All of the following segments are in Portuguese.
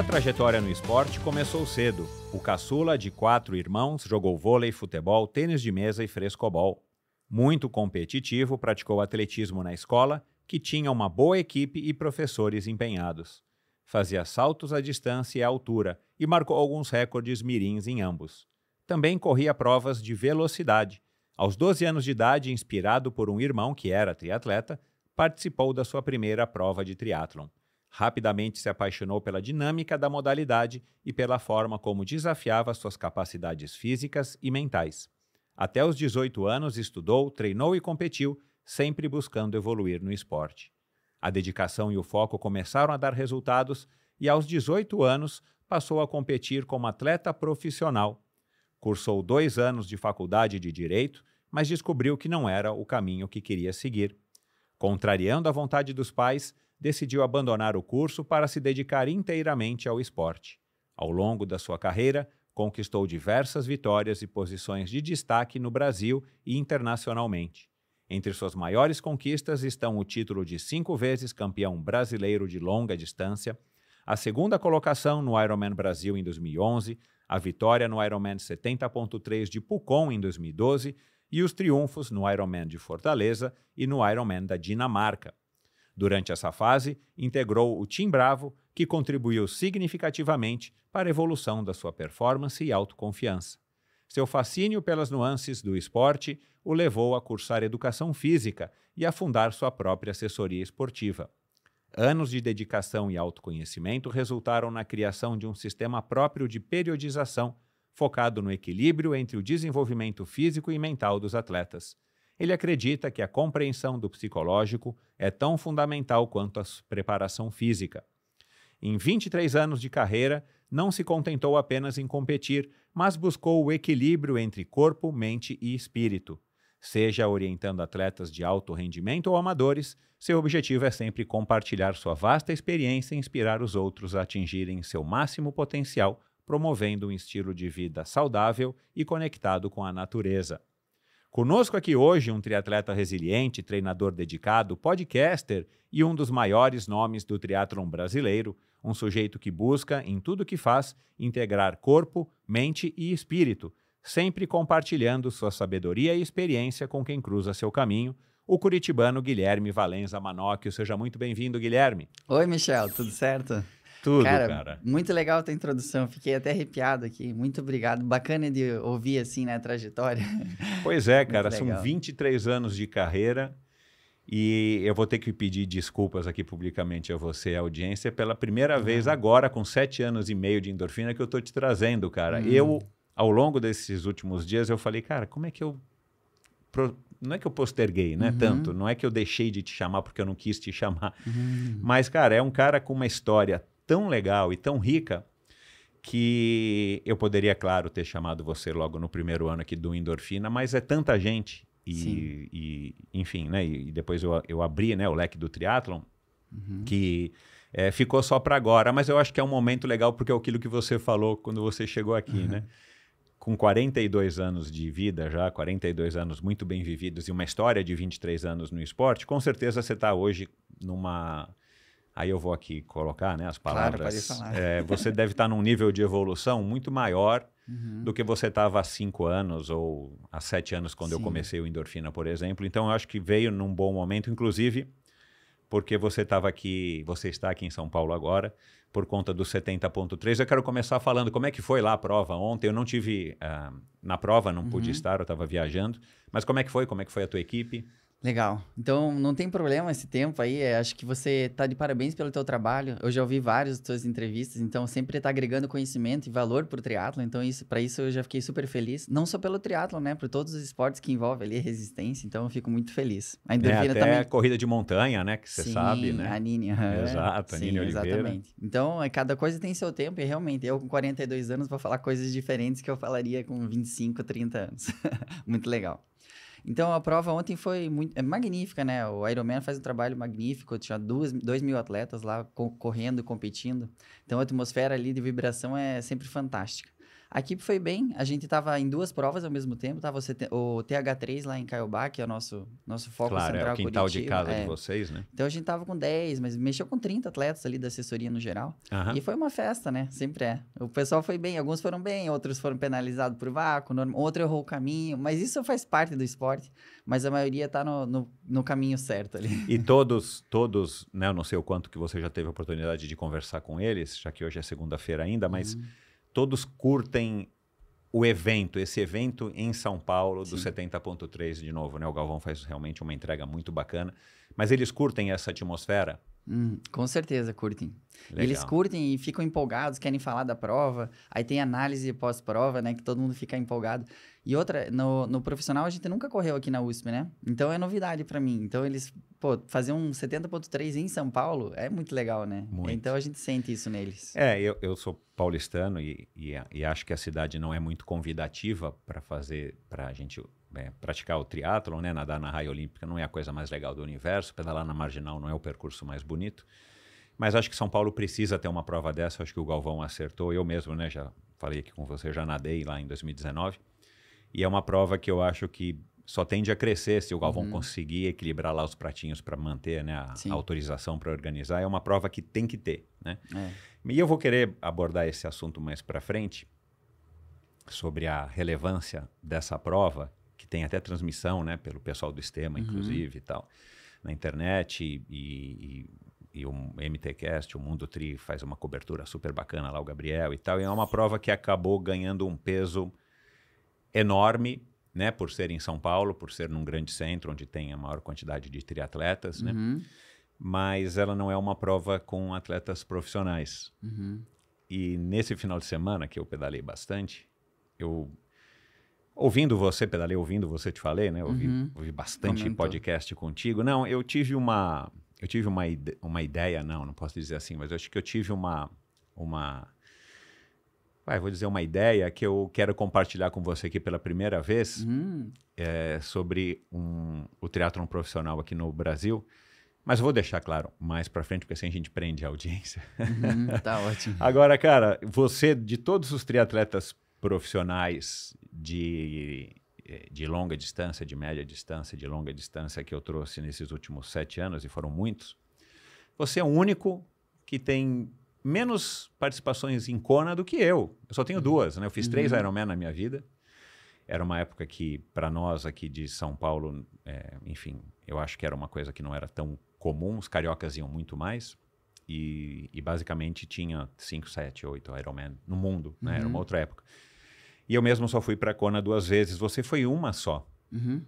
Sua trajetória no esporte começou cedo. O caçula, de quatro irmãos, jogou vôlei, futebol, tênis de mesa e frescobol. Muito competitivo, praticou atletismo na escola, que tinha uma boa equipe e professores empenhados. Fazia saltos à distância e à altura e marcou alguns recordes mirins em ambos. Também corria provas de velocidade. Aos 12 anos de idade, inspirado por um irmão que era triatleta, participou da sua primeira prova de triatlon. Rapidamente se apaixonou pela dinâmica da modalidade e pela forma como desafiava suas capacidades físicas e mentais. Até os 18 anos, estudou, treinou e competiu, sempre buscando evoluir no esporte. A dedicação e o foco começaram a dar resultados e, aos 18 anos, passou a competir como atleta profissional. Cursou dois anos de faculdade de direito, mas descobriu que não era o caminho que queria seguir. Contrariando a vontade dos pais, decidiu abandonar o curso para se dedicar inteiramente ao esporte. Ao longo da sua carreira, conquistou diversas vitórias e posições de destaque no Brasil e internacionalmente. Entre suas maiores conquistas estão o título de cinco vezes campeão brasileiro de longa distância, a segunda colocação no Ironman Brasil em 2011, a vitória no Ironman 70.3 de Pucon em 2012 e os triunfos no Ironman de Fortaleza e no Ironman da Dinamarca. Durante essa fase, integrou o Team Bravo, que contribuiu significativamente para a evolução da sua performance e autoconfiança. Seu fascínio pelas nuances do esporte o levou a cursar educação física e a fundar sua própria assessoria esportiva. Anos de dedicação e autoconhecimento resultaram na criação de um sistema próprio de periodização, focado no equilíbrio entre o desenvolvimento físico e mental dos atletas. Ele acredita que a compreensão do psicológico é tão fundamental quanto a preparação física. Em 23 anos de carreira, não se contentou apenas em competir, mas buscou o equilíbrio entre corpo, mente e espírito. Seja orientando atletas de alto rendimento ou amadores, seu objetivo é sempre compartilhar sua vasta experiência e inspirar os outros a atingirem seu máximo potencial, promovendo um estilo de vida saudável e conectado com a natureza. Conosco aqui hoje um triatleta resiliente, treinador dedicado, podcaster e um dos maiores nomes do triatlon brasileiro, um sujeito que busca, em tudo que faz, integrar corpo, mente e espírito, sempre compartilhando sua sabedoria e experiência com quem cruza seu caminho, o curitibano Guilherme Valenza Manóquio. Seja muito bem-vindo, Guilherme. Oi, Michel, tudo certo? Tudo, cara, cara, Muito legal a tua introdução, fiquei até arrepiado aqui. Muito obrigado. Bacana de ouvir assim, né, a trajetória. Pois é, cara, são 23 anos de carreira. E eu vou ter que pedir desculpas aqui publicamente a você, a audiência, pela primeira uhum. vez agora, com sete anos e meio de endorfina, que eu estou te trazendo, cara. Uhum. Eu, ao longo desses últimos dias, eu falei, cara, como é que eu. Pro... Não é que eu posterguei, né? Uhum. Tanto. Não é que eu deixei de te chamar porque eu não quis te chamar. Uhum. Mas, cara, é um cara com uma história tão legal e tão rica que eu poderia, claro, ter chamado você logo no primeiro ano aqui do Endorfina, mas é tanta gente. E, e enfim, né? E depois eu, eu abri né, o leque do triatlon, uhum. que é, ficou só para agora, mas eu acho que é um momento legal porque é aquilo que você falou quando você chegou aqui, uhum. né? Com 42 anos de vida já, 42 anos muito bem vividos e uma história de 23 anos no esporte, com certeza você está hoje numa Aí eu vou aqui colocar né, as palavras. Claro, é, você deve estar num nível de evolução muito maior uhum. do que você estava há cinco anos ou há sete anos, quando Sim. eu comecei o Endorfina, por exemplo. Então eu acho que veio num bom momento, inclusive porque você estava aqui, você está aqui em São Paulo agora, por conta do 70.3. Eu quero começar falando como é que foi lá a prova ontem. Eu não tive uh, na prova, não uhum. pude estar, eu estava viajando. Mas como é que foi? Como é que foi a tua equipe? Legal. Então, não tem problema esse tempo aí. É, acho que você está de parabéns pelo teu trabalho. Eu já ouvi várias das tuas entrevistas, então sempre está agregando conhecimento e valor para o triatlo. Então, isso, para isso eu já fiquei super feliz. Não só pelo triatlo, né? Por todos os esportes que envolvem ali resistência. Então, eu fico muito feliz. A é, endorfina é, até também. corrida de montanha, né? Que você sabe, né? a Nini. É, Exato, a Nini Sim, Oliveira. Exatamente. Então, é, cada coisa tem seu tempo e realmente eu com 42 anos vou falar coisas diferentes que eu falaria com 25, 30 anos. muito legal. Então a prova ontem foi muito, é magnífica, né? O Ironman faz um trabalho magnífico, tinha duas, dois mil atletas lá correndo correndo, competindo. Então a atmosfera ali de vibração é sempre fantástica. A equipe foi bem, a gente estava em duas provas ao mesmo tempo, tava o TH3 lá em Caiobá, que é o nosso, nosso foco claro, central. Claro, é o quintal Curitiba, de casa é. de vocês, né? Então a gente tava com 10, mas mexeu com 30 atletas ali da assessoria no geral. Uhum. E foi uma festa, né? Sempre é. O pessoal foi bem, alguns foram bem, outros foram penalizados por vácuo, outro errou o caminho, mas isso faz parte do esporte, mas a maioria tá no, no, no caminho certo ali. E todos, todos, né? Eu não sei o quanto que você já teve a oportunidade de conversar com eles, já que hoje é segunda-feira ainda, mas... Uhum todos curtem o evento, esse evento em São Paulo do 70.3 de novo, né? O Galvão faz realmente uma entrega muito bacana, mas eles curtem essa atmosfera? Hum, com certeza curtem. Legal. Eles curtem e ficam empolgados, querem falar da prova. Aí tem análise pós-prova, né? Que todo mundo fica empolgado. E outra, no, no profissional a gente nunca correu aqui na USP, né? Então é novidade para mim. Então eles, pô, fazer um 70.3 em São Paulo é muito legal, né? Muito. Então a gente sente isso neles. É, eu, eu sou paulistano e, e, e acho que a cidade não é muito convidativa para fazer, para a gente é, praticar o triatlon, né? Nadar na raia olímpica não é a coisa mais legal do universo, pedalar na marginal não é o percurso mais bonito. Mas acho que São Paulo precisa ter uma prova dessa, acho que o Galvão acertou, eu mesmo, né? Já falei aqui com você, já nadei lá em 2019. E é uma prova que eu acho que só tende a crescer se o Galvão uhum. conseguir equilibrar lá os pratinhos para manter né, a, a autorização para organizar. É uma prova que tem que ter. Né? É. E eu vou querer abordar esse assunto mais para frente, sobre a relevância dessa prova, que tem até transmissão né, pelo pessoal do Estema, uhum. inclusive, e tal, na internet. E, e, e o MTCast, o Mundo Tri, faz uma cobertura super bacana lá, o Gabriel e tal. E é uma prova que acabou ganhando um peso enorme, né, por ser em São Paulo, por ser num grande centro onde tem a maior quantidade de triatletas, né? Uhum. Mas ela não é uma prova com atletas profissionais. Uhum. E nesse final de semana que eu pedalei bastante, eu ouvindo você, pedalei ouvindo você, te falei, né? Ouvi, uhum. ouvi bastante Comentou. podcast contigo. Não, eu tive uma eu tive uma, uma ideia, não, não posso dizer assim, mas eu acho que eu tive uma uma Vai, ah, vou dizer uma ideia que eu quero compartilhar com você aqui pela primeira vez hum. é, sobre um, o teatro profissional aqui no Brasil. Mas vou deixar claro mais para frente, porque assim a gente prende a audiência. Hum, tá ótimo. Agora, cara, você, de todos os triatletas profissionais de, eh, de longa distância, de média distância, de longa distância que eu trouxe nesses últimos sete anos, e foram muitos, você é o único que tem menos participações em Kona do que eu. Eu só tenho uhum. duas, né? Eu fiz uhum. três Ironman na minha vida. Era uma época que, para nós aqui de São Paulo, é, enfim, eu acho que era uma coisa que não era tão comum. Os cariocas iam muito mais. E, e basicamente tinha 5, 7, 8 Ironman no mundo, né? Uhum. Era uma uhum. outra época. E eu mesmo só fui para Kona duas vezes. Você foi uma só. Uhum.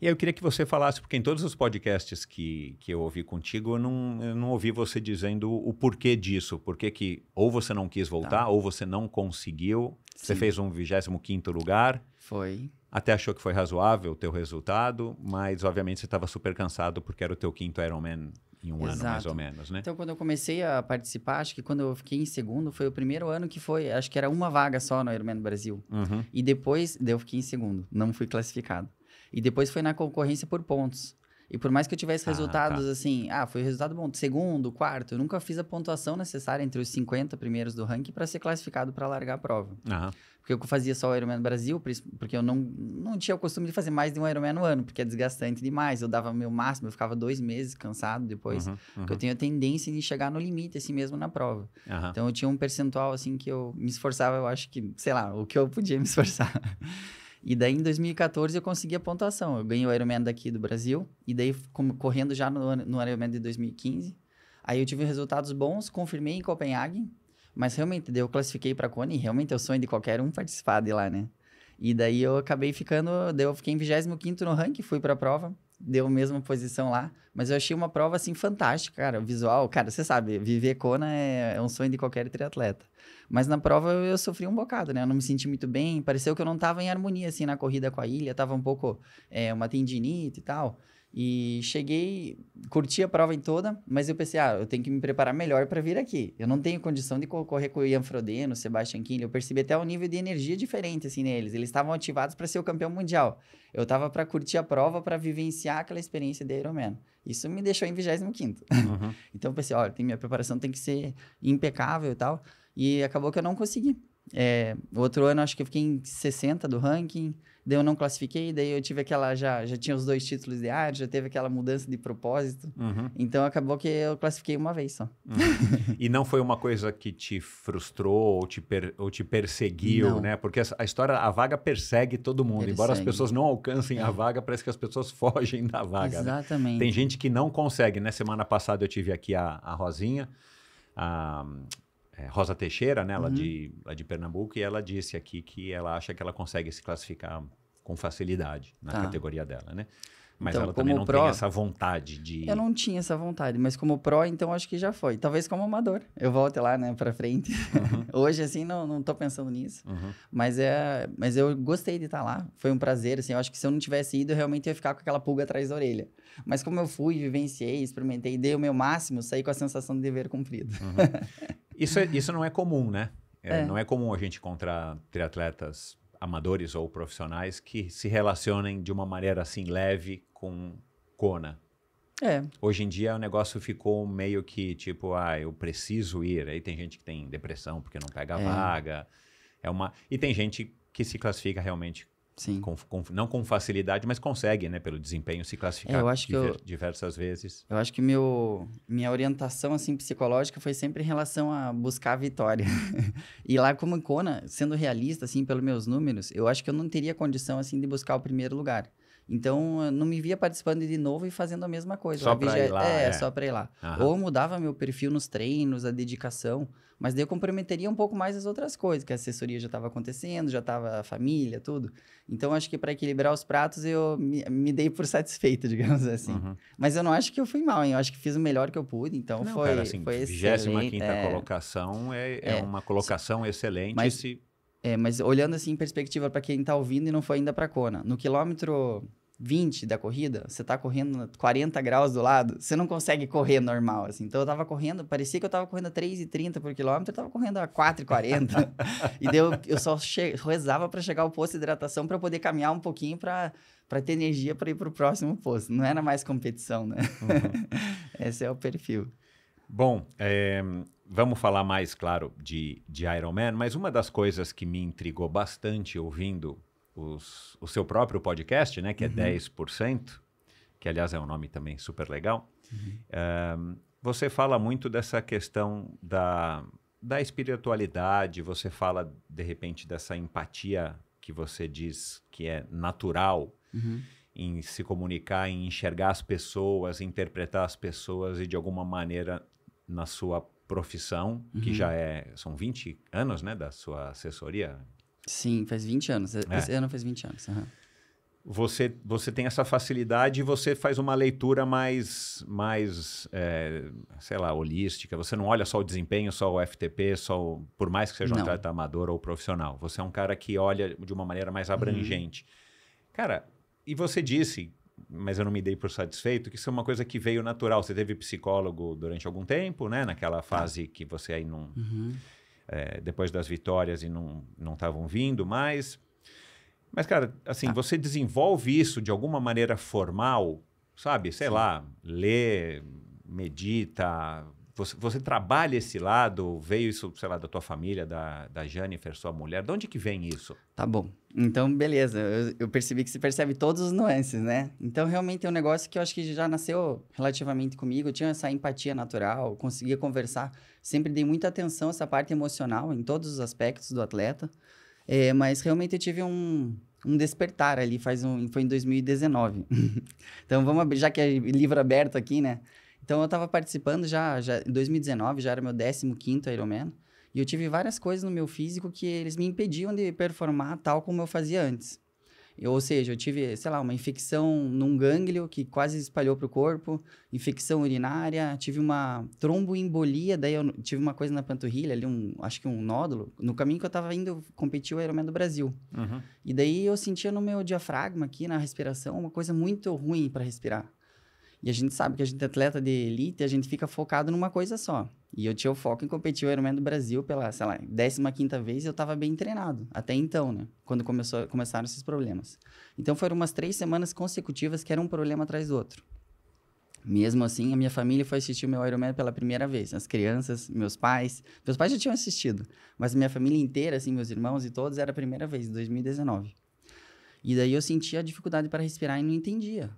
E aí eu queria que você falasse, porque em todos os podcasts que, que eu ouvi contigo, eu não, eu não ouvi você dizendo o porquê disso. Por que ou você não quis voltar, tá. ou você não conseguiu. Sim. Você fez um 25 lugar. Foi. Até achou que foi razoável o teu resultado, mas obviamente você estava super cansado porque era o teu quinto Ironman em um Exato. ano, mais ou menos, né? Então, quando eu comecei a participar, acho que quando eu fiquei em segundo, foi o primeiro ano que foi, acho que era uma vaga só no Ironman Brasil. Uhum. E depois, eu fiquei em segundo, não fui classificado. E depois foi na concorrência por pontos. E por mais que eu tivesse ah, tá. resultados tá. assim, ah, foi um resultado bom, segundo, quarto, eu nunca fiz a pontuação necessária entre os 50 primeiros do ranking para ser classificado para largar a prova. Uhum. Porque eu fazia só o Ironman Brasil, porque eu não, não tinha o costume de fazer mais de um Ironman no ano, porque é desgastante demais. Eu dava meu máximo, eu ficava dois meses cansado depois. Uhum, uhum. eu tenho a tendência de chegar no limite assim mesmo na prova. Então eu tinha um percentual assim que eu me esforçava, eu acho que, sei lá, o que eu podia me esforçar. E daí em 2014 eu consegui a pontuação. Eu ganhei o Ironman daqui do Brasil. E daí correndo já no, no Ironman de 2015. Aí eu tive resultados bons, confirmei em Copenhague. Mas realmente, daí eu classifiquei para Cone e realmente é o sonho de qualquer um participar de lá, né? E daí eu acabei ficando, daí eu fiquei em 25 no ranking, fui para a prova, deu a mesma posição lá, mas eu achei uma prova assim fantástica, cara, visual, cara, você sabe, viver Kona é, é um sonho de qualquer triatleta. Mas na prova eu sofri um bocado, né? Eu não me senti muito bem. Pareceu que eu não estava em harmonia, assim, na corrida com a ilha. Tava um pouco é, uma tendinite e tal. E cheguei, curti a prova em toda, mas eu pensei, ah, eu tenho que me preparar melhor para vir aqui. Eu não tenho condição de correr com o Ian Frodeno, Sebastian Kinley. Eu percebi até um nível de energia diferente assim neles. Eles estavam ativados para ser o campeão mundial. Eu tava para curtir a prova, para vivenciar aquela experiência de Ironman. Isso me deixou em 25 quinto. Uhum. então eu pensei, olha, tem, minha preparação tem que ser impecável e tal. E acabou que eu não consegui. É, outro ano acho que eu fiquei em 60 do ranking, daí eu não classifiquei, daí eu tive aquela já já tinha os dois títulos de arte, já teve aquela mudança de propósito. Uhum. Então acabou que eu classifiquei uma vez só. Uhum. e não foi uma coisa que te frustrou ou te, per, ou te perseguiu, não. né? Porque a história a vaga persegue todo mundo, persegue. embora as pessoas não alcancem é. a vaga, parece que as pessoas fogem da vaga. Né? Exatamente. Né? Tem gente que não consegue, né? Semana passada eu tive aqui a, a Rosinha, a é, Rosa Teixeira, né? Ela, uhum. de, ela de Pernambuco, e ela disse aqui que ela acha que ela consegue se classificar com facilidade na tá. categoria dela, né? Mas então, ela também não pró, tem essa vontade de. Eu não tinha essa vontade, mas como pró, então acho que já foi. Talvez como amador. Eu volto lá, né, pra frente. Uhum. Hoje, assim, não, não tô pensando nisso. Uhum. Mas, é, mas eu gostei de estar tá lá. Foi um prazer, assim. Eu acho que se eu não tivesse ido, eu realmente ia ficar com aquela pulga atrás da orelha. Mas como eu fui, vivenciei, experimentei, dei o meu máximo, saí com a sensação de dever cumprido. Uhum. Isso, é, isso não é comum, né? É, é. Não é comum a gente encontrar triatletas amadores ou profissionais que se relacionem de uma maneira assim leve com Kona. É. Hoje em dia o negócio ficou meio que tipo, ah, eu preciso ir. Aí tem gente que tem depressão porque não pega é. vaga. É uma... E tem gente que se classifica realmente Sim. Com, com, não com facilidade, mas consegue, né? Pelo desempenho, se classificar é, diver, eu, diversas vezes. Eu acho que meu, minha orientação assim, psicológica foi sempre em relação a buscar a vitória. e lá como Kona, sendo realista, assim, pelos meus números, eu acho que eu não teria condição assim de buscar o primeiro lugar. Então, eu não me via participando de novo e fazendo a mesma coisa. Só para é ir lá. É, é. só para ir lá. Ou mudava meu perfil nos treinos, a dedicação, mas daí eu comprometeria um pouco mais as outras coisas, que a assessoria já estava acontecendo, já estava a família, tudo. Então, acho que para equilibrar os pratos, eu me, me, dei por satisfeito, digamos assim. Uhum. Mas eu não acho que eu fui mal, hein? Eu acho que fiz o melhor que eu pude, então não, foi, cara, assim, foi 25 quinta é, colocação é, é, é, uma colocação excelente. Mas, se... É, mas olhando assim em perspectiva para quem está ouvindo e não foi ainda para a Kona, no quilômetro 20 da corrida, você tá correndo 40 graus do lado, você não consegue correr normal, assim. Então eu tava correndo, parecia que eu tava correndo a 3,30 por quilômetro, eu tava correndo a 4,40. e deu, eu só rezava para chegar ao posto de hidratação para poder caminhar um pouquinho para para ter energia para ir para o próximo posto. Não era mais competição, né? Uhum. Esse é o perfil. Bom, é, vamos falar mais, claro, de, de Iron Man, mas uma das coisas que me intrigou bastante ouvindo os, o seu próprio podcast, né, que é uhum. 10%, que aliás é um nome também super legal, uhum. é, você fala muito dessa questão da, da espiritualidade, você fala, de repente, dessa empatia que você diz que é natural uhum. em se comunicar, em enxergar as pessoas, interpretar as pessoas e, de alguma maneira, na sua profissão, uhum. que já é, são 20 anos né, da sua assessoria Sim, faz 20 anos. É, é. Esse ano faz 20 anos. Uhum. Você, você tem essa facilidade e você faz uma leitura mais, mais é, sei lá, holística. Você não olha só o desempenho, só o FTP, só o, por mais que seja um atleta amador ou profissional. Você é um cara que olha de uma maneira mais uhum. abrangente. Uhum. Cara, e você disse, mas eu não me dei por satisfeito, que isso é uma coisa que veio natural. Você teve psicólogo durante algum tempo, né? Naquela tá. fase ah. que você aí não... Uhum é, depois das vitórias e não estavam vindo mais. Mas, cara, assim, tá. você desenvolve isso de alguma maneira formal, sabe? Sei Sim. lá, lê, medita, você, você, trabalha esse lado, veio isso, sei lá, da tua família, da, da Jennifer, sua mulher, de onde que vem isso? Tá bom. Então, beleza, eu, eu percebi que você percebe todas as nuances, né? Então, realmente é um negócio que eu acho que já nasceu relativamente comigo, eu tinha essa empatia natural, conseguia conversar sempre dei muita atenção a essa parte emocional em todos os aspectos do atleta. É, mas realmente eu tive um, um despertar ali, faz um, foi em 2019. então vamos abrir, já que é livro aberto aqui, né? Então eu estava participando já, já em 2019, já era meu 15º Ironman. E eu tive várias coisas no meu físico que eles me impediam de performar tal como eu fazia antes. Eu, ou seja, eu tive, sei lá, uma infecção num gânglio que quase espalhou para o corpo, infecção urinária, tive uma tromboembolia, daí eu tive uma coisa na panturrilha, ali um, acho que um nódulo. No caminho que eu estava indo competir o Ironman do Brasil. Uhum. E daí eu sentia no meu diafragma aqui, na respiração, uma coisa muito ruim para respirar. E a gente sabe que a gente é atleta de elite, a gente fica focado numa coisa só. E eu tinha o foco em competir o Ironman do Brasil pela, sei lá, 15 vez e eu estava bem treinado, até então, né? Quando começou, começaram esses problemas. Então foram umas três semanas consecutivas que era um problema atrás do outro. Mesmo assim, a minha família foi assistir o meu Ironman pela primeira vez. As crianças, meus pais. Meus pais já tinham assistido, mas minha família inteira, assim, meus irmãos e todos, era a primeira vez, em 2019. E daí eu sentia a dificuldade para respirar e não entendia.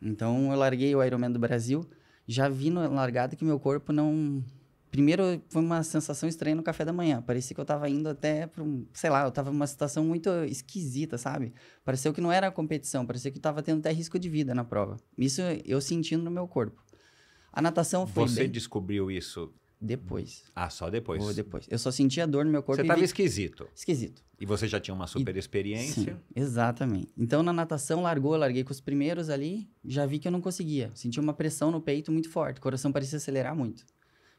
Então eu larguei o Ironman do Brasil, já vi na largada que meu corpo não. Primeiro foi uma sensação estranha no café da manhã. Parecia que eu estava indo até para um, sei lá, eu estava numa situação muito esquisita, sabe? Pareceu que não era competição, parecia que estava tendo até risco de vida na prova. Isso eu sentindo no meu corpo. A natação foi Você bem... descobriu isso depois. Ah, só depois? Ou depois. Eu só sentia dor no meu corpo. Você estava vi... esquisito. Esquisito. E você já tinha uma super experiência? Sim, exatamente. Então, na natação, largou, larguei com os primeiros ali, já vi que eu não conseguia. Senti uma pressão no peito muito forte, o coração parecia acelerar muito.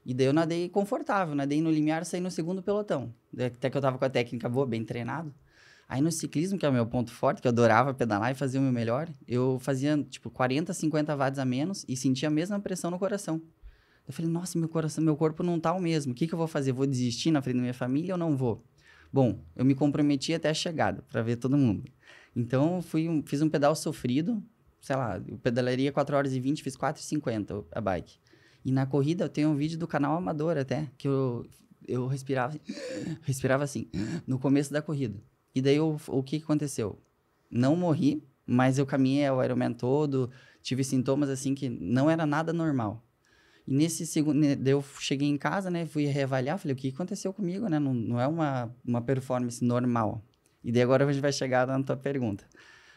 E daí eu nadei confortável, nadei no limiar, saí no segundo pelotão. Até que eu estava com a técnica boa, bem treinado. Aí no ciclismo, que é o meu ponto forte, que eu adorava pedalar e fazer o meu melhor, eu fazia, tipo, 40, 50 watts a menos e sentia a mesma pressão no coração. Eu falei, nossa, meu coração, meu corpo não tá o mesmo. O que, que eu vou fazer? Vou desistir na frente da minha família ou não vou? Bom, eu me comprometi até a chegada para ver todo mundo. Então, fui um, fiz um pedal sofrido, sei lá, eu pedalaria 4 horas e 20, fiz 50 a bike. E na corrida eu tenho um vídeo do canal Amador até, que eu, eu respirava, respirava assim, no começo da corrida. E daí eu, o que aconteceu? Não morri, mas eu caminhei o Ironman todo, tive sintomas assim que não era nada normal. E nesse segundo, né, eu cheguei em casa, né, fui reavaliar, falei, o que aconteceu comigo, né? Não, não é uma, uma performance normal. E daí agora a gente vai chegar na tua pergunta.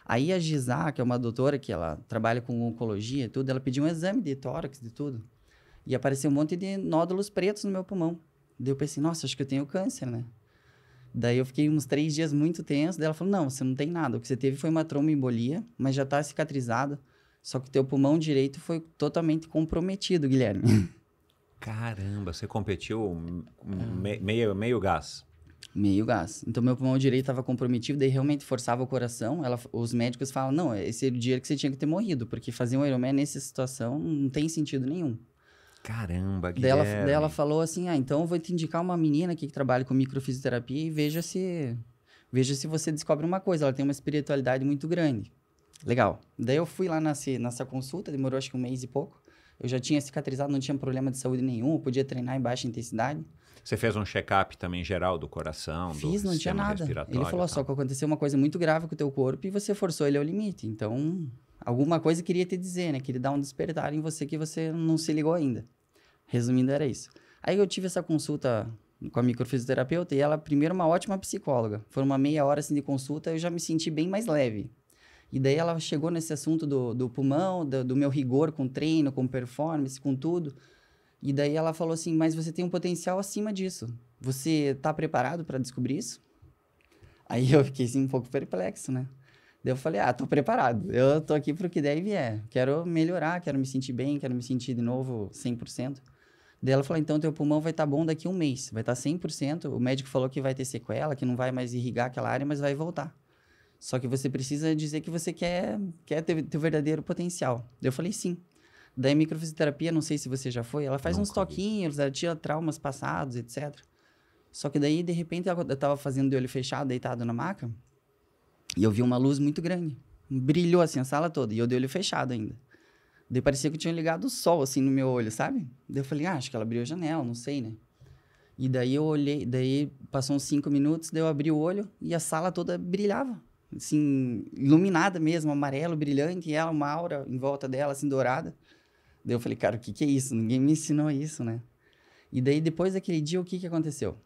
Aí a Gizá, que é uma doutora que ela trabalha com oncologia e tudo, ela pediu um exame de tórax, de tudo. E apareceu um monte de nódulos pretos no meu pulmão. Daí eu pensei, nossa, acho que eu tenho câncer, né? Daí eu fiquei uns três dias muito tenso. Daí ela falou, não, você não tem nada. O que você teve foi uma tromboembolia, mas já está cicatrizado. Só que teu pulmão direito foi totalmente comprometido, Guilherme. Caramba, você competiu ah. me, meio, meio gás. Meio gás. Então, meu pulmão direito estava comprometido, daí realmente forçava o coração. Ela, os médicos falam: não, esse era é o dia que você tinha que ter morrido, porque fazer um Ironman nessa situação não tem sentido nenhum. Caramba, que dela, ela falou assim: ah, então eu vou te indicar uma menina aqui que trabalha com microfisioterapia e veja se, veja se você descobre uma coisa. Ela tem uma espiritualidade muito grande. Legal. Daí eu fui lá nessa, nessa consulta, demorou acho que um mês e pouco. Eu já tinha cicatrizado, não tinha problema de saúde nenhum, podia treinar em baixa intensidade. Você fez um check-up também geral do coração, Fiz, do não tinha nada. Ele falou só que aconteceu uma coisa muito grave com o teu corpo e você forçou ele ao limite. Então, alguma coisa queria te dizer, né? Queria dar um despertar em você que você não se ligou ainda. Resumindo, era isso. Aí eu tive essa consulta com a microfisioterapeuta e ela, primeiro, uma ótima psicóloga. Foi uma meia hora assim de consulta, eu já me senti bem mais leve. E daí ela chegou nesse assunto do, do pulmão, do, do meu rigor com treino, com performance, com tudo. E daí ela falou assim: Mas você tem um potencial acima disso. Você está preparado para descobrir isso? Aí eu fiquei assim, um pouco perplexo, né? Daí eu falei: Ah, tô preparado. Eu tô aqui para o que der e vier. É. Quero melhorar, quero me sentir bem, quero me sentir de novo 100%. Daí ela falou: então teu pulmão vai estar tá bom daqui a um mês, vai estar tá 100%. O médico falou que vai ter sequela, que não vai mais irrigar aquela área, mas vai voltar. Só que você precisa dizer que você quer, quer ter teu verdadeiro potencial. Eu falei sim. Daí microfisioterapia, não sei se você já foi, ela faz Nunca uns toquinhos, ela tira traumas passados, etc. Só que daí, de repente, eu estava fazendo de olho fechado, deitado na maca, e eu vi uma luz muito grande. Brilhou assim a sala toda, e eu de olho fechado ainda. Daí parecia que eu tinha ligado o sol assim no meu olho, sabe? Daí eu falei, ah, acho que ela abriu a janela, não sei, né? E daí eu olhei, daí passou uns cinco minutos, daí eu abri o olho e a sala toda brilhava assim, iluminada mesmo, amarelo, brilhante, e ela, uma aura em volta dela, assim, dourada. Daí eu falei, cara, o que, que é isso? Ninguém me ensinou isso, né? E daí, depois daquele dia, o que, que aconteceu?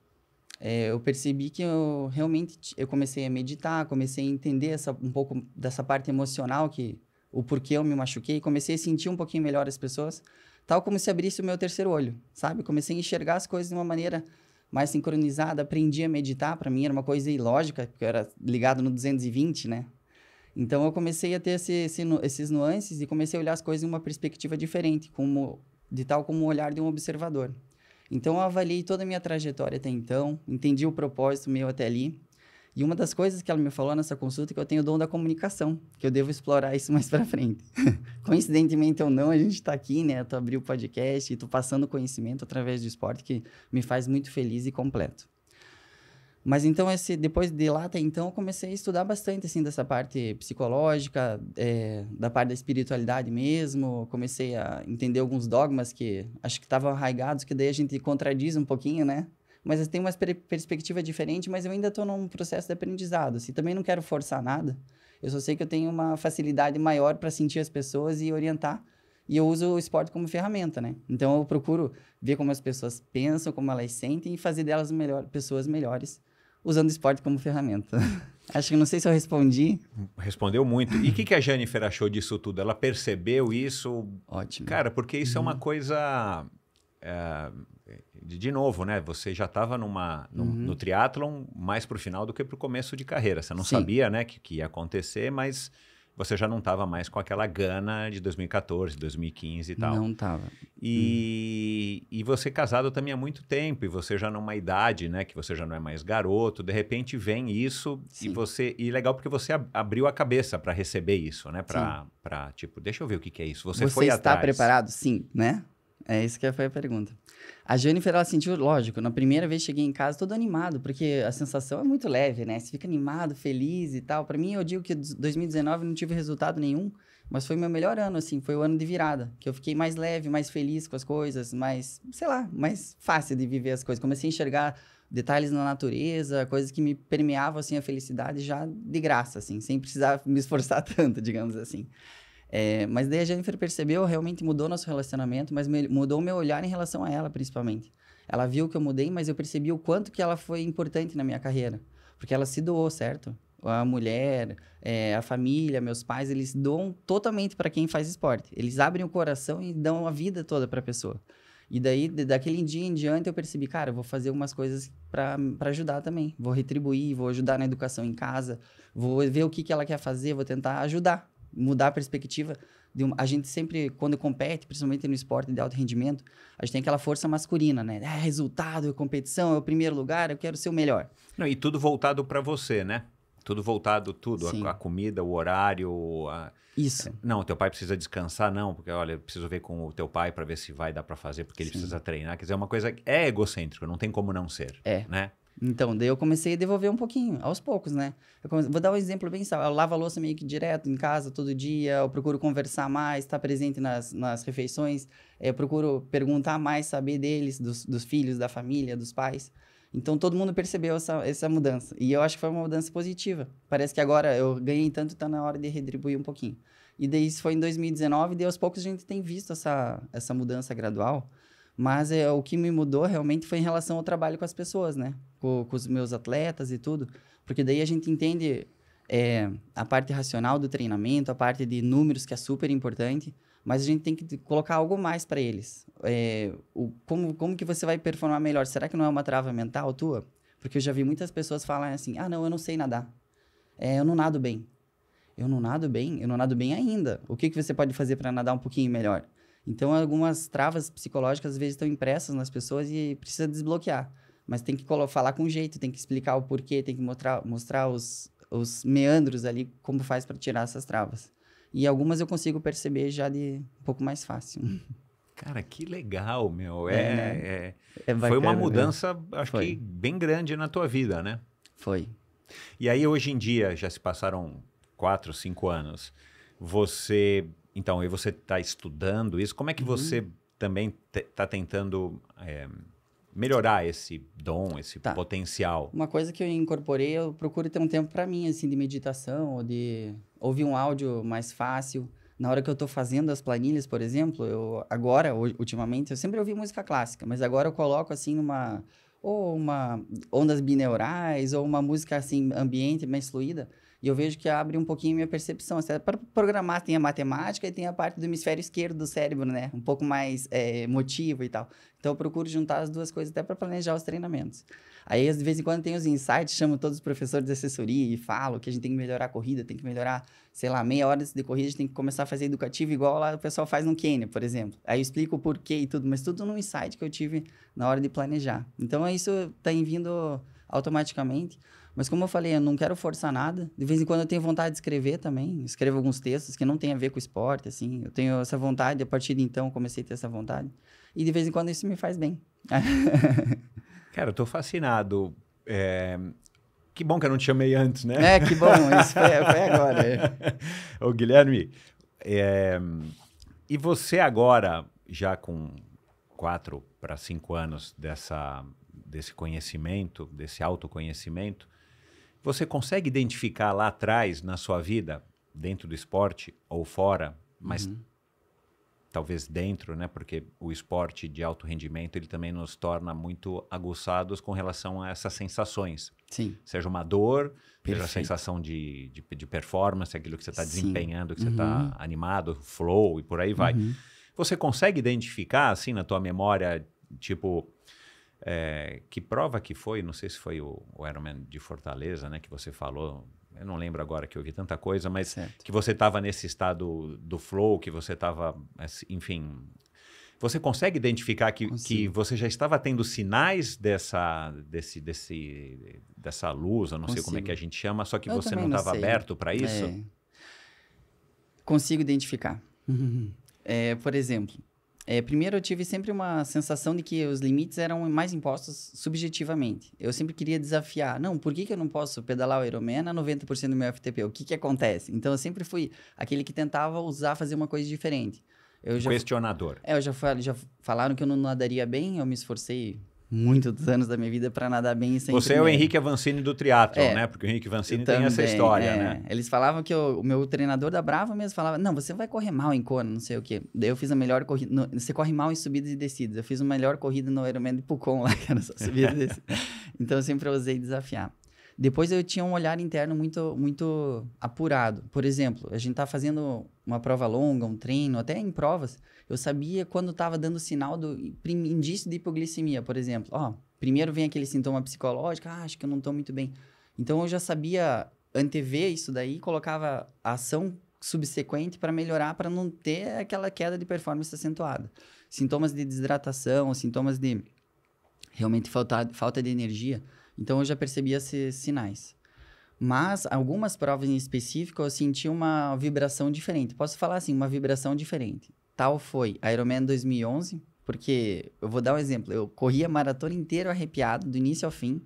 É, eu percebi que eu realmente eu comecei a meditar, comecei a entender essa, um pouco dessa parte emocional, que o porquê eu me machuquei, comecei a sentir um pouquinho melhor as pessoas, tal como se abrisse o meu terceiro olho, sabe? Comecei a enxergar as coisas de uma maneira mais sincronizada, aprendi a meditar, para mim era uma coisa ilógica, porque eu era ligado no 220, né? Então eu comecei a ter esse, esse, esses nuances e comecei a olhar as coisas em uma perspectiva diferente, como, de tal como o olhar de um observador. Então eu avaliei toda a minha trajetória até então, entendi o propósito meu até ali e uma das coisas que ela me falou nessa consulta é que eu tenho o dom da comunicação, que eu devo explorar isso mais para frente. Coincidentemente ou não, a gente está aqui, né? Tu abriu o podcast e tu passando conhecimento através do esporte que me faz muito feliz e completo. Mas então, esse, depois de lá até então, eu comecei a estudar bastante, assim, dessa parte psicológica, é, da parte da espiritualidade mesmo. Comecei a entender alguns dogmas que acho que estavam arraigados, que daí a gente contradiz um pouquinho, né? mas eu tenho uma perspectiva diferente, mas eu ainda estou num processo de aprendizado. Assim, também não quero forçar nada. Eu só sei que eu tenho uma facilidade maior para sentir as pessoas e orientar. E eu uso o esporte como ferramenta, né? Então eu procuro ver como as pessoas pensam, como elas sentem e fazer delas melhor, pessoas melhores usando o esporte como ferramenta. Acho que não sei se eu respondi. Respondeu muito. E o que, que a Jennifer achou disso tudo? Ela percebeu isso? Ótimo. Cara, porque isso uhum. é uma uhum. coisa é, de novo, né? Você já estava numa no, uhum. no triatlon mais para o final do que para o começo de carreira. Você não Sim. sabia, né, que, que ia acontecer, mas você já não estava mais com aquela gana de 2014, 2015 e tal. Não estava. E, hum. e você casado também há muito tempo, e você já numa idade, né? Que você já não é mais garoto, de repente vem isso Sim. e você. E legal porque você abriu a cabeça para receber isso, né? Para, tipo, deixa eu ver o que, que é isso. Você, você foi atrás. Você está preparado? Sim, né? É isso que foi a pergunta. A Jennifer, ela sentiu, lógico, na primeira vez cheguei em casa todo animado, porque a sensação é muito leve, né? Você fica animado, feliz e tal. Para mim, eu digo que 2019 não tive resultado nenhum, mas foi meu melhor ano, assim, foi o ano de virada, que eu fiquei mais leve, mais feliz com as coisas, mais, sei lá, mais fácil de viver as coisas. Comecei a enxergar detalhes na natureza, coisas que me permeavam, assim, a felicidade já de graça, assim, sem precisar me esforçar tanto, digamos assim. É, mas daí a Jennifer percebeu, realmente mudou nosso relacionamento, mas me, mudou meu olhar em relação a ela, principalmente. Ela viu que eu mudei, mas eu percebi o quanto que ela foi importante na minha carreira. Porque ela se doou, certo? A mulher, é, a família, meus pais, eles doam totalmente para quem faz esporte. Eles abrem o coração e dão a vida toda para a pessoa. E daí, daquele dia em diante, eu percebi, cara, eu vou fazer algumas coisas para ajudar também. Vou retribuir, vou ajudar na educação em casa, vou ver o que, que ela quer fazer, vou tentar ajudar mudar a perspectiva. Uma, a gente sempre, quando compete, principalmente no esporte de alto rendimento, a gente tem aquela força masculina, né? É resultado, é competição, é o primeiro lugar, eu quero ser o melhor. Não, e tudo voltado para você, né? Tudo voltado, tudo. A, a, comida, o horário. A... Isso. Não, teu pai precisa descansar, não, porque olha, eu preciso ver com o teu pai para ver se vai dar para fazer, porque ele Sim. precisa treinar. Quer dizer, é uma coisa. É egocêntrico, não tem como não ser. É. Né? Então, daí eu comecei a devolver um pouquinho, aos poucos, né? Comecei, vou dar um exemplo bem simples. Eu lavo a louça meio que direto em casa, todo dia. Eu procuro conversar mais, estar tá presente nas, nas refeições. Eh, eu procuro perguntar mais, saber deles, dos, dos filhos, da família, dos pais. Então, todo mundo percebeu essa, essa mudança. E eu acho que foi uma mudança positiva. Parece que agora eu ganhei tanto, está na hora de retribuir um pouquinho. E daí isso foi em 2019, e daí aos poucos a gente tem visto essa, essa mudança gradual. Mas é, o que me mudou realmente foi em relação ao trabalho com as pessoas, né? Com, com os meus atletas e tudo. Porque daí a gente entende é, a parte racional do treinamento, a parte de números, que é super importante. Mas a gente tem que colocar algo mais para eles. É, o, como, como que você vai performar melhor? Será que não é uma trava mental tua? Porque eu já vi muitas pessoas falarem assim: ah, não, eu não sei nadar. É, eu não nado bem. Eu não nado bem? Eu não nado bem ainda. O que, que você pode fazer para nadar um pouquinho melhor? Então, algumas travas psicológicas às vezes estão impressas nas pessoas e precisa desbloquear. Mas tem que falar com jeito, tem que explicar o porquê, tem que mostrar, mostrar os, os meandros ali, como faz para tirar essas travas. E algumas eu consigo perceber já de um pouco mais fácil. Cara, que legal, meu. É, é, né? é, é bacana, foi uma né? mudança, né? acho foi. que bem grande na tua vida, né? Foi. E aí, hoje em dia, já se passaram quatro, cinco anos. Você então, e você está estudando isso? Como é que uhum. você também está te, tá tentando é, melhorar esse dom, esse tá. potencial? Uma coisa que eu incorporei, eu procuro ter um tempo para mim, assim, de meditação, ou de ouvir um áudio mais fácil. Na hora que eu estou fazendo as planilhas, por exemplo, eu agora, ultimamente, eu sempre ouvi música clássica, mas agora eu coloco, assim, uma ou uma ondas bineurais, ou uma música, assim, ambiente, mais fluida, e eu vejo que abre um pouquinho minha percepção. Assim, é para programar, tem a matemática e tem a parte do hemisfério esquerdo do cérebro, né? Um pouco mais é, emotivo e tal. Então, eu procuro juntar as duas coisas até para planejar os treinamentos. Aí, de vez em quando, tem os insights, chamo todos os professores de assessoria e falo que a gente tem que melhorar a corrida, tem que melhorar, sei lá, meia hora de corrida, a gente tem que começar a fazer educativo igual lá o pessoal faz no Quênia, por exemplo. Aí eu explico o porquê e tudo, mas tudo num insight que eu tive na hora de planejar. Então, isso está vindo automaticamente. Mas como eu falei, eu não quero forçar nada. De vez em quando eu tenho vontade de escrever também. Escrevo alguns textos que não tem a ver com esporte, assim. Eu tenho essa vontade, a partir de então comecei a ter essa vontade. E de vez em quando isso me faz bem. Cara, eu tô fascinado. É... Que bom que eu não te chamei antes, né? É, que bom. Isso foi, foi agora. É. Ô, Guilherme, é... e você agora, já com quatro para cinco anos dessa, desse conhecimento, desse autoconhecimento, você consegue identificar lá atrás, na sua vida, dentro do esporte ou fora, mas uhum. talvez dentro, né? Porque o esporte de alto rendimento, ele também nos torna muito aguçados com relação a essas sensações. Sim. Seja uma dor, Perfeito. seja a sensação de, de, de, performance, aquilo que você está desempenhando, que tá uhum. você está animado, flow e por aí vai. Uhum. Você consegue identificar, assim, na tua memória, tipo é, que prova que foi, não sei se foi o, o Ironman de Fortaleza, né, que você falou, eu não lembro agora que eu vi tanta coisa, mas certo. que você estava nesse estado do flow, que você estava, assim, enfim, você consegue identificar que, que você já estava tendo sinais dessa, desse, desse, dessa luz, eu não Consigo. sei como é que a gente chama, só que eu você não estava aberto para isso? É. Consigo identificar. é, por exemplo, é, primeiro, eu tive sempre uma sensação de que os limites eram mais impostos subjetivamente. Eu sempre queria desafiar. Não, por que, que eu não posso pedalar o Ironman a 90% do meu FTP? O que, que acontece? Então, eu sempre fui aquele que tentava usar, fazer uma coisa diferente. Eu já, Questionador. É, eu já, já falaram que eu não nadaria bem, eu me esforcei muitos anos da minha vida para nadar bem sem Você primeiro. é o Henrique Avancini do triatlo, é, né? Porque o Henrique Avancini tem essa história, é. né? Eles falavam que eu, o meu treinador da Brava mesmo falava: "Não, você vai correr mal em Kona, não sei o quê". Daí eu fiz a melhor corrida, no, você corre mal em subidas e descidas. Eu fiz a melhor corrida no Ironman de Pucon lá, que era só subidas e descidas. então eu sempre usei desafiar. Depois eu tinha um olhar interno muito muito apurado. Por exemplo, a gente tá fazendo uma prova longa, um treino, até em provas, eu sabia quando estava dando sinal do indício de hipoglicemia, por exemplo. Ó, primeiro vem aquele sintoma psicológico, ah, acho que eu não estou muito bem. Então eu já sabia antever isso daí e colocava a ação subsequente para melhorar, para não ter aquela queda de performance acentuada. Sintomas de desidratação, sintomas de realmente falta, falta de energia. Então eu já percebia esses sinais. Mas algumas provas em específico eu senti uma vibração diferente. Posso falar assim, uma vibração diferente tal foi Ironman 2011, porque eu vou dar um exemplo. Eu corria a maratona inteira arrepiado, do início ao fim.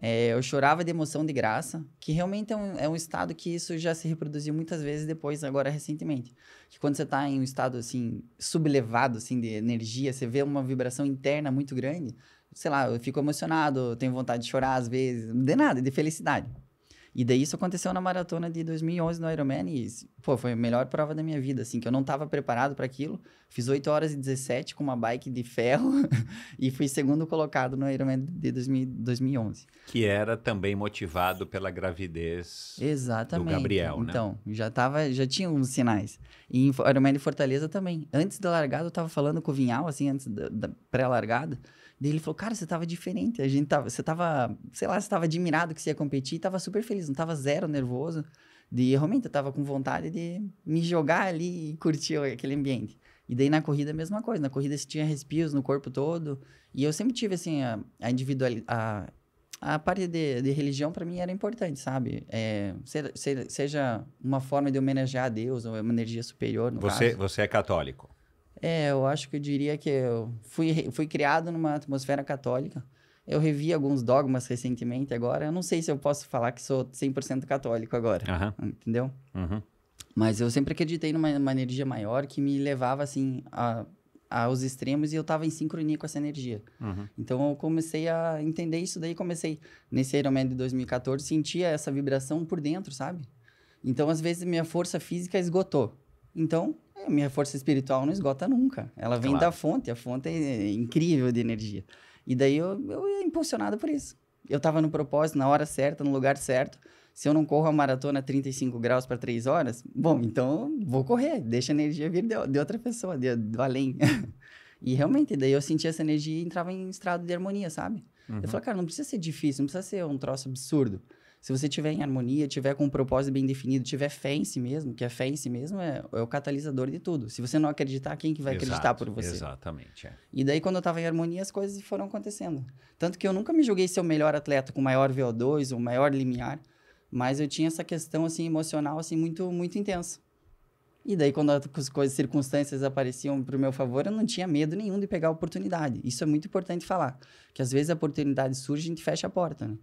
É, eu chorava de emoção de graça, que realmente é um, é um, estado que isso já se reproduziu muitas vezes depois, agora recentemente. Que quando você está em um estado, assim, sublevado, assim, de energia, você vê uma vibração interna muito grande. Sei lá, eu fico emocionado, tenho vontade de chorar às vezes, de nada, de felicidade. E daí isso aconteceu na maratona de 2011 no Ironman e, pô, foi a melhor prova da minha vida, assim, que eu não estava preparado para aquilo. Fiz 8 horas e 17 com uma bike de ferro e fui segundo colocado no Ironman de 2000, 2011. Que era também motivado pela gravidez Exatamente. do Gabriel, né? Então, já tava, já tinha uns sinais. E em Ironman de Fortaleza também. Antes da largada eu estava falando com o Vinhal, assim, antes da, da pré-largada, Daí ele falou, cara, você tava diferente. A gente tava, você tava, sei lá, você tava admirado que você ia competir, tava super feliz, não tava zero nervoso. De realmente eu tava com vontade de me jogar ali e curtir aquele ambiente. E daí na corrida a mesma coisa. Na corrida você tinha respios no corpo todo. E eu sempre tive, assim, a, a individualidade. A, a parte de, de religião para mim era importante, sabe? É, ser, ser, seja uma forma de homenagear a Deus, ou uma energia superior. você, caso. você é católico? É, eu acho que eu diria que eu fui, fui criado numa atmosfera católica. Eu revi alguns dogmas recentemente agora. Eu não sei se eu posso falar que sou 100% católico agora, uhum. entendeu? Uhum. Mas eu sempre acreditei numa, numa, energia maior que me levava, assim, a, aos extremos e eu estava em sincronia com essa energia. Uhum. Então eu comecei a entender isso daí. Comecei, nesse Ironman de 2014, sentia essa vibração por dentro, sabe? Então, às vezes, minha força física esgotou. Então, a é, minha força espiritual não esgota nunca. Ela vem claro. da fonte, a fonte é incrível de energia. E daí eu, eu ia impulsionado por isso. Eu estava no propósito, na hora certa, no lugar certo. Se eu não corro a maratona 35 graus para 3 horas, bom, então vou correr, deixa a energia vir de, de outra pessoa, de, do além. e realmente, daí eu sentia essa energia e entrava em estado de harmonia, sabe? Uhum. Eu falei, cara, não precisa ser difícil, não precisa ser um troço absurdo. Se você tiver em harmonia, tiver com um propósito bem definido, tiver fé em si mesmo, que a fé em si mesmo é, é o catalisador de tudo. Se você não acreditar, quem que vai Exato, acreditar por você? Exatamente. É. E daí, quando eu estava em harmonia, as coisas foram acontecendo. Tanto que eu nunca me julguei ser o melhor atleta com maior VO2, o maior limiar, mas eu tinha essa questão assim emocional assim muito muito intensa. E daí, quando as coisas, circunstâncias apareciam para o meu favor, eu não tinha medo nenhum de pegar a oportunidade. Isso é muito importante falar. Que às vezes a oportunidade surge e a gente fecha a porta, né?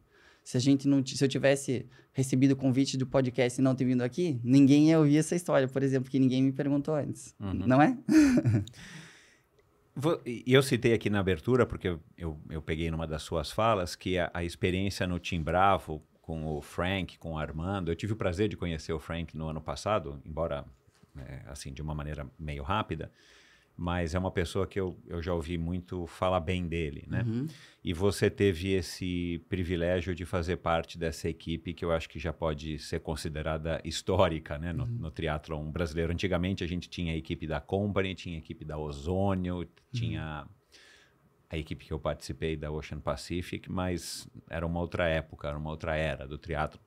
Se a gente não, se eu tivesse recebido o convite do podcast e não ter vindo aqui, ninguém ia ouvir essa história, por exemplo, que ninguém me perguntou antes, uhum. não é? E eu citei aqui na abertura, porque eu, eu peguei numa das suas falas, que a, a, experiência no Tim Bravo com o Frank, com o Armando, eu tive o prazer de conhecer o Frank no ano passado, embora é, assim de uma maneira meio rápida, mas é uma pessoa que eu, eu já ouvi muito falar bem dele, né? Uhum. E você teve esse privilégio de fazer parte dessa equipe que eu acho que já pode ser considerada histórica, né? No, uhum. no triatlon brasileiro. Antigamente a gente tinha a equipe da Company, tinha a equipe da Ozônio, uhum. tinha a equipe que eu participei da Ocean Pacific, mas era uma outra época, era uma outra era do teatro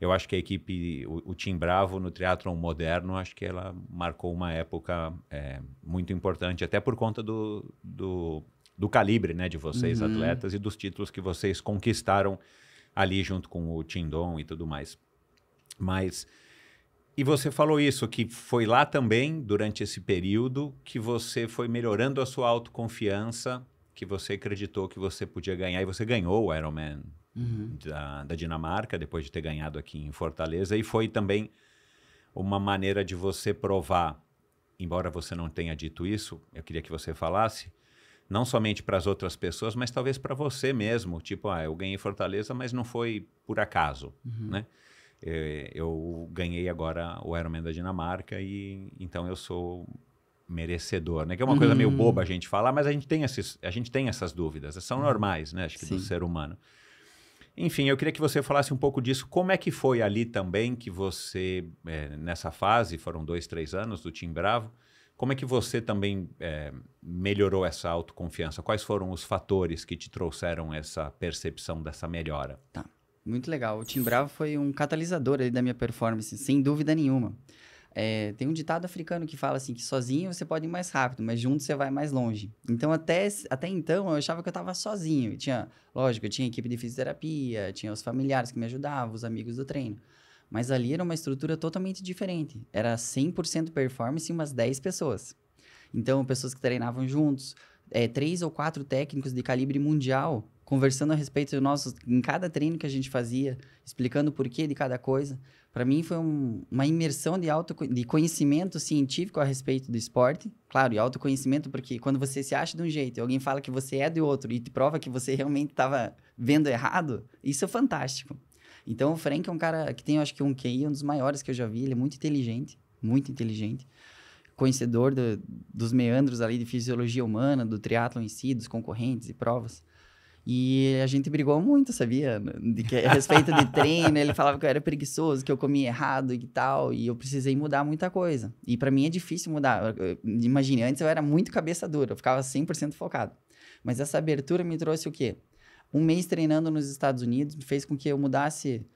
eu acho que a equipe, o, o Tim Bravo no teatro moderno, acho que ela marcou uma época é, muito importante, até por conta do, do, do calibre né, de vocês, uhum. atletas, e dos títulos que vocês conquistaram ali junto com o Tindom e tudo mais. Mas, e você falou isso, que foi lá também, durante esse período, que você foi melhorando a sua autoconfiança, que você acreditou que você podia ganhar, e você ganhou o Ironman uhum. da, da Dinamarca, depois de ter ganhado aqui em Fortaleza. E foi também uma maneira de você provar, embora você não tenha dito isso, eu queria que você falasse, não somente para as outras pessoas, mas talvez para você mesmo. Tipo, ah, eu ganhei Fortaleza, mas não foi por acaso, uhum. né? É, eu, ganhei agora o Ironman da Dinamarca e então eu sou merecedor, né? Que é uma uhum. coisa meio uhum. boba a gente falar, mas a gente tem, esses, a gente tem essas dúvidas, são uhum. normais, né? Acho que Sim. do ser humano. Enfim, eu queria que você falasse um pouco disso. Como é que foi ali também que você, é, nessa fase, foram dois, três anos do Tim Bravo, como é que você também é, melhorou essa autoconfiança? Quais foram os fatores que te trouxeram essa percepção dessa melhora? Tá, muito legal. O Tim Bravo foi um catalisador da minha performance, sem dúvida nenhuma. É, tem um ditado africano que fala assim, que sozinho você pode ir mais rápido, mas junto você vai mais longe. Então, até, até então, eu achava que eu estava sozinho. tinha, lógico, eu tinha equipe de fisioterapia, tinha os familiares que me ajudavam, os amigos do treino. Mas ali era uma estrutura totalmente diferente. Era 100% performance e umas 10 pessoas. Então, pessoas que treinavam juntos, é, três ou quatro técnicos de calibre mundial conversando a respeito do nosso, em cada treino que a gente fazia, explicando o porquê de cada coisa para mim foi um, uma imersão de, auto, de conhecimento científico a respeito do esporte. Claro, e autoconhecimento, porque quando você se acha de um jeito e alguém fala que você é de outro e te prova que você realmente estava vendo errado, isso é fantástico. Então, o Frank é um cara que tem, acho que, um QI, um dos maiores que eu já vi. Ele é muito inteligente, muito inteligente. Conhecedor do, dos meandros ali de fisiologia humana, do triatlon em si, dos concorrentes e provas. E a gente brigou muito, sabia? De que, a respeito de treino, né? ele falava que eu era preguiçoso, que eu comia errado e tal, e eu precisei mudar muita coisa. E para mim é difícil mudar. Imagine, antes eu era muito cabeça dura, eu ficava 100% focado. Mas essa abertura me trouxe o quê? Um mês treinando nos Estados Unidos fez com que eu mudasse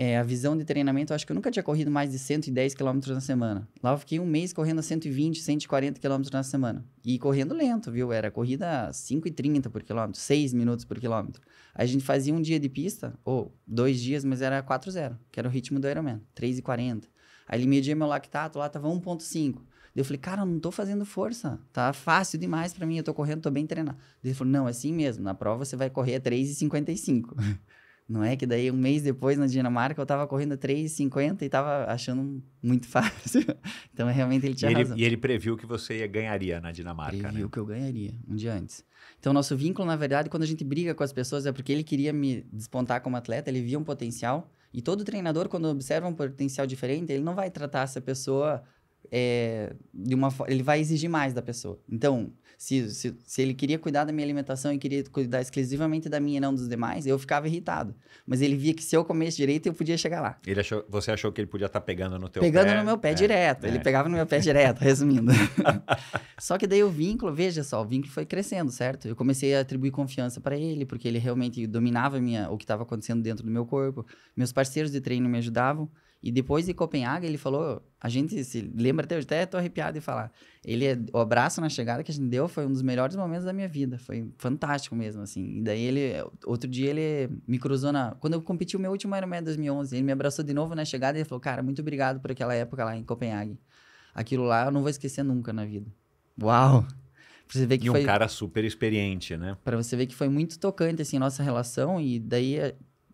é, a visão de treinamento, eu acho que eu nunca tinha corrido mais de 110 km na semana. Lá eu fiquei um mês correndo a 120, 140 km na semana. E correndo lento, viu? Era corrida 5,30 por quilômetro, 6 minutos por quilômetro. A gente fazia um dia de pista, ou dois dias, mas era 4,0, que era o ritmo do Ironman, 3,40. Aí ele media meu lactato, lá tava 1,5. Daí eu falei, cara, eu não tô fazendo força. Tá fácil demais para mim, eu tô correndo, tô bem treinado. Daí ele falou, não, é assim mesmo, na prova você vai correr a 3,55. Não é que daí um mês depois na Dinamarca eu tava correndo 3,50 e tava achando muito fácil. então realmente ele tinha e ele, razão. E ele previu que você ganharia na Dinamarca, né? previu né? que eu ganharia um dia antes. Então nosso vínculo, na verdade, quando a gente briga com as pessoas é porque ele queria me despontar como atleta, ele via um potencial. E todo treinador, quando observa um potencial diferente, ele não vai tratar essa pessoa é, de uma ele vai exigir mais da pessoa. Então, se, se, se, ele queria cuidar da minha alimentação e queria cuidar exclusivamente da minha e não dos demais, eu ficava irritado. Mas ele via que se eu comesse direito, eu podia chegar lá. Ele achou, você achou que ele podia estar tá pegando no teu pegando pé? Pegando no meu pé é, direto. É. Ele pegava no meu pé direto, resumindo. só que daí o vínculo, veja só, o vínculo foi crescendo, certo? Eu comecei a atribuir confiança para ele, porque ele realmente dominava minha, o que estava acontecendo dentro do meu corpo. Meus parceiros de treino me ajudavam. E depois de Copenhague, ele falou, a gente se lembra até até tô arrepiado de falar. Ele, é, o abraço na chegada que a gente deu foi um dos melhores momentos da minha vida, foi fantástico mesmo, assim. E daí ele, outro dia ele me cruzou na, quando eu competi o meu último Ironman 2011, ele me abraçou de novo na chegada e falou, cara, muito obrigado por aquela época lá em Copenhague. Aquilo lá eu não vou esquecer nunca na vida. Uau! Pra você ver que e um foi... cara super experiente, né? Para você ver que foi muito tocante, assim, nossa relação. E daí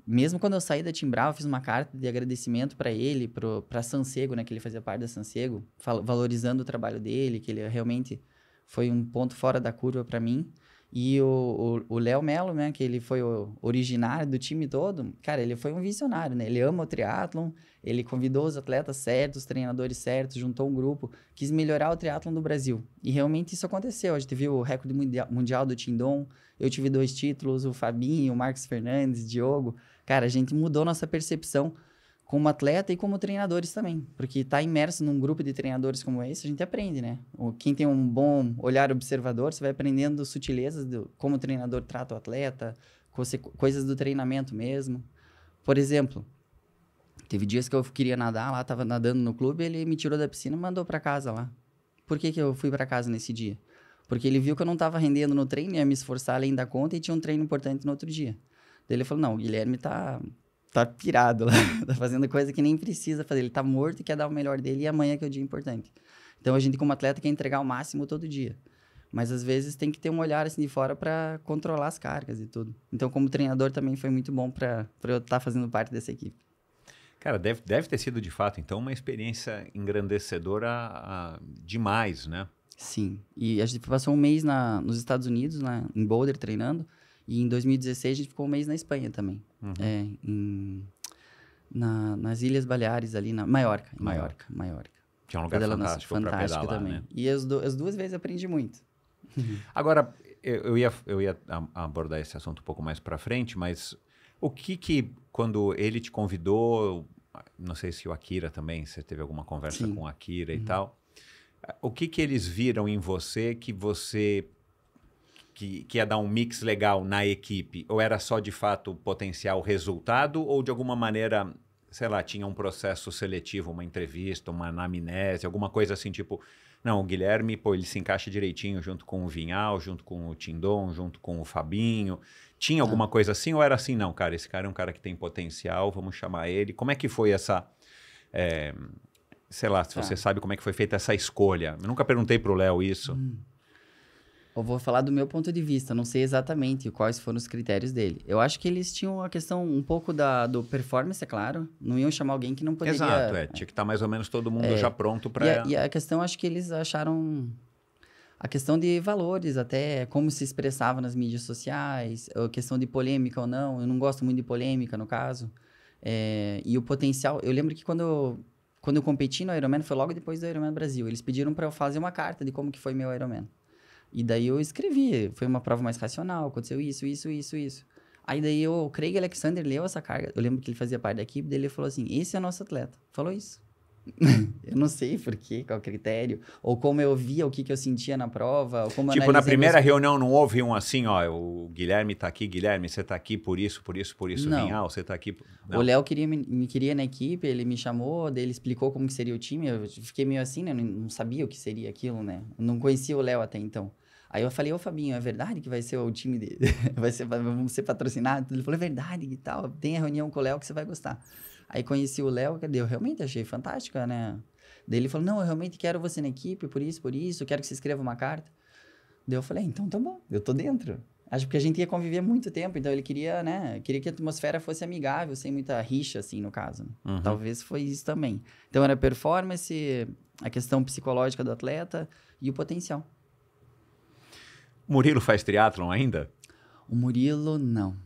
mesmo quando eu saí da Tim eu fiz uma carta de agradecimento para ele, para Sansego, né, que ele fazia parte da Sansego, valorizando o trabalho dele, que ele realmente foi um ponto fora da curva para mim. E o Léo Melo, né, que ele foi o originário do time todo, cara, ele foi um visionário, né? Ele ama o triatlon, ele convidou os atletas certos, os treinadores certos, juntou um grupo, quis melhorar o triatlon do Brasil. E realmente isso aconteceu. A gente viu o recorde mundial, do Tindom, eu tive dois títulos, o Fabinho, o Marcos Fernandes, Diogo. Cara, a gente mudou nossa percepção como atleta e como treinadores também. Porque estar tá imerso num grupo de treinadores como esse, a gente aprende, né? Quem tem um bom olhar observador, você vai aprendendo sutilezas de como o treinador trata o atleta, coisas do treinamento mesmo. Por exemplo, teve dias que eu queria nadar lá, tava nadando no clube, ele me tirou da piscina e mandou para casa lá. Por que, que eu fui para casa nesse dia? Porque ele viu que eu não estava rendendo no treino, ia me esforçar além da conta e tinha um treino importante no outro dia. Daí ele falou: não, o Guilherme tá, tá pirado lá, tá fazendo coisa que nem precisa fazer. Ele tá morto e quer dar o melhor dele e amanhã é que é o dia importante. Então a gente, como atleta, quer entregar o máximo todo dia. Mas às vezes tem que ter um olhar assim de fora para controlar as cargas e tudo. Então, como treinador, também foi muito bom para eu estar tá fazendo parte dessa equipe. Cara, deve, deve ter sido de fato, então, uma experiência engrandecedora a, ah, demais, né? Sim. E a gente passou um mês na, nos Estados Unidos, né, em Boulder, treinando. E em 2016 a gente ficou um mês na Espanha também. Uhum. É, em, na, nas Ilhas Baleares, ali na Maiorca. Maiorca, Maiorca. Que é um lugar fantástico, fantástico pedalar, né? também. Né? E as, do, as duas vezes aprendi muito. Agora, eu, ia, eu ia abordar esse assunto um pouco mais para frente, mas o que que, quando ele te convidou, não sei se o Akira também, você teve alguma conversa Sim. com o Akira uhum. e tal, o que que eles viram em você que você que, que ia dar um mix legal na equipe? Ou era só de fato potencial resultado? Ou de alguma maneira, sei lá, tinha um processo seletivo, uma entrevista, uma anamnese, alguma coisa assim, tipo. Não, o Guilherme, pô, ele se encaixa direitinho junto com o Vinhal, junto com o Tindom, junto com o Fabinho. Tinha tá. alguma ah. coisa assim ou era assim? Não, cara, esse cara é um cara que tem potencial, vamos chamar ele. Como é que foi essa. É, sei lá, se tá. você sabe como é que foi feita essa escolha. Eu nunca perguntei pro Léo isso. Hum. Eu vou falar do meu ponto de vista, não sei exatamente quais foram os critérios dele. Eu acho que eles tinham a questão um pouco da, do performance, é claro. Não iam chamar alguém que não poderia... Exato, é. Tinha que estar tá mais ou menos todo mundo é. já pronto para... E, e, a questão, acho que eles acharam... A questão de valores, até como se expressava nas mídias sociais, a questão de polêmica ou não. Eu não gosto muito de polêmica, no caso. É, e o potencial... Eu lembro que quando eu, quando eu competi no Ironman, foi logo depois do Ironman Brasil. Eles pediram para eu fazer uma carta de como que foi meu Ironman. E daí eu escrevi, foi uma prova mais racional, aconteceu isso, isso, isso, isso. Aí daí eu, o Craig Alexander leu essa carga, eu lembro que ele fazia parte da equipe, daí ele falou assim, esse é nosso atleta, falou isso. eu não sei por quê, qual critério, ou como eu via, o que, que eu sentia na prova, Tipo, na primeira meus... reunião não houve um assim, ó, o Guilherme tá aqui, Guilherme, você tá aqui por isso, por isso, por isso, não. Vinhal, ah, você tá aqui... O Léo queria, me, me, queria na equipe, ele me chamou, ele explicou como que seria o time, eu fiquei meio assim, né, não sabia o que seria aquilo, né, não conhecia o Léo até então. Aí eu falei, ô Fabinho, é verdade que vai ser o time dele? vai ser, vamos ser patrocinados? Ele falou, é verdade e tal. Tem a reunião com o Léo que você vai gostar. Aí conheci o Léo, cadê? Eu realmente achei fantástica, né? Daí ele falou, não, eu realmente quero você na equipe, por isso, por isso, quero que você escreva uma carta. Daí eu falei, ah, então tá bom, eu tô dentro. Acho que a gente ia conviver muito tempo, então ele queria, né? Queria que a atmosfera fosse amigável, sem muita rixa, assim, no caso. Né? Uhum. Talvez foi isso também. Então era performance, a questão psicológica do atleta e o potencial. O Murilo faz triatlon ainda? O Murilo, não.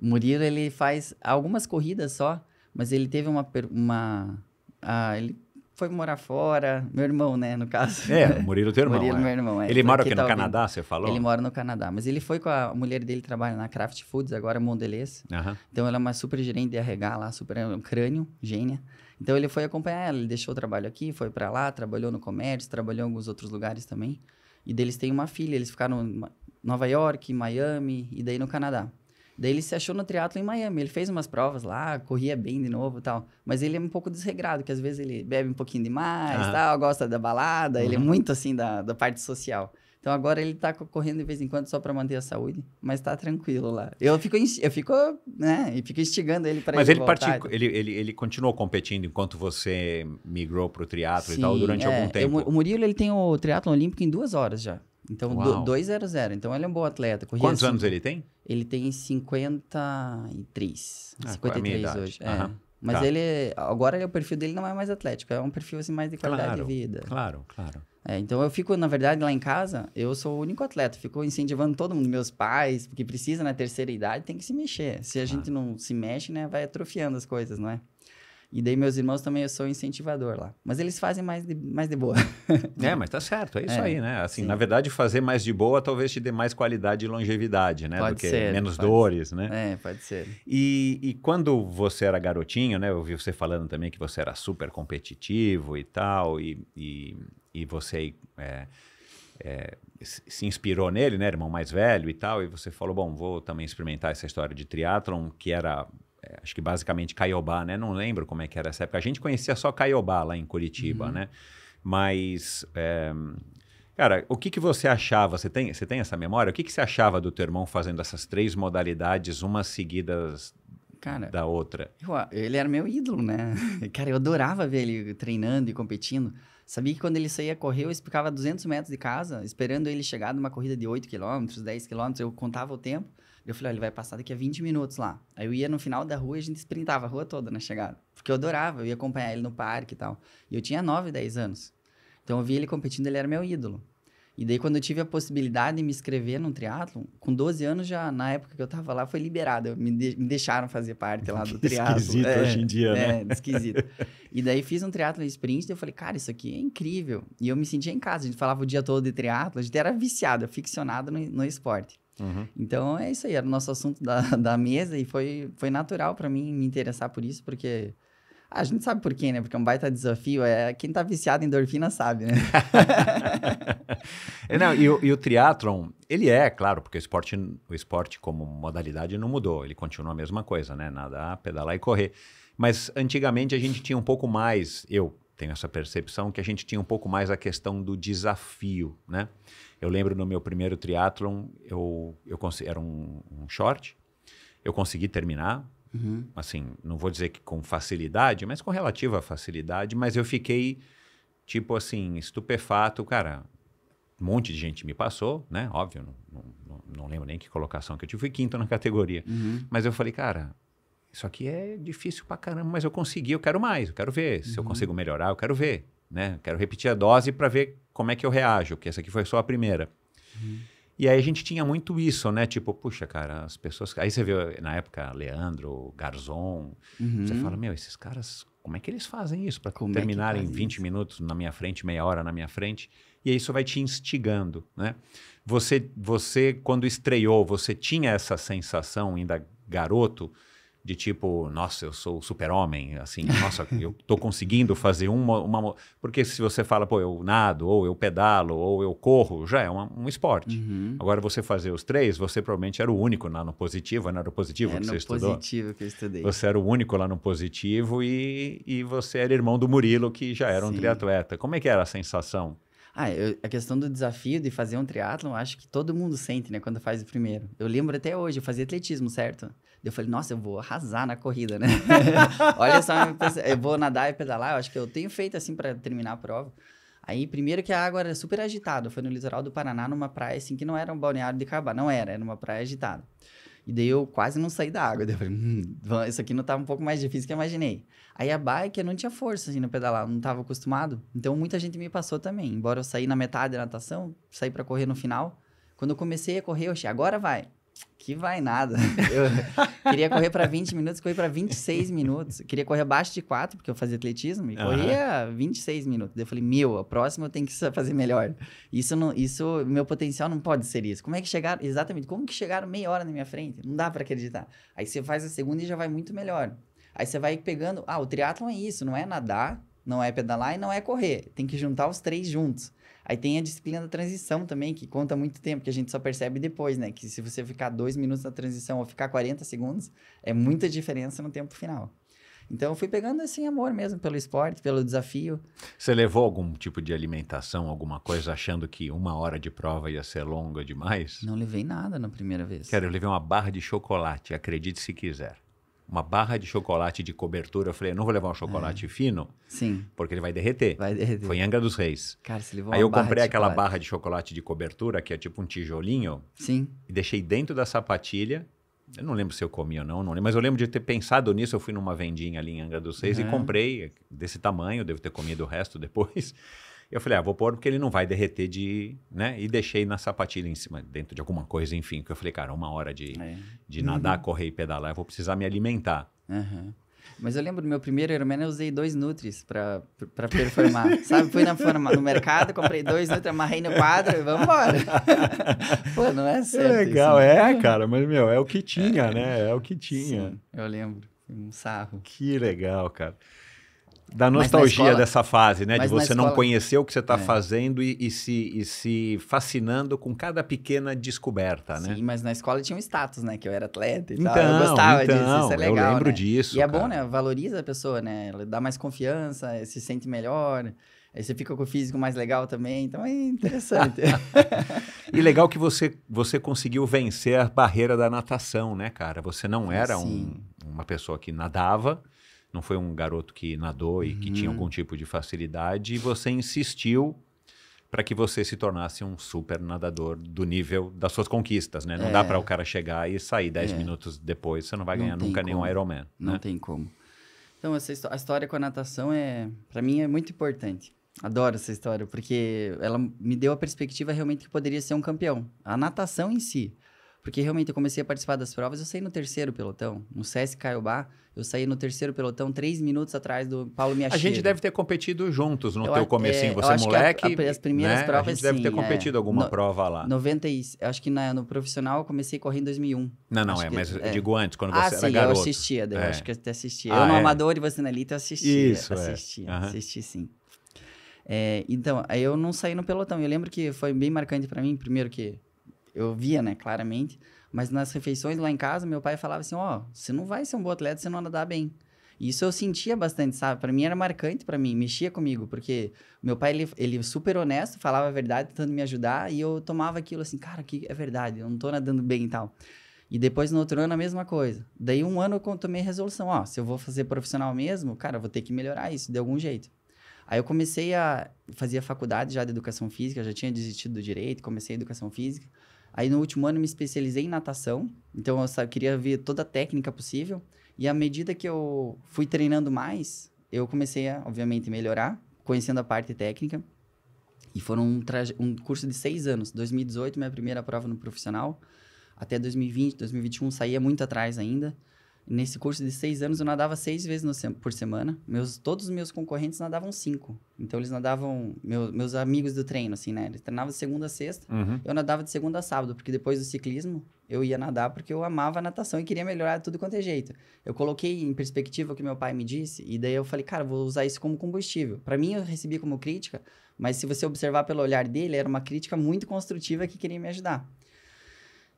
O Murilo, ele faz algumas corridas só, mas ele teve uma... uma ah, ele foi morar fora, meu irmão, né, no caso. É, o Murilo teu irmão. Murilo, é. meu irmão, é. Ele mora aqui no tá Canadá, você falou? Ele mora no Canadá, mas ele foi com a, mulher dele trabalha na Craft Foods, agora Mondelez. Uhum. Então ela é uma super gerente de RH lá, super é um crânio, gênia. Então ele foi acompanhar ela, ele deixou o trabalho aqui, foi para lá, trabalhou no comércio, trabalhou em alguns outros lugares também. E deles tem uma filha, eles ficaram em Nova York, Miami e daí no Canadá. Daí ele se achou no triatlo em Miami, ele fez umas provas lá, corria bem de novo, tal. Mas ele é um pouco desregrado, que às vezes ele bebe um pouquinho demais, ah. tal, gosta da balada, uhum. ele é uhum. muito assim da, da parte social. Então agora ele tá correndo de vez em quando só para manter a saúde, mas tá tranquilo lá. Eu fico, eu fico, né, e fico instigando ele para Mas ele, partiu, ele, ele ele continuou competindo enquanto você migrou pro triatlo e tal durante é, algum tempo. Eu, o Murilo ele tem o triatlo olímpico em duas horas já. Então, 2-0-0. Então, ele é um bom atleta. Corria Quantos assim, anos ele tem? Ele tem 53. Ah, 53 hoje. É. Mas tá. ele. Agora o perfil dele não é mais atlético, é um perfil assim mais de qualidade claro, de vida. Claro, claro. É, então eu fico, na verdade, lá em casa, eu sou o único atleta, fico incentivando todo mundo, meus pais, porque precisa na né, terceira idade, tem que se mexer. Se a claro. gente não se mexe, né, vai atrofiando as coisas, não é? E daí meus irmãos também eu sou incentivador lá. Mas eles fazem mais de, mais de boa. é, mas tá certo, é isso é, aí, né? Assim, sim. na verdade, fazer mais de boa talvez te dê mais qualidade e longevidade, né? Pode Do que ser, menos dores, ser. né? É, pode ser. E, e quando você era garotinho, né? Eu ouvi você falando também que você era super competitivo e tal, e, e, e você. É, é, se inspirou nele, né, irmão mais velho e tal, e você falou, bom, vou também experimentar essa história de triatlon, que era é, acho que basicamente Caiobá, né? Não lembro como é que era essa época. A gente conhecia só Caiobá lá em Curitiba, uhum. né? Mas, é, cara, o que, que você achava? Você tem, você tem essa memória? O que, que você achava do teu irmão fazendo essas três modalidades, umas seguidas cara, da outra? Eu, ele era meu ídolo, né? Cara, eu adorava ver ele treinando e competindo. Sabia que quando ele saía correr, eu ficava a 200 metros de casa, esperando ele chegar numa corrida de 8 km, 10 km, eu contava o tempo eu falei, ele vai passar daqui a 20 minutos lá. Aí eu ia no final da rua e a gente sprintava a rua toda na chegada. Porque eu adorava, eu ia acompanhar ele no parque e tal. E eu tinha 9, 10 anos. Então eu via ele competindo, ele era meu ídolo. E daí quando eu tive a possibilidade de me inscrever num triatlon, com 12 anos já, na época que eu tava lá, foi liberado, me, de, me deixaram fazer parte lá do triatlon. Esquisito é, hoje em dia, né? É, esquisito. e daí fiz um triatlon sprint, e eu falei, cara, isso aqui é incrível. E eu me sentia em casa, a gente falava o dia todo de triatlon, a gente era viciado, ficcionado no, no esporte. Uhum. Então é isso aí, era o nosso assunto da, da mesa e foi, foi natural para mim me interessar por isso, porque ah, a gente sabe por quê, né? Porque é um baita desafio. É quem tá viciado em endorfina sabe, né? É, não, e, o, e o triatlon, ele é, claro, porque o esporte, o esporte como modalidade não mudou. Ele continua a mesma coisa, né? Nadar, pedalar e correr. Mas antigamente a gente tinha um pouco mais, eu tenho essa percepção que a gente tinha um pouco mais a questão do desafio, né? Eu lembro no meu primeiro triatlon, eu, eu era um, um short, eu consegui terminar, uhum. assim, não vou dizer que com facilidade, mas com relativa facilidade, mas eu fiquei, tipo assim, estupefato, cara, um monte de gente me passou, né? Óbvio, não, não, não lembro nem que colocação que eu tive, fui quinto na categoria, uhum. mas eu falei, cara, isso aqui é difícil pra caramba, mas eu consegui, eu quero mais, eu quero ver. Se uhum. eu consigo melhorar, eu quero ver. Né? quero repetir a dose para ver como é que eu reajo, porque essa aqui foi só a primeira. Uhum. E aí a gente tinha muito isso, né? Tipo, puxa, cara, as pessoas. Aí você vê na época Leandro, Garzon. Uhum. Você fala, meu, esses caras, como é que eles fazem isso para é terminarem é 20 isso? minutos na minha frente, meia hora na minha frente? E aí isso vai te instigando, né? Você, você quando estreou, você tinha essa sensação ainda garoto de tipo, nossa, eu sou super-homem, assim, nossa, eu tô conseguindo fazer uma, uma. Porque se você fala, pô, eu nado, ou eu pedalo, ou eu corro, já é uma, um esporte. Uhum. Agora, você fazer os três, você provavelmente era o único lá no positivo, é não era o positivo é que você estudou? positivo que eu estudei. Você era o único lá no positivo e, e você era irmão do Murilo, que já era Sim. um triatleta. Como é que era a sensação? Ah, eu, a questão do desafio de fazer um triatlon, acho que todo mundo sente, né? Quando faz o primeiro. Eu lembro até hoje, eu fazia atletismo, certo? Eu falei, nossa, eu vou arrasar na corrida, né? Olha só, eu vou nadar e pedalar. Eu acho que eu tenho feito assim para terminar a prova. Aí, primeiro que a água era super agitada. Foi no litoral do Paraná, numa praia assim, que não era um balneário de Cabá. Não era, era uma praia agitada. E daí eu quase não saí da água. Daí eu falei, hum, isso aqui não estava tá um pouco mais difícil que eu imaginei. Aí a bike, eu não tinha força assim, no pedalar, não estava acostumado. Então muita gente me passou também. Embora eu saí na metade da natação, saí para correr no final. Quando eu comecei a correr, eu achei, agora vai que vai nada. Eu queria correr para 20 minutos, corri para 26 minutos. Eu queria correr abaixo de 4, porque eu fazia atletismo, e uhum. corria 26 minutos. Daí eu falei, meu, a próxima eu tenho que fazer melhor. Isso, não, isso, meu potencial não pode ser isso. Como é que chegaram, exatamente, como que chegaram meia hora na minha frente? Não dá para acreditar. Aí você faz a segunda e já vai muito melhor. Aí você vai pegando, ah, o triatlon é isso, não é nadar, não é pedalar e não é correr. Tem que juntar os três juntos. Aí tem a disciplina da transição também, que conta muito tempo, que a gente só percebe depois, né? Que se você ficar dois minutos na transição ou ficar 40 segundos, é muita diferença no tempo final. Então eu fui pegando assim amor mesmo pelo esporte, pelo desafio. Você levou algum tipo de alimentação, alguma coisa, achando que uma hora de prova ia ser longa demais? Não levei nada na primeira vez. Quero, eu levei uma barra de chocolate, acredite se quiser uma barra de chocolate de cobertura. Eu falei, eu não vou levar um chocolate é. fino, Sim. porque ele vai derreter. Vai derreter. Foi em Angra dos Reis. Cara, se levou Aí eu comprei aquela chocolate. barra de chocolate de cobertura, que é tipo um tijolinho. Sim. E deixei dentro da sapatilha. Eu não lembro se eu comi ou não, não lembro, mas eu lembro de ter pensado nisso. Eu fui numa vendinha ali em Angra dos Reis uhum. e comprei desse tamanho, devo ter comido o resto depois. Eu falei, ah, vou pôr porque ele não vai derreter de. né? E deixei na sapatilha em cima, dentro de alguma coisa, enfim. Que eu falei, cara, uma hora de, é. de nadar, uhum. correr e pedalar, eu vou precisar me alimentar. Uhum. Mas eu lembro do meu primeiro Ironman, eu usei dois Nutris para, performar. Sabe, fui na forma, no mercado, comprei dois Nutris, amarrei no quadro e vambora. Pô, não é certo. É legal, isso, né? é, cara, mas, meu, é o que tinha, é. né? É o que tinha. Sim, eu lembro. Um sarro. Que legal, cara. Da nostalgia escola, dessa fase, né? De você escola, não conhecer o que você está é. fazendo e, e, se, e se fascinando com cada pequena descoberta, né? Sim, mas na escola tinha um status, né? Que eu era atleta e então, tal. Eu então, gostava então, disso, isso então, é legal. Eu lembro né? disso. E é cara. bom, né? Valoriza a pessoa, né? Ela dá mais confiança, eh, se sente melhor. Aí você fica com o físico mais legal também, então é interessante. e legal que você, você conseguiu vencer a barreira da natação, né, cara? Você não era um, uma pessoa que nadava, não foi um garoto que nadou e que tinha uhum. algum tipo de facilidade, e você insistiu para que você se tornasse um super nadador do nível das suas conquistas, né? Não é. dá para o cara chegar e sair 10 é. minutos depois, você não vai não ganhar nunca como. nenhum Ironman. Não né? tem como. Então, essa a história com a natação é, para mim, é muito importante. Adoro essa história, porque ela me deu a perspectiva realmente que poderia ser um campeão. A natação em si. Porque realmente eu comecei a participar das provas, eu saí no terceiro pelotão. No CS Caiobá, eu saí no terceiro pelotão, três minutos atrás do Paulo Miachiro. A gente deve ter competido juntos no eu, teu comecinho, é, você moleque. A, a, as primeiras né? provas, A gente deve ter é. competido é, alguma no, prova lá. 90 e, acho que na, no profissional eu comecei correndo em 2001. Não, não, é, que, mas é. digo antes, quando ah, você ah, era sim, eu assistia, daí, eu é. acho que até assistia. Ah, eu no é? amador e você na elite, eu assistia. Isso, assistia, uhum. assisti sim. então, aí eu não saí no pelotão. Eu lembro que foi bem marcante para mim, primeiro que eu via, né, claramente. Mas nas refeições lá em casa, meu pai falava assim: ó, oh, você não vai ser um bom atleta se não nadar bem. Isso eu sentia bastante, sabe? Para mim era marcante, para mim, mexia comigo, porque meu pai, ele, ele super honesto, falava a verdade, tentando me ajudar, e eu tomava aquilo assim, cara, que é verdade, eu não tô nadando bem e tal. E depois no outro ano a mesma coisa. Daí um ano eu tomei resolução, ó, se eu vou fazer profissional mesmo, cara, eu vou ter que melhorar isso de algum jeito. Aí eu comecei a fazer faculdade já de educação física, já tinha desistido do direito, comecei a educação física. Aí no último ano me especializei em natação, então eu queria ver toda a técnica possível. E à medida que eu fui treinando mais, eu comecei a, obviamente, melhorar, conhecendo a parte técnica. E foram um, um curso de seis anos. 2018, minha primeira prova no profissional. Até 2020, 2021, saía muito atrás ainda. Nesse curso de seis anos, eu nadava seis vezes se por semana. Meus, todos os meus concorrentes nadavam cinco. Então, eles nadavam... Meu, meus amigos do treino, assim, né? Eles treinavam de segunda a sexta. Uhum. Eu nadava de segunda a sábado, porque depois do ciclismo, eu ia nadar porque eu amava a natação e queria melhorar tudo quanto é jeito. Eu coloquei em perspectiva o que meu pai me disse. E daí, eu falei, cara, vou usar isso como combustível. Para mim, eu recebi como crítica. Mas se você observar pelo olhar dele, era uma crítica muito construtiva que queria me ajudar.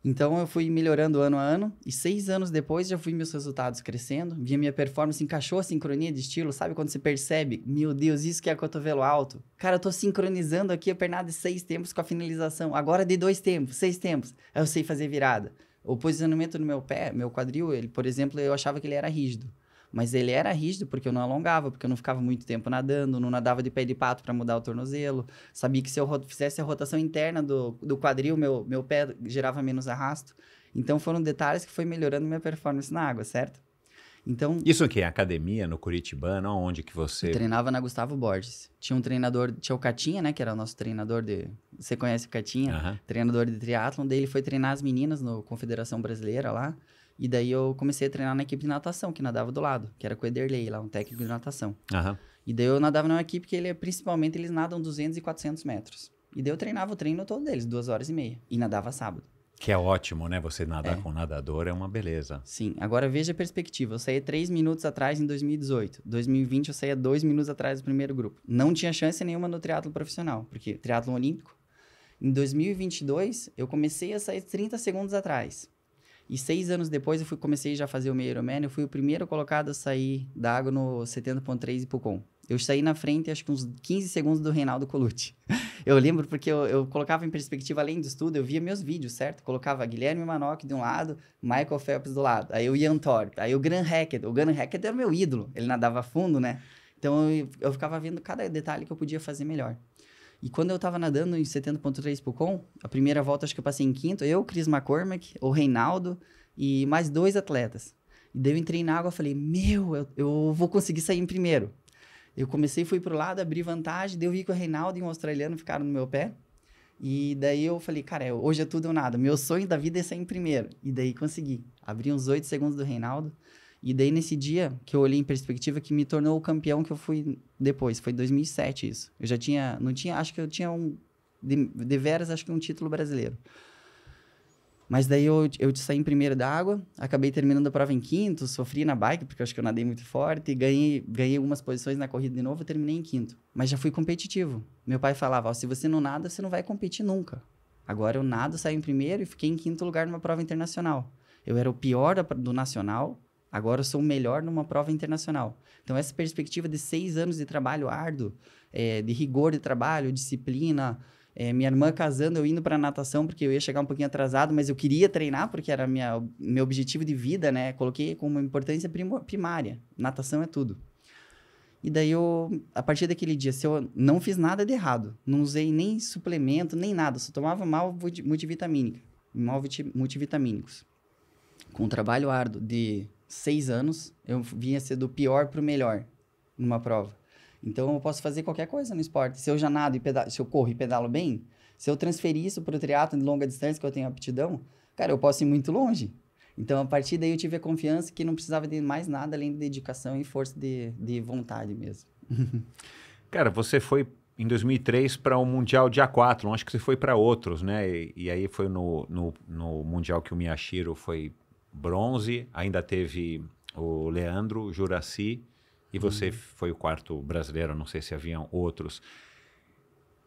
Então eu fui melhorando ano a ano e seis anos depois já fui meus resultados crescendo, via minha performance, encaixou a sincronia de estilo, sabe? Quando você percebe, meu Deus, isso que é cotovelo alto. Cara, eu tô sincronizando aqui a pernada de seis tempos com a finalização, agora é de dois tempos, seis tempos. Aí eu sei fazer virada. O posicionamento do meu pé, meu quadril, ele, por exemplo, eu achava que ele era rígido. Mas ele era rígido porque eu não alongava, porque eu não ficava muito tempo nadando, não nadava de pé de pato para mudar o tornozelo. Sabia que se eu fizesse a rotação interna do, do quadril, meu, meu pé gerava menos arrasto. Então foram detalhes que foi melhorando minha performance na água, certo? Então, isso aqui é academia no Curitibano, onde que você treinava na Gustavo Borges. Tinha um treinador, tinha o Catinha, né, que era o nosso treinador de, você conhece o Catinha, uhum. treinador de triatlon, daí ele foi treinar as meninas no Confederação Brasileira lá. E daí eu comecei a treinar na equipe de natação, que nadava do lado, que era com o Ederley, lá um técnico de natação. Uhum. E daí eu nadava numa equipe que ele, é, principalmente eles nadam 200 e 400 metros. E daí eu treinava o treino todo deles, duas horas e meia. E nadava sábado. Que é ótimo, né? Você nadar é. com nadador é uma beleza. Sim. Agora veja a perspectiva. Eu saía três minutos atrás em 2018. 2020 eu saía dois minutos atrás do primeiro grupo. Não tinha chance nenhuma no triatlo profissional, porque triatlo olímpico. Em 2022 eu comecei a sair 30 segundos atrás. E seis anos depois eu fui, comecei já a fazer o meio Ironman. Eu fui o primeiro colocado a sair da água no 70.3 e Pucon. Eu saí na frente, acho que uns 15 segundos do Reinaldo Colucci. eu lembro porque eu, eu, colocava em perspectiva, além disso tudo, eu via meus vídeos, certo? Colocava Guilherme Manoque de um lado, Michael Phelps do lado, aí o Ian Thorpe, aí o Gran Hackett. O Gran Hackett era meu ídolo, ele nadava fundo, né? Então eu, eu ficava vendo cada detalhe que eu podia fazer melhor. E quando eu tava nadando em 70.3 Pucon, a primeira volta acho que eu passei em quinto, eu, Chris McCormack, o Reinaldo e mais dois atletas. E daí eu entrei na água e falei, meu, eu, eu, vou conseguir sair em primeiro. Eu comecei, fui pro lado, abri vantagem, deu vi que o Reinaldo e um australiano ficaram no meu pé. E daí eu falei, cara, hoje é tudo ou nada. Meu sonho da vida é sair em primeiro. E daí consegui. Abri uns oito segundos do Reinaldo. E daí, nesse dia que eu olhei em perspectiva, que me tornou o campeão que eu fui depois. Foi 2007 isso. Eu já tinha, não tinha, acho que eu tinha um, de, de veras, acho que um título brasileiro. Mas daí eu, eu saí em primeiro da água, acabei terminando a prova em quinto, sofri na bike, porque eu acho que eu nadei muito forte, e ganhei, ganhei algumas posições na corrida de novo, terminei em quinto. Mas já fui competitivo. Meu pai falava, se você não nada, você não vai competir nunca. Agora eu nado, saí em primeiro e fiquei em quinto lugar numa prova internacional. Eu era o pior do nacional, Agora eu sou o melhor numa prova internacional. Então, essa perspectiva de seis anos de trabalho árduo, é, de rigor de trabalho, disciplina. É, minha irmã casando, eu indo para natação, porque eu ia chegar um pouquinho atrasado, mas eu queria treinar, porque era minha, meu objetivo de vida, né? Coloquei como importância primária. Natação é tudo. E daí eu, a partir daquele dia, se eu não fiz nada de errado, não usei nem suplemento, nem nada, só tomava mal multivitamínica, mal multivitamínicos. Com trabalho árduo de seis anos, eu vinha ser do pior para o melhor numa prova. Então eu posso fazer qualquer coisa no esporte. Se eu já nado e pedalo, se eu corro e pedalo bem, se eu transferir isso para o triatlo de longa distância que eu tenho aptidão, cara, eu posso ir muito longe. Então a partir daí eu tive a confiança que não precisava de mais nada além de dedicação e força de, de vontade mesmo. cara, você foi em 2003 para o um Mundial de A4, acho que você foi para outros, né? E, e, aí foi no, no, no Mundial que o Miyashiro foi bronze, ainda teve o Leandro, Juraci, e você uhum. foi o quarto brasileiro, não sei se haviam outros.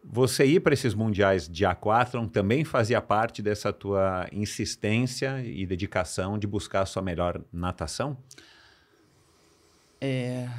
Você ir para esses mundiais de aquatlon também fazia parte dessa tua insistência e dedicação de buscar a sua melhor natação? É,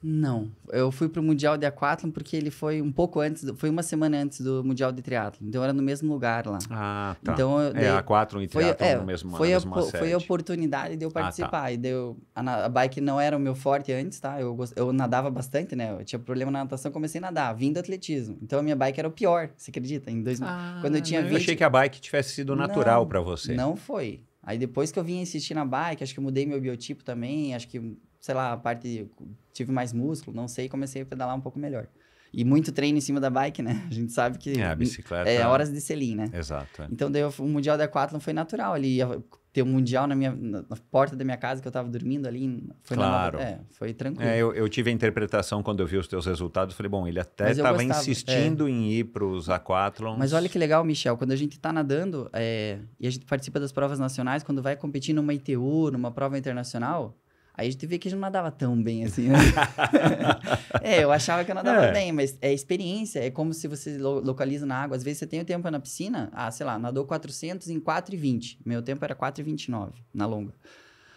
não, eu fui pro Mundial de Aquatlon porque ele foi um pouco antes, do, foi uma semana antes do Mundial de Triatlon, então era no mesmo lugar lá. Ah, tá. Então, eu, daí, é, Aquatlon e Triatlon é, no mesmo, foi a, Foi a oportunidade de eu participar, ah, tá. e deu, a, a, bike não era o meu forte antes, tá? Eu, eu nadava bastante, né? Eu tinha problema na natação, comecei a nadar, vindo do atletismo. Então a minha bike era o pior, você acredita? Em dois, ah, quando eu tinha 20... Né? Eu achei que a bike tivesse sido natural para você. Não foi. Aí depois que eu vim insistir na bike, acho que eu mudei meu biotipo também, acho que sei lá, a parte. Tive mais músculo, não sei, comecei a pedalar um pouco melhor. E muito treino em cima da bike, né? A gente sabe que. É, a bicicleta. É horas de selim, né? Exato. É. Então, daí, o Mundial da Quatro não foi natural. Ele ia ter o um Mundial na, minha, na porta da minha casa que eu tava dormindo ali. Foi claro. Nova, é, foi tranquilo. É, eu, eu, tive a interpretação quando eu vi os teus resultados. Falei, bom, ele até estava insistindo é. em ir para os aquátlons. Mas olha que legal, Michel. Quando a gente tá nadando é, e a gente participa das provas nacionais, quando vai competir numa ITU, numa prova internacional, Aí a gente vê que a gente não nadava tão bem assim, né? é, eu achava que eu nadava é. bem, mas é experiência, é como se você lo localiza na água. Às vezes você tem o tempo na piscina, ah, sei lá, nadou 400 em 4,20. Meu tempo era 4,29 na longa.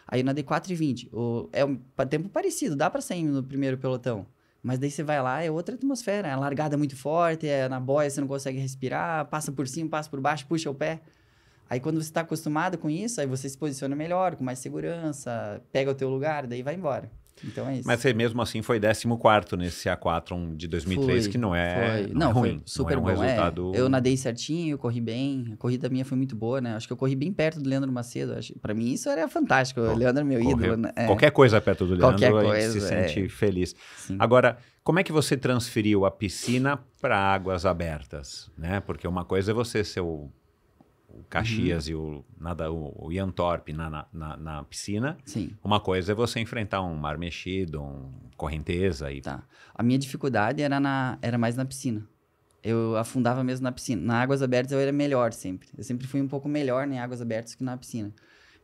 Aí eu nadei 4,20. é um tempo parecido, dá para sair no primeiro pelotão. Mas daí você vai lá, é outra atmosfera. É largada muito forte, é na boia, você não consegue respirar, passa por cima, passa por baixo, puxa o pé. Aí quando você está acostumado com isso, aí você se posiciona melhor, com mais segurança, pega o teu lugar, daí vai embora. Então é isso. Mas você mesmo assim foi 14 nesse A4 de 2003, foi, que não é, foi. Não, é não é ruim. super não é um bom. É. Resultado... É. Eu nadei certinho, eu corri bem. A corrida minha foi muito boa, né? Acho que eu corri bem perto do Leandro Macedo. Acho... Para mim isso era fantástico. O Leandro é meu Correu. ídolo. Né? É. Qualquer coisa perto do Leandro, coisa, a gente se sente feliz. Sim. Agora, como é que você transferiu a piscina para águas abertas? Né? Porque uma coisa é você ser o o Caxias uhum. e o, nada, o, o Ian Torpe na, na, na, na piscina. Sim. Uma coisa é você enfrentar um mar mexido, um correnteza e. Tá. A minha dificuldade era, na, era mais na piscina. Eu afundava mesmo na piscina. Na águas abertas eu era melhor sempre. Eu sempre fui um pouco melhor em águas abertas que na piscina.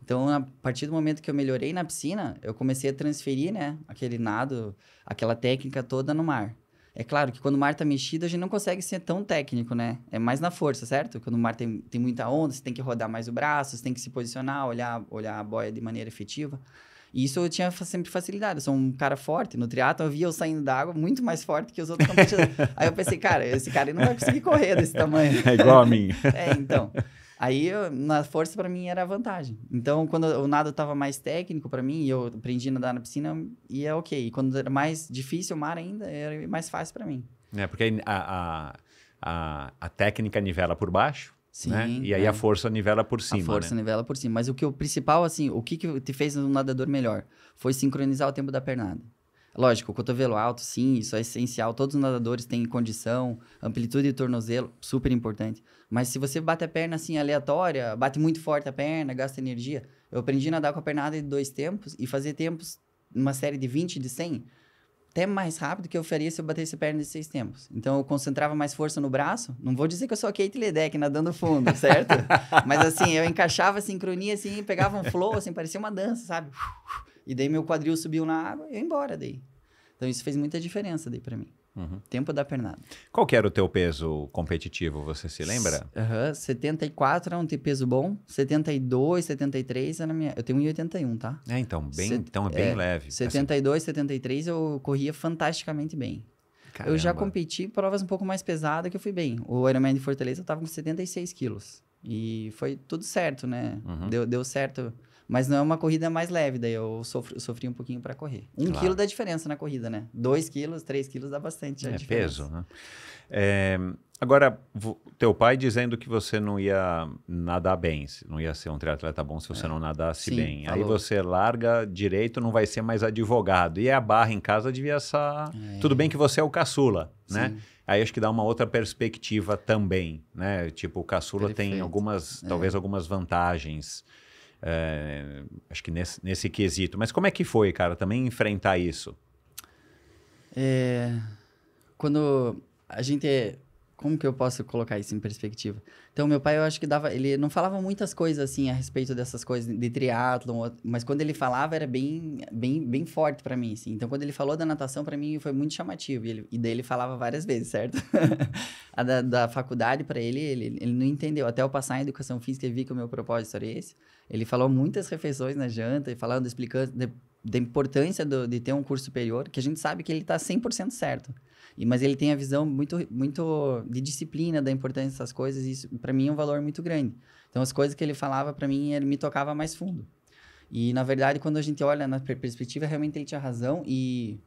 Então, a partir do momento que eu melhorei na piscina, eu comecei a transferir, né, aquele nado, aquela técnica toda no mar. É claro que quando o mar tá mexido, a gente não consegue ser tão técnico, né? É mais na força, certo? Quando o mar tem, tem muita onda, você tem que rodar mais o braço, você tem que se posicionar, olhar, olhar a boia de maneira efetiva. E isso eu tinha sempre facilidade. Eu sou um cara forte. No triatlo eu via eu saindo da água muito mais forte que os outros competidores. aí eu pensei, cara, esse cara não vai conseguir correr desse tamanho. É igual a mim. é, então. Aí, eu, na força, para mim, era vantagem. Então, quando o nado estava mais técnico para mim, e eu aprendi a nadar na piscina, ia é ok. E quando era mais difícil o mar ainda, era mais fácil para mim. É, porque a, a, a, a, técnica nivela por baixo, Sim, né? E aí é. a força nivela por cima, A força né? nivela por cima. Mas o que o principal, assim, o que, que te fez um nadador melhor? Foi sincronizar o tempo da pernada. Lógico, cotovelo alto, sim, isso é essencial. Todos os nadadores têm condição, amplitude de tornozelo, super importante. Mas se você bate a perna assim aleatória, bate muito forte a perna, gasta energia. Eu aprendi a nadar com a pernada de dois tempos e fazer tempos, uma série de 20, de 100, até mais rápido que eu faria se eu batesse a perna de seis tempos. Então eu concentrava mais força no braço. Não vou dizer que eu sou a Kate Ledeck nadando fundo, certo? Mas assim, eu encaixava a sincronia assim, pegava um flow, assim, parecia uma dança, sabe? E daí meu quadril subiu na água e eu embora daí. Então isso fez muita diferença daí para mim. Uhum. Tempo da pernada. Qual era o teu peso competitivo, você se lembra? Uhum, 74 era um peso bom, 72, 73 era minha... Eu tenho 1,81, tá? É, então, bem, então é bem é, leve. 72, assim. 73 eu corria fantasticamente bem. Caramba. Eu já competi provas um pouco mais pesadas que eu fui bem. O Ironman de Fortaleza eu tava com 76 quilos. E foi tudo certo, né? Uhum. Deu, deu certo mas não é uma corrida mais leve, daí eu sofri, sofri um pouquinho para correr. Um claro. quilo dá diferença na corrida, né? Dois quilos, três quilos dá bastante. É diferença. peso, né? É, agora, teu pai dizendo que você não ia nadar bem, não ia ser um triatleta bom se você é. não nadasse Sim, bem. Falou. Aí você larga direito, não vai ser mais advogado. E a barra em casa devia ser É. Tudo bem que você é o caçula, né? Sim. né? Aí acho que dá uma outra perspectiva também, né? Tipo, o caçula Perfeito. tem algumas, é. talvez algumas vantagens. É, acho que nesse, nesse quesito. Mas como é que foi, cara, também enfrentar isso? É, quando a gente como que eu posso colocar isso em perspectiva? Então, meu pai, eu acho que dava, ele não falava muitas coisas assim a respeito dessas coisas de triatlon, mas quando ele falava era bem, bem, bem forte para mim, assim. Então, quando ele falou da natação para mim foi muito chamativo e, ele, e daí ele falava várias vezes, certo? a da, da faculdade para ele, ele, ele não entendeu. Até eu passar em educação física e vi que o meu propósito era esse. Ele falou muitas refeições na janta e falando, explicando, de, da importância do, de ter um curso superior, que a gente sabe que ele está 100% certo. E, mas ele tem a visão muito, muito de disciplina, da importância dessas coisas, e isso para mim é um valor muito grande. Então as coisas que ele falava para mim, ele me tocava mais fundo. E na verdade, quando a gente olha na perspectiva, realmente ele tinha razão e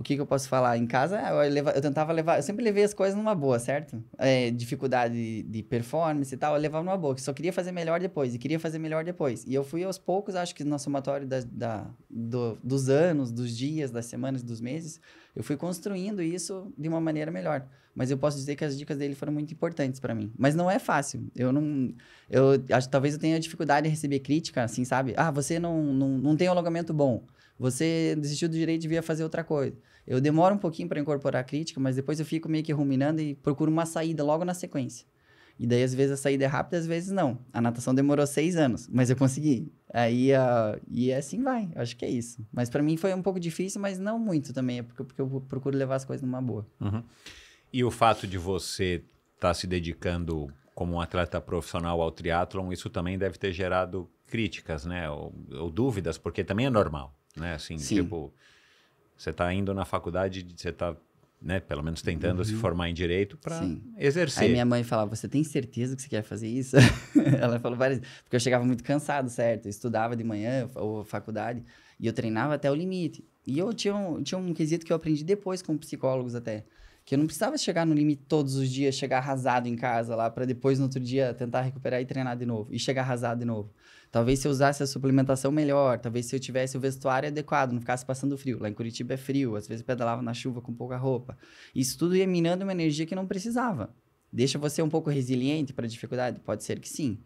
o que, que eu posso falar? Em casa, eu, leva, eu tentava levar. Eu sempre levei as coisas numa boa, certo? É, dificuldade de, performance e tal, eu levava numa boa. Que só queria fazer melhor depois, e queria fazer melhor depois. E eu fui aos poucos, acho que no somatório da, da do, dos anos, dos dias, das semanas, dos meses, eu fui construindo isso de uma maneira melhor. Mas eu posso dizer que as dicas dele foram muito importantes para mim. Mas não é fácil. Eu não. Eu acho talvez eu tenha dificuldade em receber crítica, assim, sabe? Ah, você não, não, não tem alongamento bom. Você desistiu do direito e devia fazer outra coisa. Eu demoro um pouquinho para incorporar a crítica, mas depois eu fico meio que ruminando e procuro uma saída logo na sequência. E daí, às vezes, a saída é rápida, às vezes não. A natação demorou seis anos, mas eu consegui. Aí, uh, e assim vai. Acho que é isso. Mas para mim foi um pouco difícil, mas não muito também. É porque, porque eu procuro levar as coisas numa boa. Uhum. E o fato de você estar tá se dedicando como um atleta profissional ao triatlon, isso também deve ter gerado críticas, né? Ou, ou dúvidas, porque também é normal, né? Assim, Sim. tipo... Você está indo na faculdade, você está, né, pelo menos tentando uhum. se formar em direito para exercer. Aí minha mãe falava: Você tem certeza que você quer fazer isso? Ela falou várias Porque eu chegava muito cansado, certo? Eu estudava de manhã, ou faculdade, e eu treinava até o limite. E eu tinha um, tinha um quesito que eu aprendi depois com psicólogos até. Que eu não precisava chegar no limite todos os dias, chegar arrasado em casa lá, para depois no outro dia tentar recuperar e treinar de novo. E chegar arrasado de novo. Talvez se eu usasse a suplementação melhor, talvez se eu tivesse o vestuário adequado, não ficasse passando frio. Lá em Curitiba é frio, às vezes pedalava na chuva com pouca roupa. Isso tudo ia minando uma energia que não precisava. Deixa você um pouco resiliente para dificuldade? Pode ser que sim.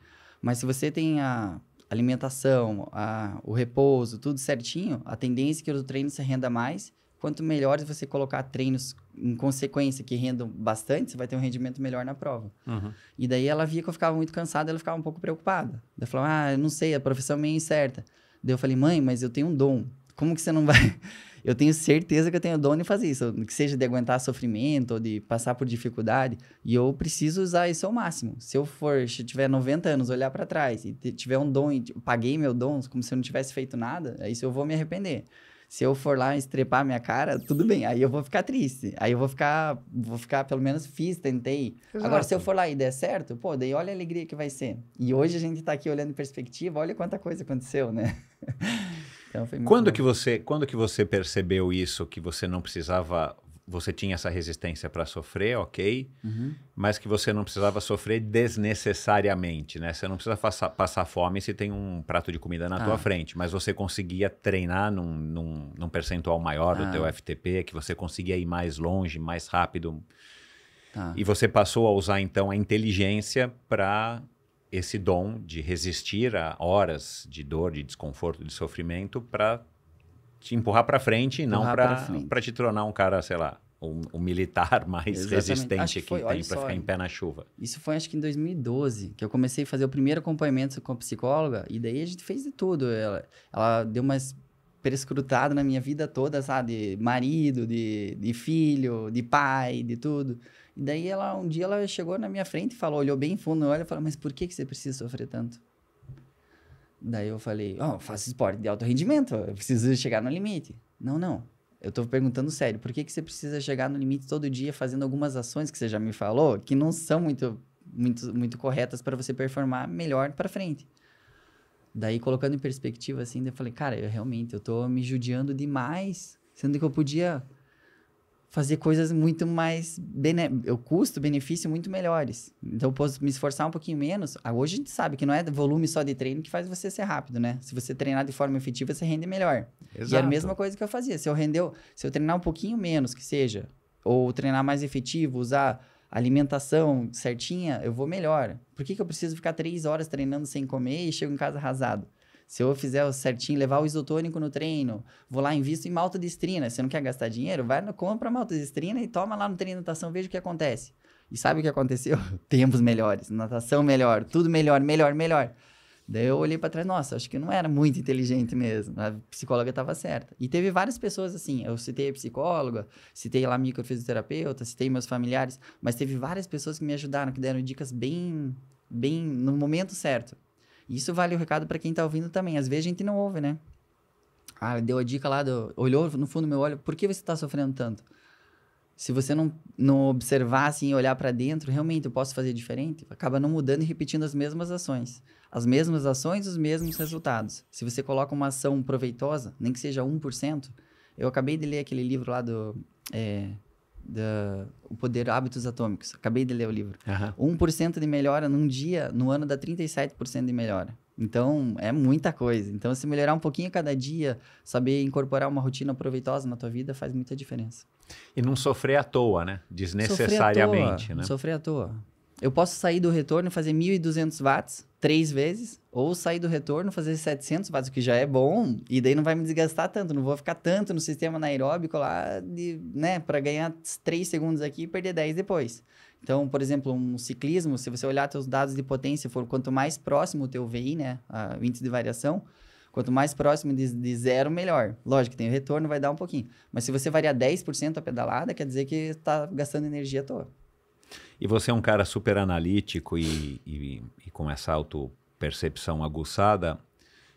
Mas se você tem a alimentação, a, o repouso, tudo certinho, a tendência é que o treino se renda mais Quanto melhores você colocar treinos em consequência que rendam bastante, você vai ter um rendimento melhor na prova. Uhum. E daí ela via que eu ficava muito cansada, ela ficava um pouco preocupada. Ela falou: ah, eu não sei, a profissão é meio incerta. Daí eu falei, mãe, mas eu tenho um dom. Como que você não vai... eu tenho certeza que eu tenho dom em fazer isso, que seja de aguentar sofrimento ou de passar por dificuldade, e eu preciso usar isso ao máximo. Se eu for, se eu tiver 90 anos, olhar para trás e tiver um dom, e tipo, paguei meu dom como se eu não tivesse feito nada, aí é eu vou me arrepender se eu for lá estrepar a minha cara, tudo bem, aí eu vou ficar triste. Aí eu vou ficar, vou ficar, pelo menos fiz, tentei. Exato. Agora, se eu for lá e der certo, pô, daí olha a alegria que vai ser. E hoje a gente está aqui olhando em perspectiva, olha quanta coisa aconteceu, né? então, foi muito quando bom. que você, quando que você percebeu isso que você não precisava você tinha essa resistência para sofrer, ok, uhum. mas que você não precisava sofrer desnecessariamente, né? Você não precisa passar, passar fome se tem um prato de comida na ah. tua frente, mas você conseguia treinar num, num, num percentual maior ah. do teu ah. FTP, que você conseguia ir mais longe, mais rápido. Ah. E você passou a usar, então, a inteligência para esse dom de resistir a horas de dor, de desconforto, de sofrimento, para te empurrar para frente e não para te tornar um cara, sei lá, um, um militar mais Exatamente. resistente que, foi, tem para ficar em pé na chuva. Isso foi acho que em 2012, que eu comecei a fazer o primeiro acompanhamento com a psicóloga e daí a gente fez de tudo. Ela, ela deu umas perscrutadas na minha vida toda, sabe? De marido, de, de filho, de pai, de tudo. E daí ela um dia ela chegou na minha frente e falou, olhou bem fundo no olho e falou: "Mas por que que você precisa sofrer tanto?" Daí eu falei, ó, oh, faço esporte de alto rendimento, eu preciso chegar no limite. Não, não. Eu tô perguntando sério, por que, que você precisa chegar no limite todo dia fazendo algumas ações que você já me falou que não são muito, muito, muito corretas para você performar melhor para frente? Daí, colocando em perspectiva, assim, eu falei, cara, eu realmente, eu tô me judiando demais, sendo que eu podia fazer coisas muito mais. Eu custo-benefício muito melhores. Então, eu posso me esforçar um pouquinho menos. Ah, hoje a gente sabe que não é volume só de treino que faz você ser rápido, né? Se você treinar de forma efetiva, você rende melhor. É Exato. E era a mesma coisa que eu fazia. Se eu rendeu, se eu treinar um pouquinho menos, que seja, ou treinar mais efetivo, usar alimentação certinha, eu vou melhor. Por que, que eu preciso ficar três horas treinando sem comer e chego em casa arrasado? Se eu fizer o certinho, levar o isotônico no treino, vou lá, invisto em malta de estrina. Você não quer gastar dinheiro? Vai, compra malta de estrina e toma lá no treino de natação, veja o que acontece. E sabe o que aconteceu? Tempos melhores, natação melhor, tudo melhor, melhor, melhor. Daí eu olhei para trás, nossa, acho que não era muito inteligente mesmo. A psicóloga estava certa. E teve várias pessoas assim. Eu citei a psicóloga, citei lá a microfisioterapeuta, citei meus familiares, mas teve várias pessoas que me ajudaram, que deram dicas bem, bem no momento certo. Isso vale o recado para quem tá ouvindo também. Às vezes a gente não ouve, né? Ah, deu a dica lá, do, olhou no fundo do meu olho, por que você tá sofrendo tanto? Se você não, não observar assim e olhar para dentro, realmente eu posso fazer diferente? Acaba não mudando e repetindo as mesmas ações. As mesmas ações, os mesmos resultados. Se você coloca uma ação proveitosa, nem que seja 1%, eu acabei de ler aquele livro lá do. É, da, o Poder Hábitos Atômicos. Acabei de ler o livro. Uhum. 1% de melhora num dia, no ano dá 37% de melhora. Então, é muita coisa. Então, se melhorar um pouquinho cada dia, saber incorporar uma rotina proveitosa na tua vida faz muita diferença. E não sofrer à toa, né? Desnecessariamente, sofrer à toa, né? Sofrer à toa. Eu posso sair do retorno e fazer 1.200 watts três vezes, ou sair do retorno fazer 700 watts, o que já é bom, e daí não vai me desgastar tanto, não vou ficar tanto no sistema anaeróbico lá, de, né, para ganhar três segundos aqui e perder 10 depois. Então, por exemplo, um ciclismo, se você olhar seus dados de potência, for quanto mais próximo o teu VI, né, a, índice de variação, quanto mais próximo de, de zero, melhor. Lógico, tem o retorno, vai dar um pouquinho. Mas se você variar 10% a pedalada, quer dizer que está gastando energia à toa. E você é um cara super analítico e, e, e com essa auto-percepção aguçada.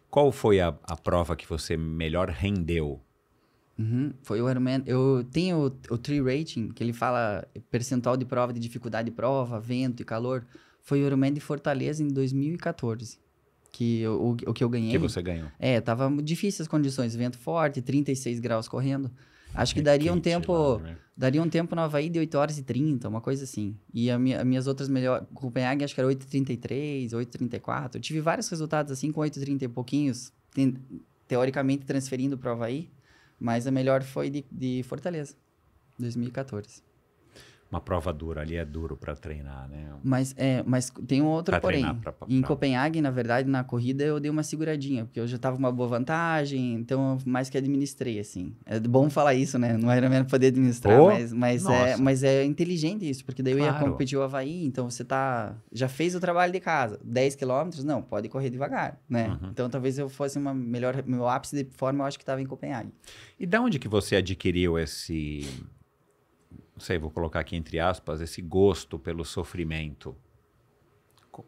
Qual foi a, a, prova que você melhor rendeu? Uhum, foi o Ironman. Eu tenho o, o tree rating, que ele fala percentual de prova, de dificuldade de prova, vento e calor. Foi o Ironman de Fortaleza em 2014 que eu, o, o que eu ganhei. Que você ganhou. É, tava difícil as condições, vento forte, 36 graus correndo. Acho que é daria um tempo. Né? Daria um tempo no Havaí de 8 horas e 30, uma coisa assim. E a minha, as minhas outras melhores. Copenhague, acho que era 8h33, 8h34. Eu tive vários resultados assim, com 8h30 e pouquinhos, te, teoricamente transferindo para o Havaí. Mas a melhor foi de, de Fortaleza, 2014 uma prova dura, ali é duro para treinar, né? Mas é, mas tem um outro pra porém. pra, pra, em Copenhague, na verdade, na corrida eu dei uma seguradinha, porque eu já tava com uma boa vantagem, então eu mais que administrei assim. É bom falar isso, né? Não era mesmo poder administrar, oh, mas mas é, mas é inteligente isso, porque daí claro. eu ia competir o Havaí, então você tá já fez o trabalho de casa, 10 quilômetros, não, pode correr devagar, né? Uhum. Então talvez eu fosse uma melhor meu ápice de forma, eu acho que tava em Copenhague. E da onde que você adquiriu esse não sei, vou colocar aqui entre aspas, esse gosto pelo sofrimento.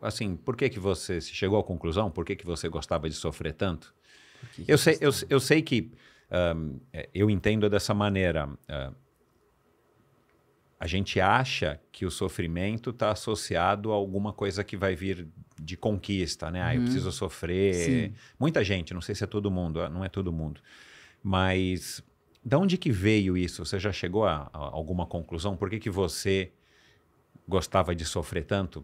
Assim, por que que você chegou à conclusão? Por que que você gostava de sofrer tanto? eu, sei, eu, eu sei que um, é, eu entendo dessa maneira. Uh, a gente acha que o sofrimento está associado a alguma coisa que vai vir de conquista, né? Ah, eu uhum. preciso sofrer. Sim. Muita gente, não sei se é todo mundo, ah, não é todo mundo, mas da onde que veio isso? Você já chegou a, a alguma conclusão? Por que, que você gostava de sofrer tanto?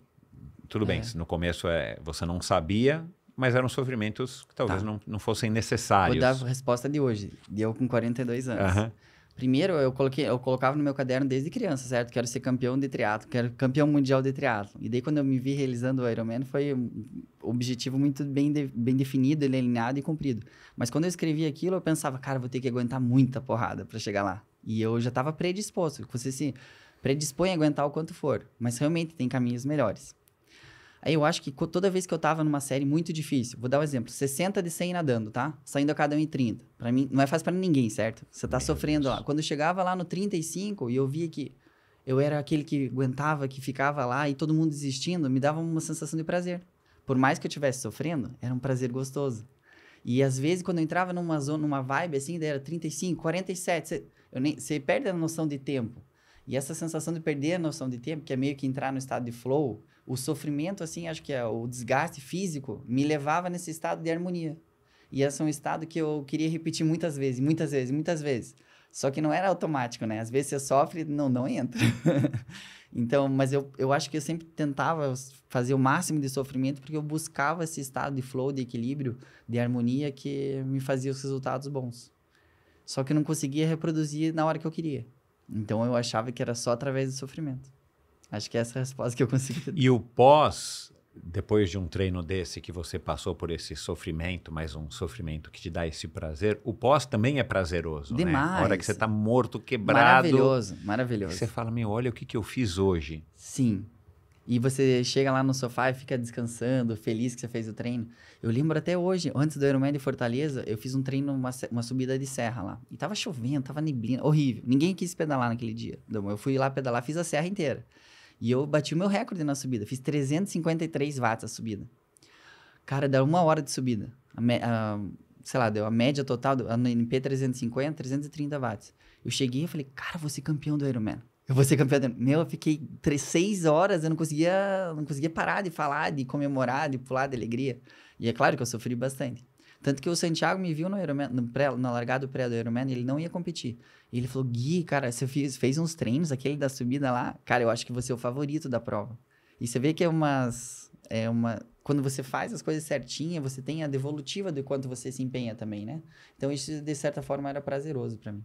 Tudo é. bem, no começo é, você não sabia, mas eram sofrimentos que talvez tá. não, não fossem necessários. Vou dar a resposta de hoje, de eu com 42 anos. Primeiro, eu coloquei, eu colocava no meu caderno desde criança, certo? Quero ser campeão de triatlo, quero campeão mundial de triatlo. E daí quando eu me vi realizando o Ironman, foi um objetivo muito bem, de, bem definido, alinhado e cumprido. Mas quando eu escrevi aquilo, eu pensava, cara, vou ter que aguentar muita porrada para chegar lá. E eu já estava predisposto. Você se predispõe a aguentar o quanto for, mas realmente tem caminhos melhores. Aí eu acho que toda vez que eu tava numa série muito difícil, vou dar um exemplo, 60 de 100 nadando, tá? Saindo a cada 1 em 30. Pra mim, não é fácil para ninguém, certo? Você tá Meu sofrendo Deus. lá. Quando eu chegava lá no 35 e eu via que eu era aquele que aguentava, que ficava lá e todo mundo desistindo, me dava uma sensação de prazer. Por mais que eu estivesse sofrendo, era um prazer gostoso. E às vezes, quando eu entrava numa zona, numa vibe assim, era 35, 47, você, eu nem, você perde a noção de tempo. E essa sensação de perder a noção de tempo, que é meio que entrar no estado de flow, o sofrimento, assim, acho que é o desgaste físico, me levava nesse estado de harmonia. E esse é um estado que eu queria repetir muitas vezes, muitas vezes, muitas vezes. Só que não era automático, né? Às vezes você sofre, não, não entra. então, mas eu, eu acho que eu sempre tentava fazer o máximo de sofrimento porque eu buscava esse estado de flow, de equilíbrio, de harmonia que me fazia os resultados bons. Só que eu não conseguia reproduzir na hora que eu queria. Então eu achava que era só através do sofrimento. Acho que essa é a resposta que eu consigo. E o pós, depois de um treino desse que você passou por esse sofrimento, mas um sofrimento que te dá esse prazer, o pós também é prazeroso, Demais. né? A hora que você está morto, quebrado. Maravilhoso, maravilhoso. Você fala, meu, olha o que, que eu fiz hoje. Sim. E você chega lá no sofá e fica descansando, feliz que você fez o treino. Eu lembro até hoje, antes do Ironman de Fortaleza, eu fiz um treino, uma, uma subida de serra lá. E tava chovendo, tava neblina, horrível. Ninguém quis pedalar naquele dia. Eu fui lá pedalar, fiz a serra inteira. E eu bati o meu recorde na subida. Fiz 353 watts a subida. Cara, dá uma hora de subida. A, me, a sei lá, deu a média total do, no NP 350, 330 watts. Eu cheguei e falei, cara, vou ser campeão do Ironman. Eu vou ser campeão do Ironman. Meu, eu fiquei seis horas, eu não conseguia, não conseguia parar de falar, de comemorar, de pular de alegria. E é claro que eu sofri bastante. Tanto que o Santiago me viu no, Ironman, no pré, na largada do pré do Ironman, ele não ia competir. E ele falou, Gui, cara, você fez, fez uns treinos, aquele da subida lá, cara, eu acho que você é o favorito da prova. E você vê que é umas... É uma, quando você faz as coisas certinhas você tem a devolutiva de quanto você se empenha também, né? Então isso, de certa forma, era prazeroso para mim.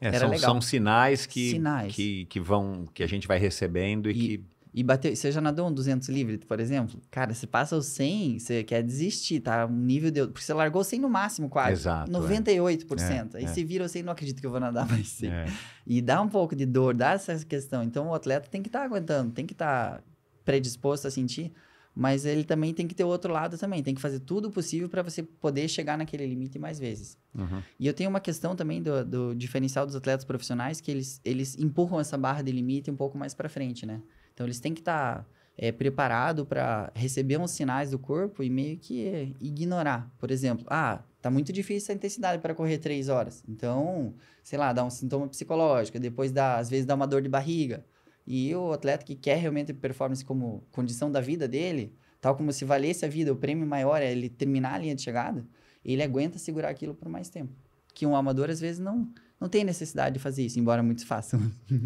É, são, são, sinais, que, sinais. Que, que vão que a gente vai recebendo e, e que e bateu. Você já nadou um 200 livre, por exemplo? Cara, você passa os 100, você quer desistir, tá? Um nível de. Porque você largou 100 no máximo, quase. Exato. 98%. É. é, aí é. você vira, 100, não acredito que eu vou nadar mais 100. É. E dá um pouco de dor, dá essa questão. Então o atleta tem que estar tá aguentando, tem que estar tá predisposto a sentir. Mas ele também tem que ter o outro lado também. Tem que fazer tudo possível para você poder chegar naquele limite mais vezes. Uhum. E eu tenho uma questão também do, do diferencial dos atletas profissionais, que eles, eles empurram essa barra de limite um pouco mais para frente, né? Então eles têm que estar tá, é, preparado para receber uns sinais do corpo e meio que ignorar. Por exemplo, ah, tá muito difícil a intensidade para correr três horas. Então, sei lá, dá um sintoma psicológico, depois dá, às vezes dá uma dor de barriga. E o atleta que quer realmente performance como condição da vida dele, tal como se valesse a vida, o prêmio maior é ele terminar a linha de chegada, ele aguenta segurar aquilo por mais tempo. Que um amador às vezes não não tem necessidade de fazer isso, embora muitos façam.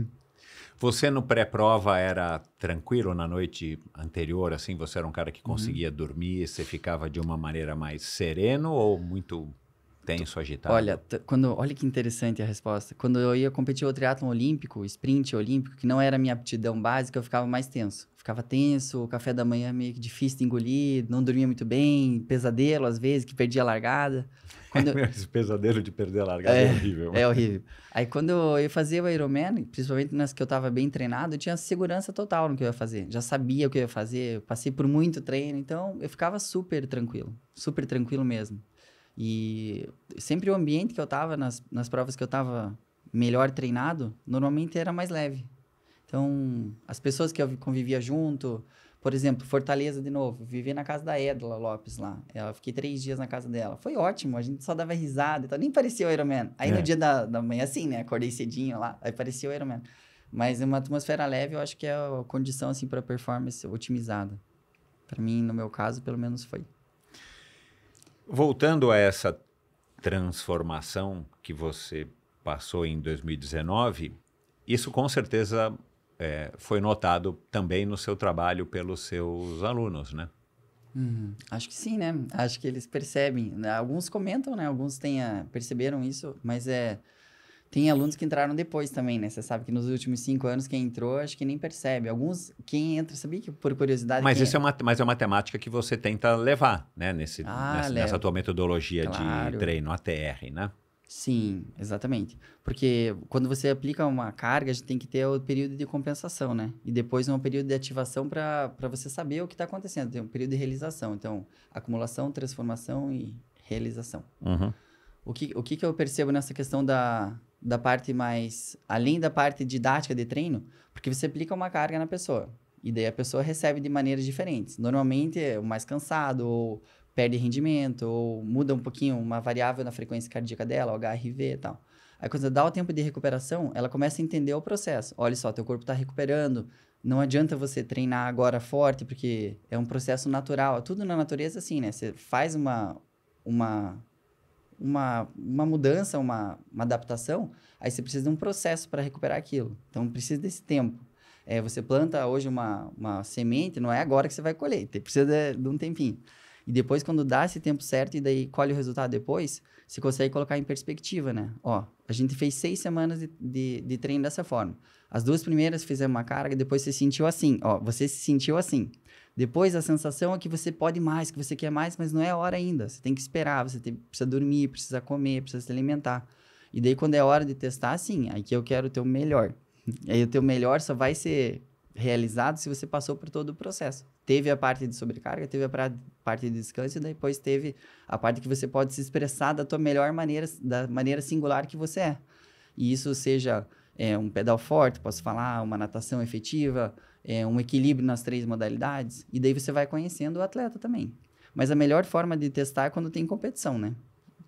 Você no pré-prova era tranquilo na noite anterior, assim? Você era um cara que uhum. conseguia uhum. dormir, você ficava de uma maneira mais sereno ou muito tenso, agitado? Olha, quando, olha que interessante a resposta. Quando eu ia competir o triatlon olímpico, sprint olímpico, que não era a minha aptidão básica, eu ficava mais tenso. Ficava tenso, o café da manhã meio que difícil de engolir, não dormia muito bem, pesadelo às vezes, que perdia a largada. Quando... É esse pesadelo de perder a largada é, é horrível. É horrível. Aí quando eu fazia o Ironman, principalmente nas que eu estava bem treinado, eu tinha segurança total no que eu ia fazer. Já sabia o que eu ia fazer, eu passei por muito treino, então eu ficava super tranquilo, super tranquilo mesmo. E sempre o ambiente que eu estava nas, nas provas que eu estava melhor treinado, normalmente era mais leve. Então, as pessoas que eu convivia junto, por exemplo, Fortaleza de novo. Vivi na casa da Edla Lopes lá. Eu fiquei três dias na casa dela. Foi ótimo, a gente só dava risada e tal. Nem parecia o Iron Man. Aí é. no dia da, da manhã, assim, né? Acordei cedinho lá, aí parecia o Iron Man. Mas uma atmosfera leve, eu acho que é a condição, assim, para performance otimizada. Para mim, no meu caso, pelo menos foi. Voltando a essa transformação que você passou em 2019, isso com certeza é, foi notado também no seu trabalho pelos seus alunos, né? Hum, acho que sim, né? Acho que eles percebem. Né? Alguns comentam, né? Alguns têm perceberam isso, mas é tem alunos que entraram depois também, né? Você sabe que nos últimos cinco anos quem entrou acho que nem percebe. Alguns quem entra, sabia que por curiosidade. Mas isso é, é uma, mas é uma temática que você tenta levar, né? Nesse, ah, nessa, nessa, tua metodologia claro. de treino ATR, né? Sim, exatamente. Porque quando você aplica uma carga, a gente tem que ter o período de compensação, né? E depois é um período de ativação para você saber o que está acontecendo. Tem um período de realização. Então, acumulação, transformação e realização. Uhum. O, que, o que, que eu percebo nessa questão da, da parte mais. além da parte didática de treino? Porque você aplica uma carga na pessoa. E daí a pessoa recebe de maneiras diferentes. Normalmente, é o mais cansado ou perde rendimento, ou muda um pouquinho uma variável na frequência cardíaca dela, o HRV e tal. Aí quando você dá o tempo de recuperação, ela começa a entender o processo. Olha só, teu corpo está recuperando, não adianta você treinar agora forte, porque é um processo natural. É tudo na natureza assim, né? Você faz uma, uma, uma, uma mudança, uma, uma adaptação, aí você precisa de um processo para recuperar aquilo. Então precisa desse tempo. É, você planta hoje uma, uma semente, não é agora que você vai colher, precisa de, de um tempinho. E depois, quando dá esse tempo certo e daí colhe o resultado depois, você consegue colocar em perspectiva, né? Ó, a gente fez seis semanas de, de, de treino dessa forma. As duas primeiras fizemos uma carga, depois você sentiu assim. Ó, você se sentiu assim. Depois a sensação é que você pode mais, que você quer mais, mas não é hora ainda. Você tem que esperar, você tem, precisa dormir, precisa comer, precisa se alimentar. E daí, quando é hora de testar, sim, aí que eu quero o teu melhor. E aí o teu melhor só vai ser realizado se você passou por todo o processo. Teve a parte de sobrecarga, teve a parte de descanso e depois teve a parte que você pode se expressar da tua melhor maneira, da maneira singular que você é. E isso seja é, um pedal forte, posso falar, uma natação efetiva, é, um equilíbrio nas três modalidades. E daí você vai conhecendo o atleta também. Mas a melhor forma de testar é quando tem competição, né?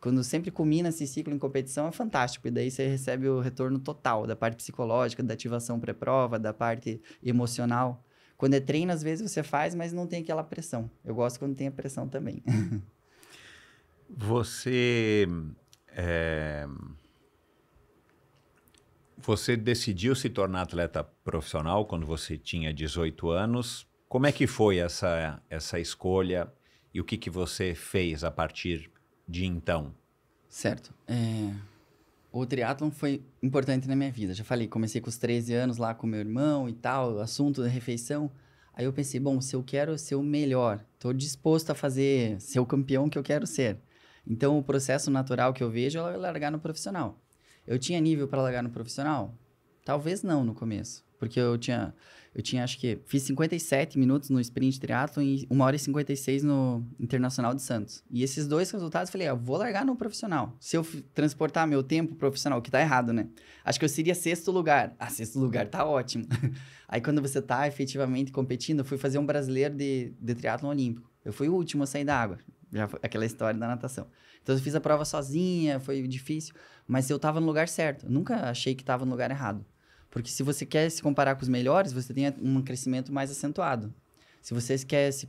quando sempre culmina esse ciclo em competição, é fantástico. E daí você recebe o retorno total da parte psicológica, da ativação pré-prova, da parte emocional. Quando é treino, às vezes você faz, mas não tem aquela pressão. Eu gosto quando tem a pressão também. você. É... Você decidiu se tornar atleta profissional quando você tinha 18 anos. Como é que foi essa, essa escolha e o que, que você fez a partir de então? Certo. É... O triatlon foi importante na minha vida. Já falei, comecei com os 13 anos lá com meu irmão e tal, assunto da refeição. Aí eu pensei, bom, se eu quero ser o melhor, estou disposto a fazer, ser o campeão que eu quero ser. Então, o processo natural que eu vejo é largar no profissional. Eu tinha nível para largar no profissional? Talvez não no começo, porque eu tinha eu tinha, acho que, fiz 57 minutos no sprint triatlon e 1 hora e 56 no Internacional de Santos. E esses dois resultados, eu falei, ah, vou largar no profissional. Se eu transportar meu tempo profissional, que tá errado, né? Acho que eu seria sexto lugar. Ah, sexto lugar tá ótimo. Aí quando você tá efetivamente competindo, eu fui fazer um brasileiro de, de triatlon olímpico. Eu fui o último a sair da água. Já aquela história da natação. Então eu fiz a prova sozinha, foi difícil, mas eu tava no lugar certo. Eu nunca achei que tava no lugar errado. Porque se você quer se comparar com os melhores, você tem um crescimento mais acentuado. Se você quer se...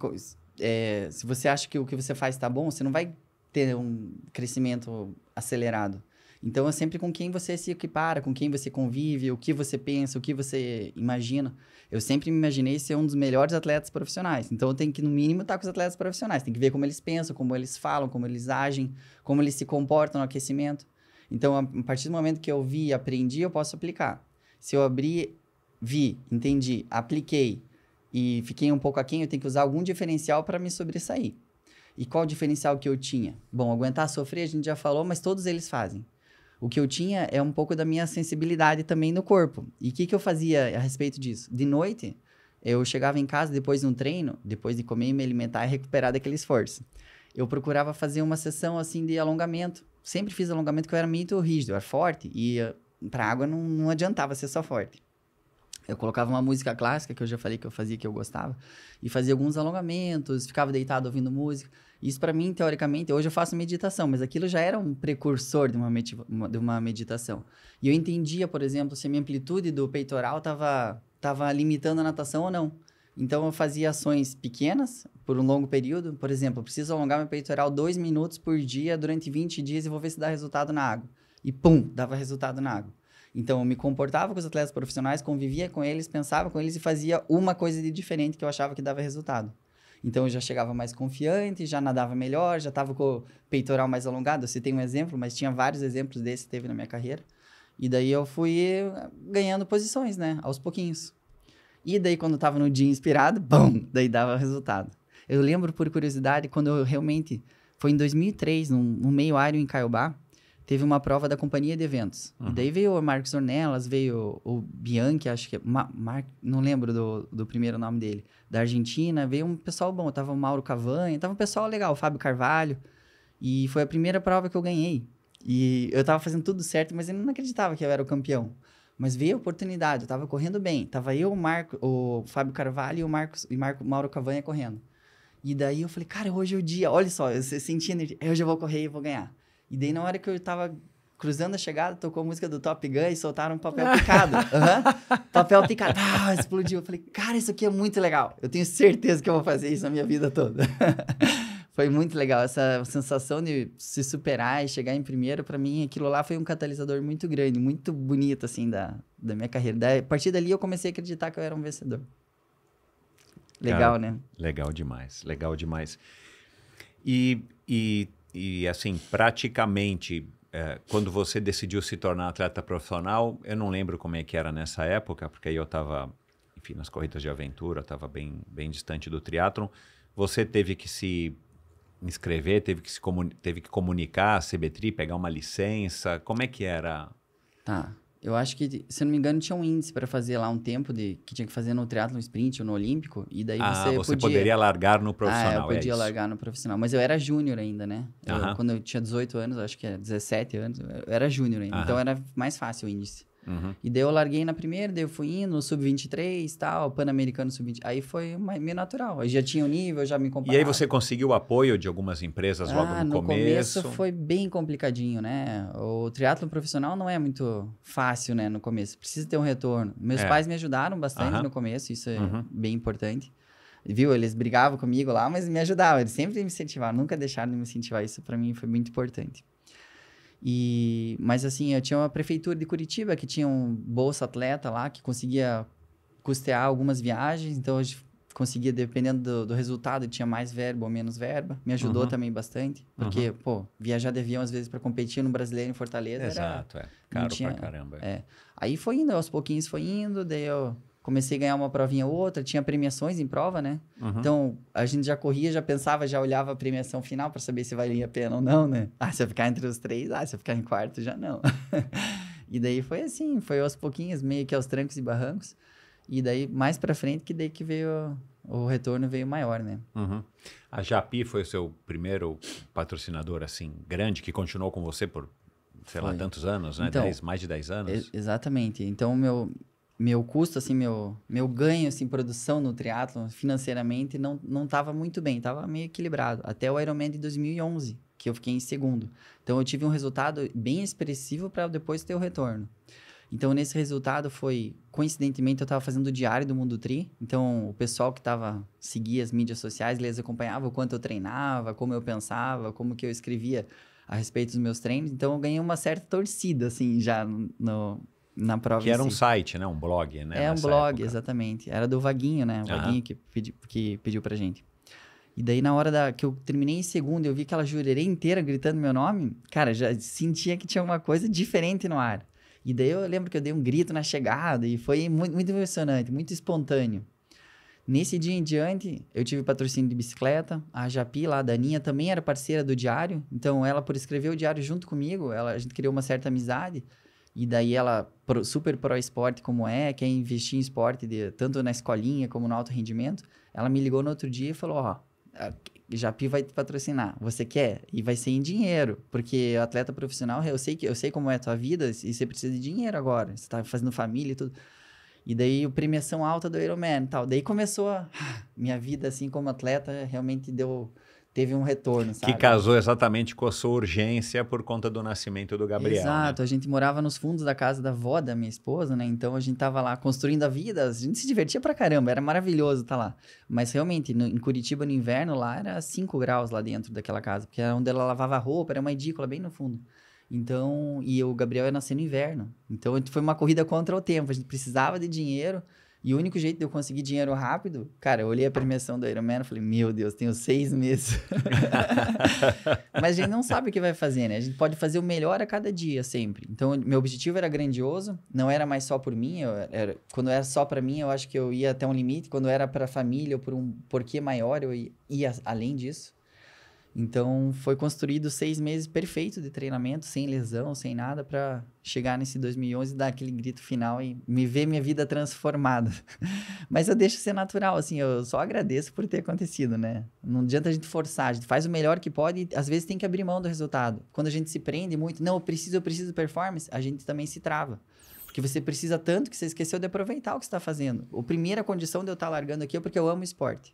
É, se você acha que o que você faz está bom, você não vai ter um crescimento acelerado. Então, é sempre com quem você se equipara, com quem você convive, o que você pensa, o que você imagina. Eu sempre me imaginei ser um dos melhores atletas profissionais. Então, eu tenho que, no mínimo, estar tá com os atletas profissionais. Tem que ver como eles pensam, como eles falam, como eles agem, como eles se comportam no aquecimento. Então, a partir do momento que eu vi e aprendi, eu posso aplicar. Se eu abrir, vi, entendi, apliquei e fiquei um pouco aquém, eu tenho que usar algum diferencial para me sobressair. E qual diferencial que eu tinha? Bom, aguentar sofrer, a gente já falou, mas todos eles fazem. O que eu tinha é um pouco da minha sensibilidade também no corpo. E o que, que eu fazia a respeito disso? De noite, eu chegava em casa depois de um treino, depois de comer e me alimentar e recuperar daquele esforço. Eu procurava fazer uma sessão assim de alongamento. Sempre fiz alongamento que eu era muito rígido, eu era forte e para água não, não adiantava ser só forte. Eu colocava uma música clássica, que eu já falei que eu fazia, que eu gostava, e fazia alguns alongamentos, ficava deitado ouvindo música. Isso para mim, teoricamente, hoje eu faço meditação, mas aquilo já era um precursor de uma, de uma meditação. E eu entendia, por exemplo, se a minha amplitude do peitoral estava tava limitando a natação ou não. Então eu fazia ações pequenas por um longo período. Por exemplo, preciso alongar meu peitoral dois minutos por dia durante 20 dias e vou ver se dá resultado na água e pum, dava resultado na água. Então eu me comportava com os atletas profissionais, convivia com eles, pensava com eles e fazia uma coisa de diferente que eu achava que dava resultado. Então eu já chegava mais confiante, já nadava melhor, já estava com o peitoral mais alongado. Você tem um exemplo, mas tinha vários exemplos desse teve na minha carreira. E daí eu fui eh, ganhando posições, né, aos pouquinhos. E daí quando eu no dia inspirado, bom, daí dava resultado. Eu lembro por curiosidade quando eu realmente foi em 2003, no num meio aéreo em Caiobá, teve uma prova da companhia de eventos. Uhum. E daí veio o Marcos Ornelas, veio o Bianchi, acho que é, Ma Mar não lembro do, do primeiro nome dele, da Argentina, veio um pessoal bom, tava o Mauro Cavanha, tava um pessoal legal, o Fábio Carvalho, e foi a primeira prova que eu ganhei. E eu tava fazendo tudo certo, mas ele não acreditava que eu era o campeão. Mas veio a oportunidade, eu tava correndo bem, tava eu, o Marco, o Fábio Carvalho e o Marcos e Marco Mauro Cavanha correndo. E daí eu falei, cara, hoje é o dia, olha só, eu senti energia, é, eu já vou correr e vou ganhar. E daí, na hora que eu tava cruzando a chegada, tocou a música do Top Gun e soltaram um papel picado. Uhum. Papel picado. Ah, explodiu. Eu falei, cara, isso aqui é muito legal. Eu tenho certeza que eu vou fazer isso na minha vida toda. foi muito legal. Essa sensação de se superar e chegar em primeiro, para mim, aquilo lá foi um catalisador muito grande, muito bonito, assim, da, da minha carreira. Da, a partir dali, eu comecei a acreditar que eu era um vencedor. Legal, cara, né? Legal demais, legal demais. E, e e assim, praticamente, é, quando você decidiu se tornar atleta profissional, eu não lembro como é que era nessa época, porque aí eu estava, enfim, nas corridas de aventura, estava bem, bem distante do triatlon. Você teve que se inscrever, teve que, se teve que comunicar a CBTRI, pegar uma licença, como é que era? Tá. Eu acho que, se não me engano, tinha um índice para fazer lá um tempo de que tinha que fazer no triatlo, no sprint ou no olímpico, e daí ah, você, você podia... poderia largar no profissional. Ah, eu é podia é largar no profissional, mas eu era júnior ainda, né? uh -huh. quando eu tinha 18 anos, acho que é era 17 anos, eu era júnior ainda, uh -huh. então era mais fácil o índice. Uhum. E daí eu larguei na primeira, daí eu fui indo, no sub-23 tal, Pan-Americano sub 23 Aí foi meio natural. Eu já tinha o um nível, já me comparava. E aí você conseguiu o apoio de algumas empresas logo ah, no, no começo? No começo foi bem complicadinho, né? O triatlo profissional não é muito fácil, né, no começo. Precisa ter um retorno. Meus é. pais me ajudaram bastante uhum. no começo, isso é uhum. bem importante. Viu? Eles brigavam comigo lá, mas me ajudavam. Eles sempre me incentivaram, nunca deixaram de me incentivar. Isso para mim foi muito importante. E, mas assim, eu tinha uma prefeitura de Curitiba que tinha um bolsa atleta lá que conseguia custear algumas viagens, então gente conseguia, dependendo do, do resultado, tinha mais verba ou menos verba. Me ajudou uhum. também bastante, porque, uhum. pô, viajar de avião às vezes para competir no brasileiro em Fortaleza Exato, era, é. Caro tinha, pra caramba. É. é. Aí foi indo, aos pouquinhos foi indo, daí eu comecei a ganhar uma provinha ou outra, tinha premiações em prova, né? Uhum. Então, a gente já corria, já pensava, já olhava a premiação final para saber se valia a pena ou não, né? Ah, se eu ficar entre os três, ah, se eu ficar em quarto, já não. e daí foi assim, foi aos pouquinhos, meio que aos trancos e barrancos. E daí, mais para frente, que daí que veio o retorno veio maior, né? Uhum. A Japi foi o seu primeiro patrocinador, assim, grande, que continuou com você por, sei foi. lá, tantos anos, né? Então, dez, mais de 10 anos. Exatamente. Então, meu, meu custo, assim, meu, meu ganho, assim, produção no triatlon, financeiramente, não, não tava muito bem, tava meio equilibrado. Até o Ironman de 2011, que eu fiquei em segundo. Então, eu tive um resultado bem expressivo para depois ter o retorno. Então, nesse resultado foi, coincidentemente, eu estava fazendo o diário do Mundo Tri. Então, o pessoal que estava seguia as mídias sociais, eles acompanhavam o quanto eu treinava, como eu pensava, como que eu escrevia a respeito dos meus treinos. Então, eu ganhei uma certa torcida, assim, já no, na prova. Que era si. um site, né? Um blog, né? É um blog, época. exatamente. Era do Vaguinho, né? O uhum. Vaguinho que, pedi, que pediu pra gente. E daí, na hora da, que eu terminei em segundo, eu vi aquela jurerê inteira gritando meu nome. Cara, já sentia que tinha uma coisa diferente no ar. E daí eu lembro que eu dei um grito na chegada e foi muito, muito emocionante, muito espontâneo. Nesse dia em diante, eu tive patrocínio de bicicleta. A Japi, lá a Daninha, também era parceira do diário. Então, ela, por escrever o diário junto comigo, ela, a gente criou uma certa amizade. E daí ela, super pro esporte como é, quer investir em esporte, de, tanto na escolinha como no alto rendimento. Ela me ligou no outro dia e falou: Ó, oh, Japi vai te patrocinar, você quer? E vai ser em dinheiro, porque atleta profissional, eu sei, que, eu sei como é a tua vida e você precisa de dinheiro agora. Você tá fazendo família e tudo. E daí, premiação alta do Ironman e tal. Daí começou a. Minha vida, assim, como atleta, realmente deu teve um retorno, sabe? Que casou exatamente com a sua urgência por conta do nascimento do Gabriel. Né? Exato, né? a gente morava nos fundos da casa da avó da minha esposa, né? Então a gente tava lá construindo a vida, a gente se divertia pra caramba, era maravilhoso tá lá. Mas realmente, no, em Curitiba, no inverno, lá era 5 graus lá dentro daquela casa, porque era onde ela lavava roupa, era uma edícula bem no fundo. Então, e o Gabriel ia nascer no inverno. Então foi uma corrida contra o tempo, a gente precisava de dinheiro e o único jeito de eu conseguir dinheiro rápido, cara, eu olhei a premiação do Iron Man e falei, meu Deus, tenho seis meses. Mas a gente não sabe o que vai fazer, né? A gente pode fazer o melhor a cada dia, sempre. Então, meu objetivo era grandioso, não era mais só por mim. Era, quando era só para mim, eu acho que eu ia até um limite. Quando era para a família ou por um porquê maior, eu ia, ia além disso. Então, foi construído seis meses perfeito de treinamento, sem lesão, sem nada, para chegar nesse 2011 dar aquele grito final e me ver minha vida transformada. Mas eu deixo ser natural, assim, eu só agradeço por ter acontecido, né? Não adianta a gente forçar, a gente faz o melhor que pode e às vezes tem que abrir mão do resultado. Quando a gente se prende muito, não, eu preciso, eu preciso performance, a gente também se trava. Porque você precisa tanto que você esqueceu de aproveitar o que está fazendo. A primeira condição de eu estar tá largando aqui é porque eu amo esporte.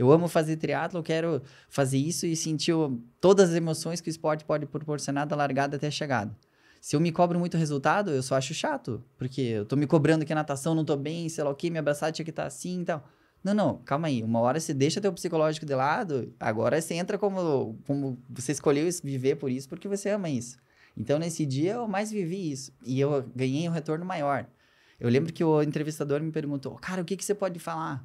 Eu amo fazer triatlo, quero fazer isso e sentir todas as emoções que o esporte pode proporcionar da largada até a chegada. Se eu me cobro muito resultado, eu só acho chato, porque eu tô me cobrando que a natação não tô bem, sei lá o que, me abraçar tinha que estar tá assim e tal. Não, não, calma aí. Uma hora você deixa teu psicológico de lado, agora você entra como, como você escolheu viver por isso, porque você ama isso. Então, nesse dia, eu mais vivi isso. E eu ganhei um retorno maior. Eu lembro que o entrevistador me perguntou, cara, o que, que você pode falar?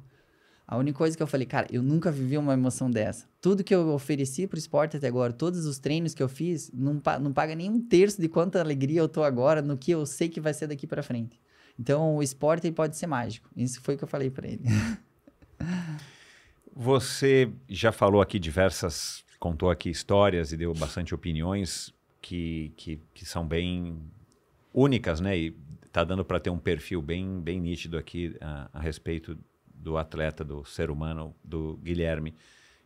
A única coisa que eu falei, cara, eu nunca vivi uma emoção dessa. Tudo que eu ofereci pro esporte até agora, todos os treinos que eu fiz, não, pa não paga nem um terço de quanta alegria eu tô agora no que eu sei que vai ser daqui para frente. Então, o esporte pode ser mágico. Isso foi o que eu falei para ele. Você já falou aqui diversas, contou aqui histórias e deu bastante opiniões que, que, que são bem únicas, né? E tá dando para ter um perfil bem, bem nítido aqui a, ah, a respeito do atleta, do ser humano, do Guilherme.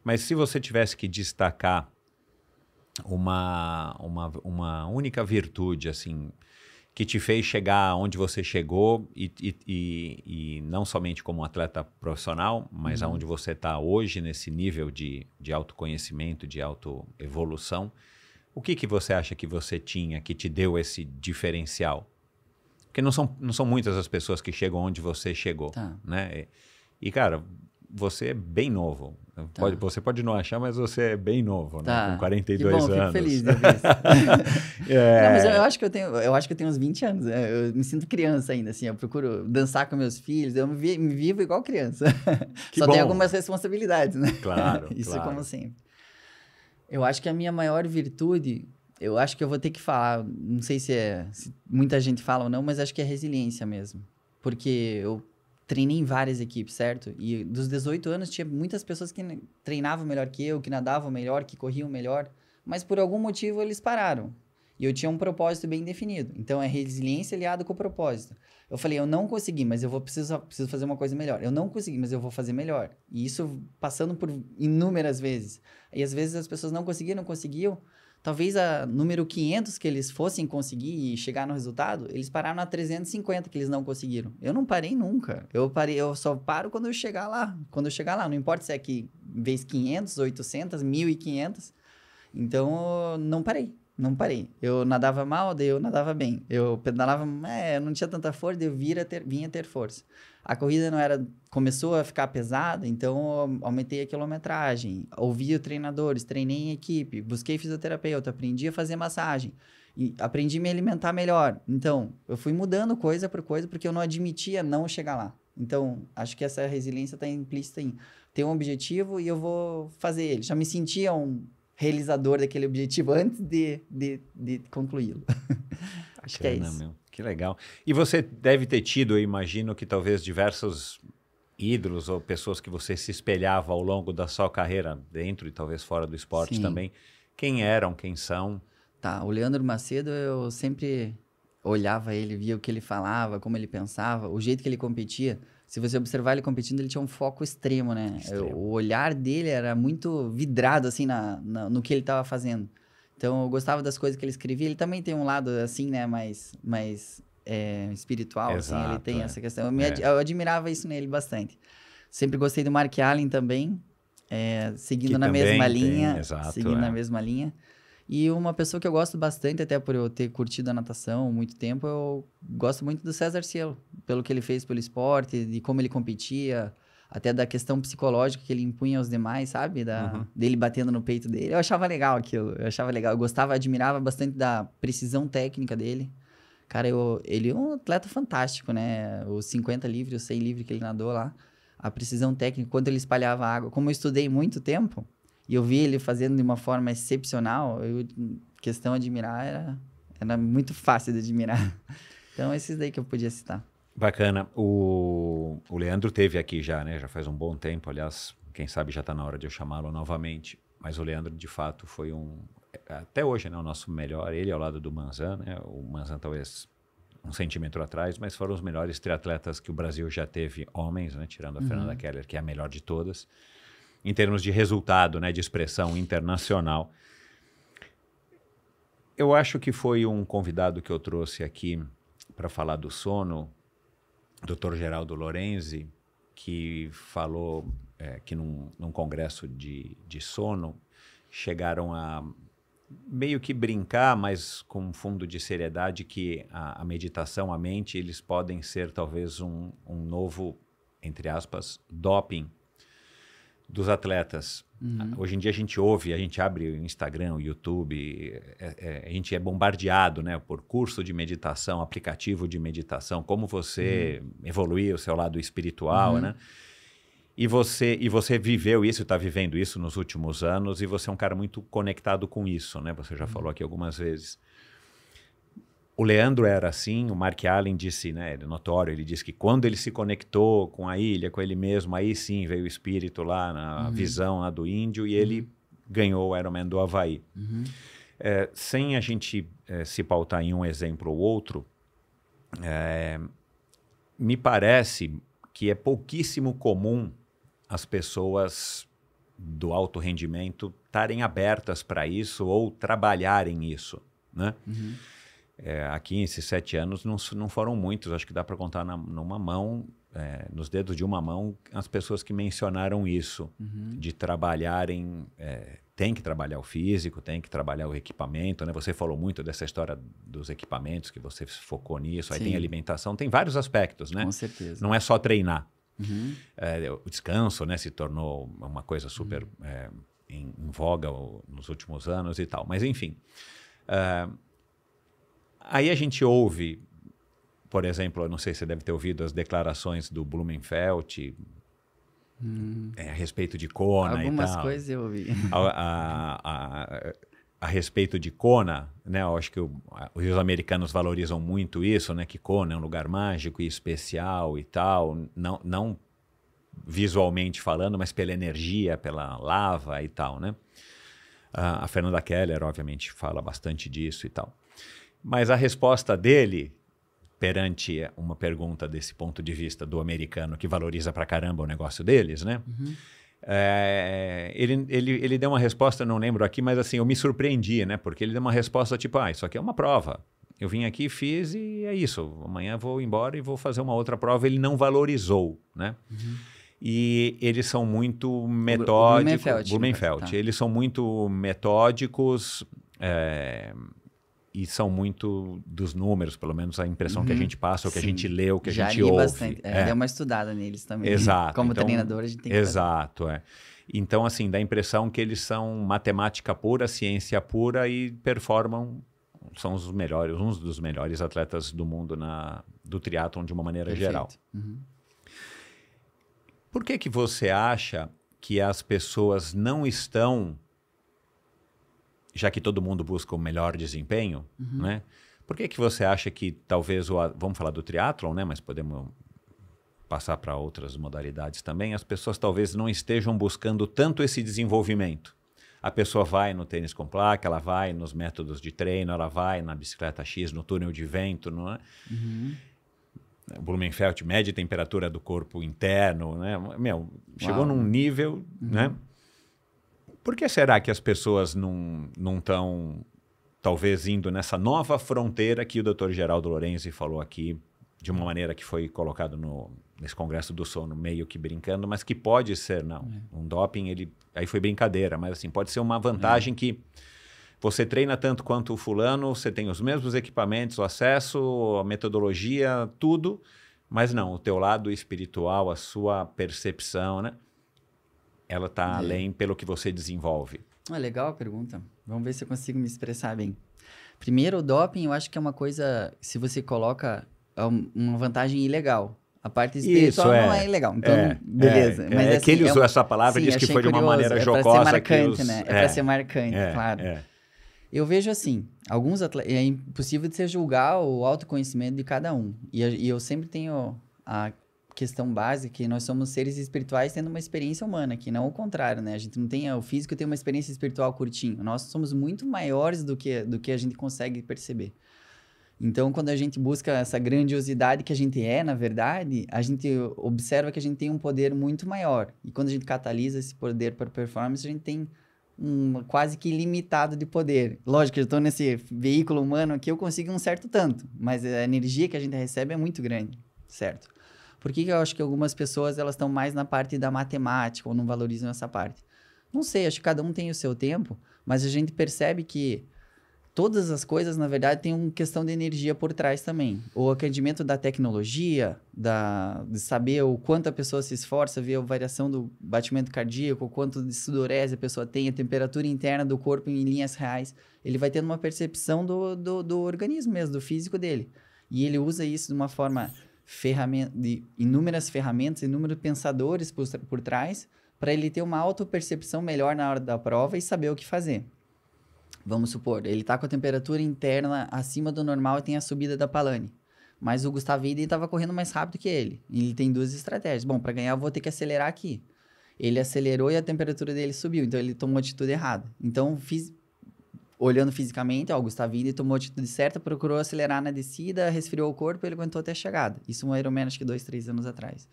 Mas se você tivesse que destacar uma, uma, uma única virtude, assim, que te fez chegar onde você chegou e, e, e, e não somente como atleta profissional, mas uhum. aonde você está hoje nesse nível de, de autoconhecimento, de autoevolução, o que, que você acha que você tinha que te deu esse diferencial? Porque não são, não são muitas as pessoas que chegam onde você chegou, tá. né? E, e, cara, você é bem novo. Tá. Pode, você pode não achar, mas você é bem novo, né? tá. né? Com 42 que bom, anos. Fico feliz de isso. é... não, mas eu, eu, acho que eu tenho, eu acho que eu tenho uns 20 anos. Né? Eu me sinto criança ainda, assim. Eu procuro dançar com meus filhos. Eu me, vi, me vivo igual criança. Só bom. tem algumas responsabilidades, né? Claro. isso claro. como sempre. Eu acho que a minha maior virtude, eu acho que eu vou ter que falar. Não sei se, é, se muita gente fala ou não, mas acho que é resiliência mesmo. Porque eu treinei em várias equipes, certo? E dos 18 anos tinha muitas pessoas que treinavam melhor que eu, que nadavam melhor, que corriam melhor, mas por algum motivo eles pararam. E eu tinha um propósito bem definido. Então é resiliência aliada com o propósito. Eu falei, eu não consegui, mas eu vou preciso, preciso fazer uma coisa melhor. Eu não consegui, mas eu vou fazer melhor. E isso passando por inúmeras vezes. E às vezes as pessoas não conseguiram, conseguiam, Talvez a número 500 que eles fossem conseguir e chegar no resultado, eles pararam na 350 que eles não conseguiram. Eu não parei nunca. Eu parei, eu só paro quando eu chegar lá. Quando eu chegar lá, não importa se é que vez 500, 800, 1500. Então, não parei não parei. Eu nadava mal, daí eu nadava bem. Eu pedalava, é, não tinha tanta força, daí eu vira ter, vinha ter força. A corrida não era, começou a ficar pesada, então eu aumentei a quilometragem, ouvi os treinadores, treinei em equipe, busquei fisioterapeuta, aprendi a fazer massagem, e aprendi a me alimentar melhor. Então, eu fui mudando coisa por coisa porque eu não admitia não chegar lá. Então, acho que essa resiliência está implícita em ter um objetivo e eu vou fazer ele. Já me sentia um realizador daquele objetivo antes de, de, de concluí-lo. Acho que é isso. Meu. Que legal. E você deve ter tido, eu imagino que talvez diversos ídolos ou pessoas que você se espelhava ao longo da sua carreira, dentro e talvez fora do esporte Sim. também. Quem eram, quem são? Tá, o Leandro Macedo, eu sempre olhava ele, via o que ele falava, como ele pensava, o jeito que ele competia se você observar ele competindo, ele tinha um foco extremo, né? Extremo. O olhar dele era muito vidrado, assim, na, na no que ele estava fazendo. Então, eu gostava das coisas que ele escrevia. Ele também tem um lado, assim, né? Mais, mais é, espiritual, Exato, assim. Ele tem é. essa questão. Eu, é. eu, admirava isso nele bastante. Sempre gostei do Mark Allen também. É, seguindo na também mesma tem, linha. Exato, seguindo na é. mesma linha. E uma pessoa que eu gosto bastante, até por eu ter curtido a natação muito tempo, eu gosto muito do César Cielo, pelo que ele fez pelo esporte, de como ele competia, até da questão psicológica que ele impunha aos demais, sabe? Da, uhum. Dele batendo no peito dele. Eu achava legal aquilo, eu achava legal. Eu gostava, admirava bastante da precisão técnica dele. Cara, eu, ele é um atleta fantástico, né? Os 50 livres os 100 livres que ele nadou lá. A precisão técnica, quanto ele espalhava água. Como eu estudei muito tempo, e eu vi ele fazendo de uma forma excepcional. Eu, questão admirar era, era muito fácil de admirar. Então, esses daí que eu podia citar. Bacana. O, o Leandro teve aqui já, né? Já faz um bom tempo, aliás. Quem sabe já está na hora de eu chamá-lo novamente. Mas o Leandro, de fato, foi um... Até hoje, né? O nosso melhor. Ele ao lado do Manzan, né? O Manzan talvez um centímetro atrás, mas foram os melhores triatletas que o Brasil já teve homens, né? Tirando a uhum. Fernanda Keller, que é a melhor de todas em termos de resultado, né, de expressão internacional. Eu acho que foi um convidado que eu trouxe aqui para falar do sono, Dr. Geraldo Lorenzi, que falou é, que num, num congresso de, de sono chegaram a meio que brincar, mas com um fundo de seriedade, que a, a meditação, a mente, eles podem ser talvez um, um novo, entre aspas, doping dos atletas. Uhum. Hoje em dia a gente ouve, a gente abre o Instagram, o YouTube, é, é, é a gente é bombardeado né, por curso de meditação, aplicativo de meditação, como você uhum. evoluir o seu lado espiritual, uhum. né? E você, e você viveu isso, está vivendo isso nos últimos anos, e você é um cara muito conectado com isso, né? Você já uhum. falou aqui algumas vezes o Leandro era assim, o Mark Allen disse, né, ele é notório, ele disse que quando ele se conectou com a ilha, com ele mesmo, aí sim veio o espírito lá, na uhum. visão lá do índio, e uhum. ele ganhou o Ironman do Havaí. Uhum. É, sem a gente é, se pautar em um exemplo ou outro, é, me parece que é pouquíssimo comum as pessoas do alto rendimento estarem abertas para isso ou trabalharem isso, né? Uhum é, aqui esses sete anos não, não foram muitos, acho que dá para contar na, numa mão, é, nos dedos de uma mão, as pessoas que mencionaram isso, uhum. de trabalharem, é, tem que trabalhar o físico, tem que trabalhar o equipamento, né? Você falou muito dessa história dos equipamentos, que você focou nisso, aí tem alimentação, tem vários aspectos, né? Com certeza. Não é só treinar. Uhum. É, o descanso, né, se tornou uma coisa uhum. super uhum. em, em, voga nos últimos anos e tal. Mas, enfim... Uh, Aí a gente ouve, por exemplo, eu não sei se você deve ter ouvido as declarações do Blumenfeld hum. é, a respeito de Kona Algumas e tal. coisas eu ouvi. A, a, a, a respeito de Kona, né? Eu acho que o, os americanos valorizam muito isso, né? Que Kona é um lugar mágico e especial e tal. Não, não visualmente falando, mas pela energia, pela lava e tal, né? a Fernanda Keller, obviamente, fala bastante disso e tal. Mas a resposta dele, perante uma pergunta desse ponto de vista do americano que valoriza pra caramba o negócio deles, né? Uhum. É, ele, ele, ele deu uma resposta, não lembro aqui, mas assim, eu me surpreendi, né? Porque ele deu uma resposta tipo, ah, isso aqui é uma prova. Eu vim aqui, fiz e é isso. Amanhã vou embora e vou fazer uma outra prova. Ele não valorizou, né? Uhum. E eles são muito metódicos. Blumenfeld. Blumenfeld. Tá. Eles são muito metódicos. É, e são muito dos números, pelo menos a impressão uhum. que a uhum. gente passa, o que Sim. a gente lê, o que Já a gente li ouve. Bastante. É, é. Deu uma estudada neles também. Exato. Como então, treinador, a gente tem que Exato, fazer. é. Então, assim, dá a impressão que eles são matemática pura, ciência pura e performam, são os melhores, uns dos melhores atletas do mundo na, do triatlon de uma maneira Perfeito. geral. Uhum. Por que que você acha que as pessoas não estão já que todo mundo busca o melhor desempenho, uhum. né? Por que, que você acha que talvez o vamos falar do triatlon, né? Mas podemos passar para outras modalidades também. As pessoas talvez não estejam buscando tanto esse desenvolvimento. A pessoa vai no tênis com placa, ela vai nos métodos de treino, ela vai na bicicleta X, no túnel de vento, não é? Uhum. É, Blumenfeld mede a temperatura do corpo interno, né? Meu, chegou Uau. num nível, né? uhum. né? Por que será que as pessoas não estão, talvez, indo nessa nova fronteira que o doutor Geraldo Lorenzi falou aqui, de uma maneira que foi colocado no, nesse congresso do sono, meio que brincando, mas que pode ser, não. É. Um doping, ele aí foi brincadeira, mas assim, pode ser uma vantagem é. que você treina tanto quanto o fulano, você tem os mesmos equipamentos, o acesso, a metodologia, tudo, mas não, o teu lado espiritual, a sua percepção, né? ela está né? além pelo que você desenvolve? Ah, legal a pergunta. Vamos ver se eu consigo me expressar bem. Primeiro, o doping, eu acho que é uma coisa, se você coloca é uma vantagem ilegal. A parte espiritual é, não é ilegal. Então, é, beleza. É, mas, é assim, que ele assim, é usou é um, essa palavra e disse que foi curioso, de uma maneira é jocosa. É para ser marcante, os, né? É, para ser marcante, claro. Eu vejo assim, alguns atletas... É impossível de você julgar o autoconhecimento de cada um. e eu sempre tenho a, questão básica que nós somos seres espirituais tendo uma experiência humana, que não o contrário, né? A gente não tem o físico tem uma experiência espiritual curtinho. Nós somos muito maiores do que do que a gente consegue perceber. Então, quando a gente busca essa grandiosidade que a gente é, na verdade, a gente observa que a gente tem um poder muito maior. E quando a gente catalisa esse poder para performance, a gente tem um quase que ilimitado de poder. Lógico, eu estou nesse veículo humano aqui, eu consigo um certo tanto, mas a energia que a gente recebe é muito grande, certo? Por que, que eu acho que algumas pessoas elas estão mais na parte da matemática ou não valorizam essa parte? Não sei, acho que cada um tem o seu tempo, mas a gente percebe que todas as coisas, na verdade, tem uma questão de energia por trás também. O atendimento da tecnologia, da, de saber o quanto a pessoa se esforça, ver a variação do batimento cardíaco, o quanto de sudorese a pessoa tem, a temperatura interna do corpo em linhas reais, ele vai tendo uma percepção do, do, do organismo mesmo, do físico dele. E ele usa isso de uma forma ferramenta, de inúmeras ferramentas, inúmeros pensadores por, por trás, para ele ter uma autopercepção melhor na hora da prova e saber o que fazer. Vamos supor, ele está com a temperatura interna acima do normal e tem a subida da Palane. Mas o Gustavo Iden estava correndo mais rápido que ele. Ele tem duas estratégias. Bom, para ganhar eu vou ter que acelerar aqui. Ele acelerou e a temperatura dele subiu, então ele tomou a atitude errada. Então fiz, olhando fisicamente, ó, o Gustavinho e tomou a atitude certa, procurou acelerar na descida, resfriou o corpo, ele aguentou até a chegada. Isso um Ironman acho que dois, três anos atrás.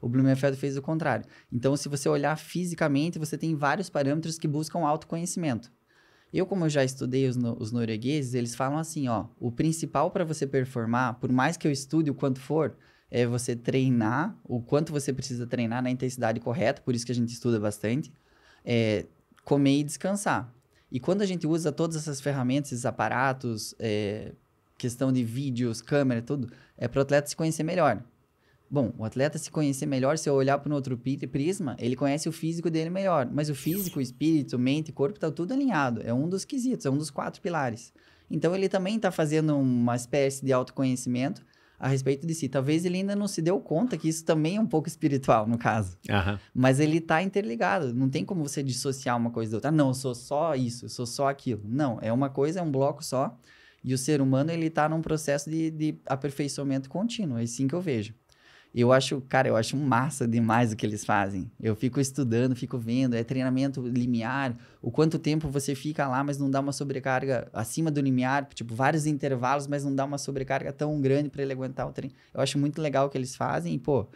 O Blumenfeld fez o contrário. Então, se você olhar fisicamente, você tem vários parâmetros que buscam autoconhecimento. Eu, como eu já estudei os, no, os noruegueses, eles falam assim, ó, o principal para você performar, por mais que eu estude o quanto for, é você treinar o quanto você precisa treinar na intensidade correta, por isso que a gente estuda bastante, é comer e descansar. E quando a gente usa todas essas ferramentas, esses aparatos, é, questão de vídeos, câmera, tudo, é para o atleta se conhecer melhor. Bom, o atleta se conhecer melhor, se eu olhar para um outro prisma, ele conhece o físico dele melhor. Mas o físico, espírito, mente, corpo, está tudo alinhado. É um dos quesitos, é um dos quatro pilares. Então, ele também está fazendo uma espécie de autoconhecimento a respeito de si. Talvez ele ainda não se deu conta que isso também é um pouco espiritual, no caso. Uhum. Mas ele está interligado. Não tem como você dissociar uma coisa da outra. Ah, não, eu sou só isso, eu sou só aquilo. Não, é uma coisa, é um bloco só. E o ser humano, ele está num processo de, de aperfeiçoamento contínuo. É assim que eu vejo. Eu acho, cara, eu acho massa demais o que eles fazem. Eu fico estudando, fico vendo, é treinamento limiar, o quanto tempo você fica lá, mas não dá uma sobrecarga acima do limiar, tipo vários intervalos, mas não dá uma sobrecarga tão grande para ele aguentar o treino. Eu acho muito legal o que eles fazem e, pô,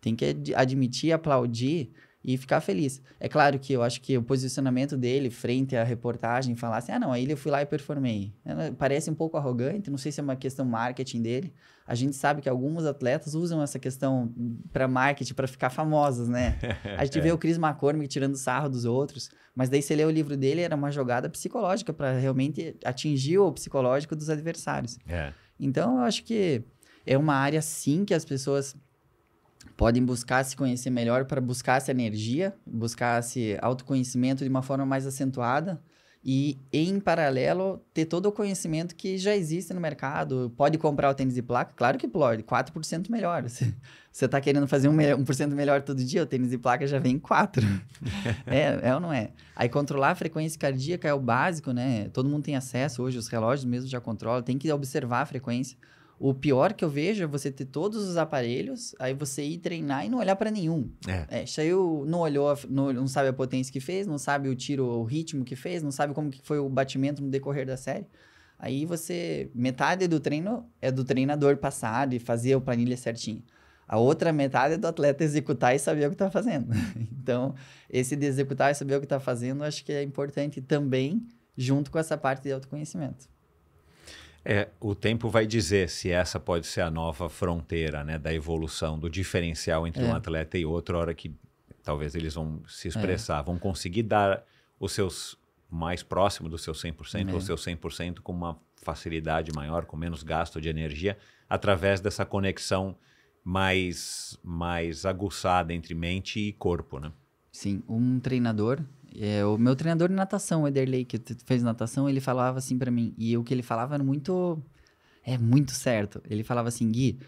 tem que admitir, aplaudir e ficar feliz. É claro que eu acho que o posicionamento dele frente à reportagem, falar assim, ah, não, aí eu fui lá e performei. Ela é, né, parece um pouco arrogante, não sei se é uma questão marketing dele. A gente sabe que alguns atletas usam essa questão para marketing, para ficar famosos, né? A gente vê é. o Chris McCormick tirando sarro dos outros, mas daí você lê o livro dele, era uma jogada psicológica para realmente atingir o psicológico dos adversários. É. Então, eu acho que é uma área, sim, que as pessoas podem buscar se conhecer melhor para buscar essa energia, buscar esse autoconhecimento de uma forma mais acentuada e, em paralelo, ter todo o conhecimento que já existe no mercado. Pode comprar o tênis de placa? Claro que pode, 4% melhor. Você está querendo fazer 1% melhor todo dia, o tênis de placa já vem 4%. é, é ou não é? Aí, controlar a frequência cardíaca é o básico, né? Todo mundo tem acesso hoje, os relógios mesmo já controlam, tem que observar a frequência. O pior que eu vejo é você ter todos os aparelhos, aí você ir treinar e não olhar para nenhum. É. é não olhou, não, não, sabe a potência que fez, não sabe o tiro, o ritmo que fez, não sabe como que foi o batimento no decorrer da série. Aí você metade do treino é do treinador passado e fazer o planilha certinho. A outra metade é do atleta executar e saber o que está fazendo. então, esse de executar e saber o que está fazendo, acho que é importante também, junto com essa parte de autoconhecimento. É, o tempo vai dizer se essa pode ser a nova fronteira né, da evolução, do diferencial entre é. um atleta e outro, a hora que talvez eles vão se é. expressar, é. vão conseguir dar os seus mais próximo do seu 100% é. o seu 100% com uma facilidade maior, com menos gasto de energia, através dessa conexão mais mais aguçada entre mente e corpo, né? Sim, um treinador é, o meu treinador de natação, o Ederley, que fez natação, ele falava assim para mim. E o que ele falava era muito. É muito certo. Ele falava assim, Gui,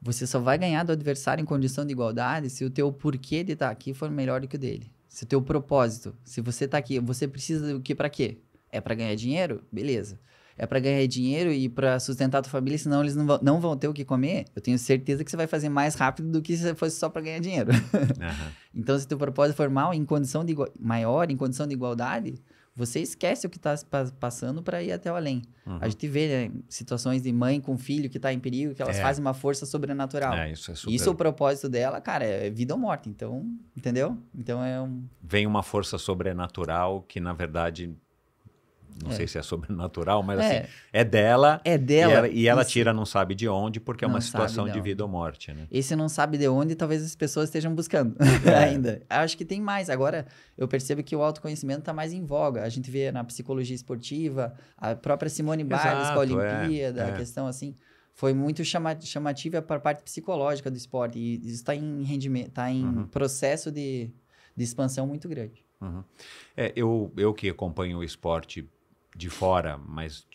você só vai ganhar do adversário em condição de igualdade se o teu porquê de estar tá aqui for melhor do que o dele. Se o teu propósito, se você tá aqui, você precisa do que para quê? É para ganhar dinheiro? Beleza é para ganhar dinheiro e para sustentar a tua família, senão eles não vão, não vão ter o que comer, eu tenho certeza que você vai fazer mais rápido do que se fosse só para ganhar dinheiro. Uhum. então, se teu propósito for mal, em condição de maior, em condição de igualdade, você esquece o que está passando para ir até o além. Uhum. A gente vê né, situações de mãe com filho que está em perigo, que elas é. fazem uma força sobrenatural. É, isso é super... Isso é o propósito dela, cara, é vida ou morte. Então, entendeu? Então é um... Vem uma força sobrenatural que, na verdade, não é. sei se é sobrenatural, mas é. assim, é dela. É dela. E ela, e ela tira, não sabe de onde, porque é uma situação de vida ou morte, né? Esse não sabe de onde, talvez as pessoas estejam buscando é. ainda. Acho que tem mais. Agora, eu percebo que o autoconhecimento está mais em voga. A gente vê na psicologia esportiva, a própria Simone Biles com a é. Olimpíada, a é. questão assim foi muito chama, chamativa para a parte psicológica do esporte. E isso está em rendimento, está em uhum. processo de, de, expansão muito grande. Uhum. É, eu, eu que acompanho o esporte de fora, mas,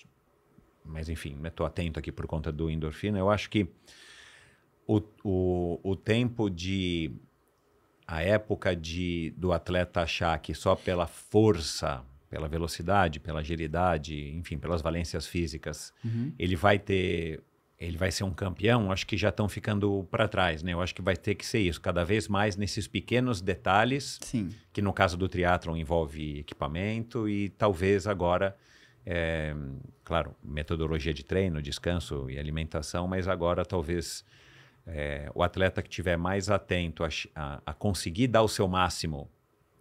mas enfim, estou atento aqui por conta do endorfina. Eu acho que o, o, o tempo de. A época de, do atleta achar que só pela força, pela velocidade, pela agilidade, enfim, pelas valências físicas, uhum. ele vai ter ele vai ser um campeão, acho que já estão ficando para trás, né? Eu acho que vai ter que ser isso, cada vez mais nesses pequenos detalhes, Sim. que no caso do triatlon envolve equipamento e talvez agora, é, claro, metodologia de treino, descanso e alimentação, mas agora talvez é, o atleta que estiver mais atento a, a, a conseguir dar o seu máximo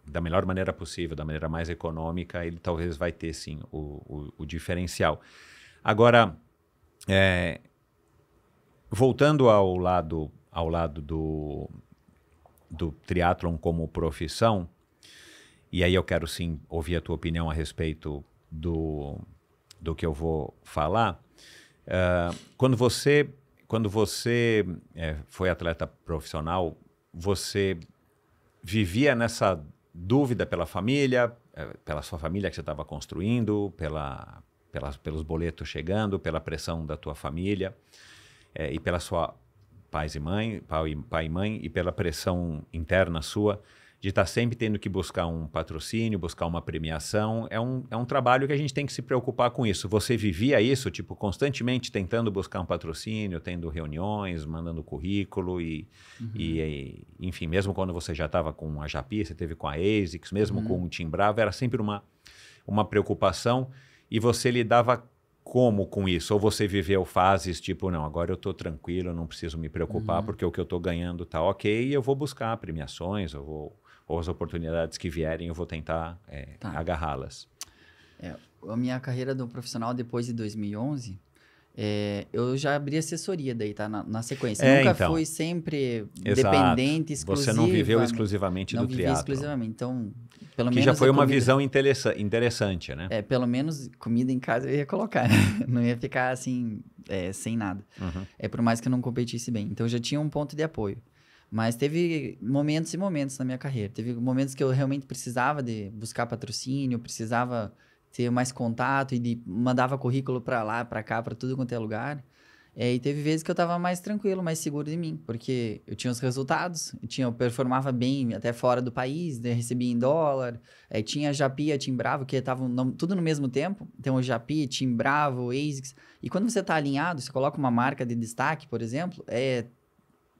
da melhor maneira possível, da maneira mais econômica, ele talvez vai ter sim o, o, o diferencial. Agora, é, voltando ao lado, ao lado do, do triatlon como profissão, e aí eu quero sim ouvir a tua opinião a respeito do, do que eu vou falar. Uh, quando você, quando você é, foi atleta profissional, você vivia nessa dúvida pela família, é, pela sua família que você estava construindo, pela, pela, pelos boletos chegando, pela pressão da tua família é, e pela sua pais e mãe, pai, pai e mãe, e pela pressão interna sua de estar tá sempre tendo que buscar um patrocínio, buscar uma premiação. É um, é um trabalho que a gente tem que se preocupar com isso. Você vivia isso, tipo, constantemente tentando buscar um patrocínio, tendo reuniões, mandando currículo e, uhum. e, e eh, enfim, mesmo quando você já estava com a Japi, você teve com a ASICS, mesmo uhum. com o Tim Bravo, era sempre uma, uma preocupação e você lidava como com isso? Ou você viveu fases tipo, não, agora eu estou tranquilo, não preciso me preocupar, uhum. porque o que eu estou ganhando está ok, e eu vou buscar premiações, eu vou, ou as oportunidades que vierem, eu vou tentar é, tá. agarrá-las. É, a minha carreira do profissional depois de 2011 é, eu já abri assessoria daí, tá? Na, na sequência. É, Nunca então. fui sempre dependente, exclusiva. Você não viveu exclusivamente não do triatlo. Não exclusivamente. Então, pelo que menos... Que já foi uma comida... visão interessa interessante, né? É, pelo menos comida em casa eu ia colocar. Né? não ia ficar assim, é, sem nada. Uhum. É por mais que eu não competisse bem. Então, já tinha um ponto de apoio. Mas teve momentos e momentos na minha carreira. Teve momentos que eu realmente precisava de buscar patrocínio, precisava ter mais contato e mandava currículo para lá, para cá, para tudo quanto é lugar. É, e teve vezes que eu estava mais tranquilo, mais seguro de mim, porque eu tinha os resultados, eu, tinha, eu performava bem até fora do país, né? recebia em dólar, é, tinha Japi, Bravo que estavam tudo no mesmo tempo, então o Japi, Bravo, ASICS, e quando você está alinhado, você coloca uma marca de destaque, por exemplo, é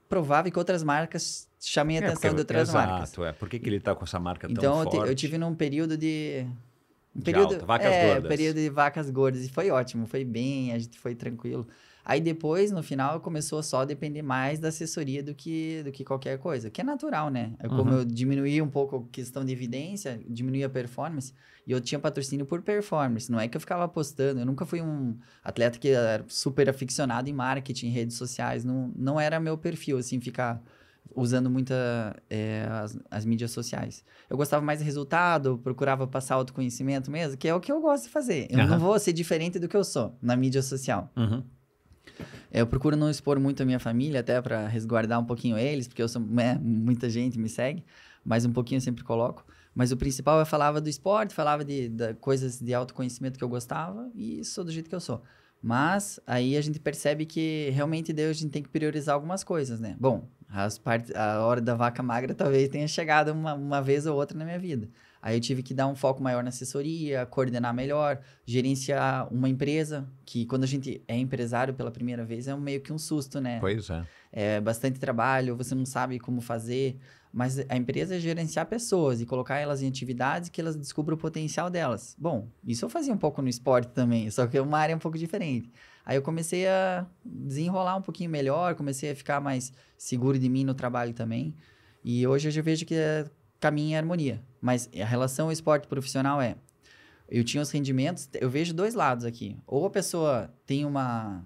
provável que outras marcas chamem a é, atenção porque, de outras exato, marcas. Exato, é, por que, que ele está com essa marca então, tão eu forte? Então eu tive num período de um período, de alta, vacas é, gordas. período de vacas gordas. E foi ótimo, foi bem, a gente foi tranquilo. Aí depois, no final, começou só a depender mais da assessoria do que, do que qualquer coisa, que é natural, né? Eu, é uhum. Como eu diminuí um pouco a questão de evidência, diminuí a performance, e eu tinha patrocínio por performance, não é que eu ficava apostando eu nunca fui um atleta que era super aficionado em marketing, redes sociais, não, não era meu perfil, assim, ficar usando muita é, as, as, mídias sociais. Eu gostava mais do resultado, procurava passar autoconhecimento mesmo, que é o que eu gosto de fazer. Eu uhum. não vou ser diferente do que eu sou na mídia social. Uhum. É, eu procuro não expor muito a minha família, até para resguardar um pouquinho eles, porque eu sou, né, muita gente me segue, mas um pouquinho eu sempre coloco. Mas o principal eu falava do esporte, falava de, de coisas de autoconhecimento que eu gostava e sou do jeito que eu sou. Mas aí a gente percebe que realmente Deus a gente tem que priorizar algumas coisas, né? Bom, as partes, a hora da vaca magra talvez tenha chegado uma, uma vez ou outra na minha vida. Aí eu tive que dar um foco maior na assessoria, coordenar melhor, gerenciar uma empresa, que quando a gente é empresário pela primeira vez é meio que um susto, né? Pois é. É bastante trabalho, você não sabe como fazer, mas a empresa é gerenciar pessoas e colocar elas em atividades que elas descubram o potencial delas. Bom, isso eu fazia um pouco no esporte também, só que é uma área um pouco diferente. Aí eu comecei a desenrolar um pouquinho melhor, comecei a ficar mais seguro de mim no trabalho também. E hoje eu já vejo que é caminho em harmonia. Mas a relação ao esporte profissional é. Eu tinha os rendimentos, eu vejo dois lados aqui. Ou a pessoa tem uma,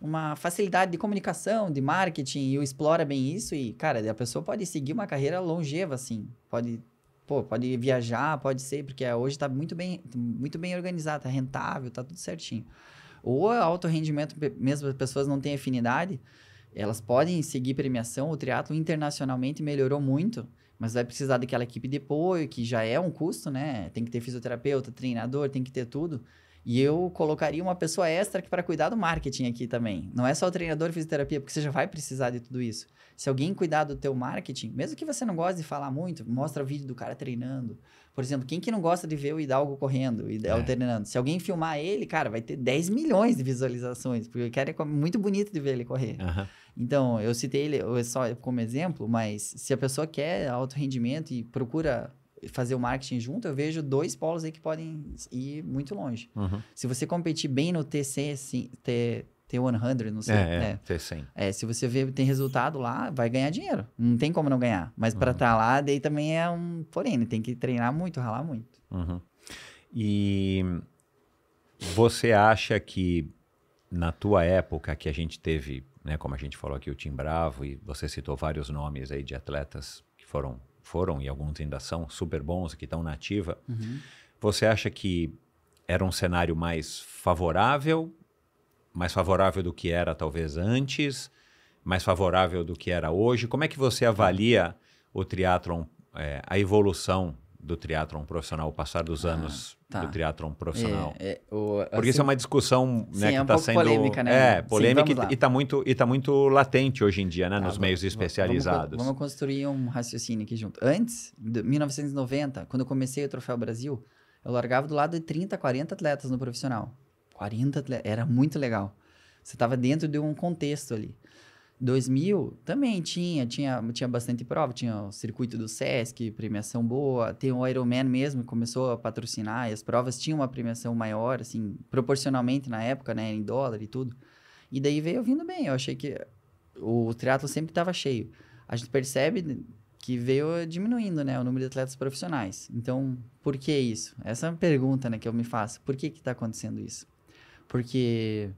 uma facilidade de comunicação, de marketing, e explora bem isso, e, cara, a pessoa pode seguir uma carreira longeva, assim. Pode, pô, pode viajar, pode ser, porque hoje está muito bem, muito bem organizado, tá rentável, tá tudo certinho ou é alto rendimento, mesmo as pessoas não têm afinidade, elas podem seguir premiação. O triatlo internacionalmente melhorou muito, mas vai precisar daquela equipe de apoio, que já é um custo, né? Tem que ter fisioterapeuta, treinador, tem que ter tudo. E eu colocaria uma pessoa extra para cuidar do marketing aqui também. Não é só o treinador de fisioterapia, porque você já vai precisar de tudo isso. Se alguém cuidar do teu marketing, mesmo que você não goste de falar muito, mostra vídeo do cara treinando, por exemplo, quem que não gosta de ver o Hidalgo correndo e é. alternando? Se alguém filmar ele, cara, vai ter 10 milhões de visualizações, porque o cara é muito bonito de ver ele correr. Uhum. Então, eu citei ele só como exemplo, mas se a pessoa quer alto rendimento e procura fazer o marketing junto, eu vejo dois polos aí que podem ir muito longe. Uhum. Se você competir bem no TC, sim, ter T100, não sei. É, né? é. 100 É, se você vê, tem resultado lá, vai ganhar dinheiro. Não tem como não ganhar. Mas para estar uhum. tá lá, daí também é um porém, né? tem que treinar muito, ralar muito. Uhum. E você acha que na tua época que a gente teve, né, como a gente falou aqui, o Tim Bravo, e você citou vários nomes aí de atletas que foram, foram e alguns ainda são super bons, que estão na ativa, uhum. você acha que era um cenário mais favorável mais favorável do que era talvez antes, mais favorável do que era hoje. Como é que você avalia o triatlon, é, a evolução do triatlon profissional, o passar dos ah, anos tá. do triatlon profissional? É, é, o, Porque assim, isso é assim, uma discussão né, sim, que está é um tá sendo polêmica, né? É polêmica sim, e está muito tá muito latente hoje em dia, né, tá, nos vamos, meios especializados. Vamos, vamos, construir um raciocínio aqui junto. Antes, de 1990, quando eu comecei o Troféu Brasil, eu largava do lado de 30, 40 atletas no profissional. 40 atletas, era muito legal. Você estava dentro de um contexto ali. 2000 também tinha, tinha, tinha bastante prova, tinha o circuito do SESC, premiação boa, tem o Ironman mesmo, começou a patrocinar e as provas tinham uma premiação maior, assim, proporcionalmente na época, né, em dólar e tudo. E daí veio vindo bem, eu achei que o triatlo sempre estava cheio. A gente percebe que veio diminuindo, né, o número de atletas profissionais. Então, por que isso? Essa é uma pergunta, né, que eu me faço. Por que que tá acontecendo isso? Porque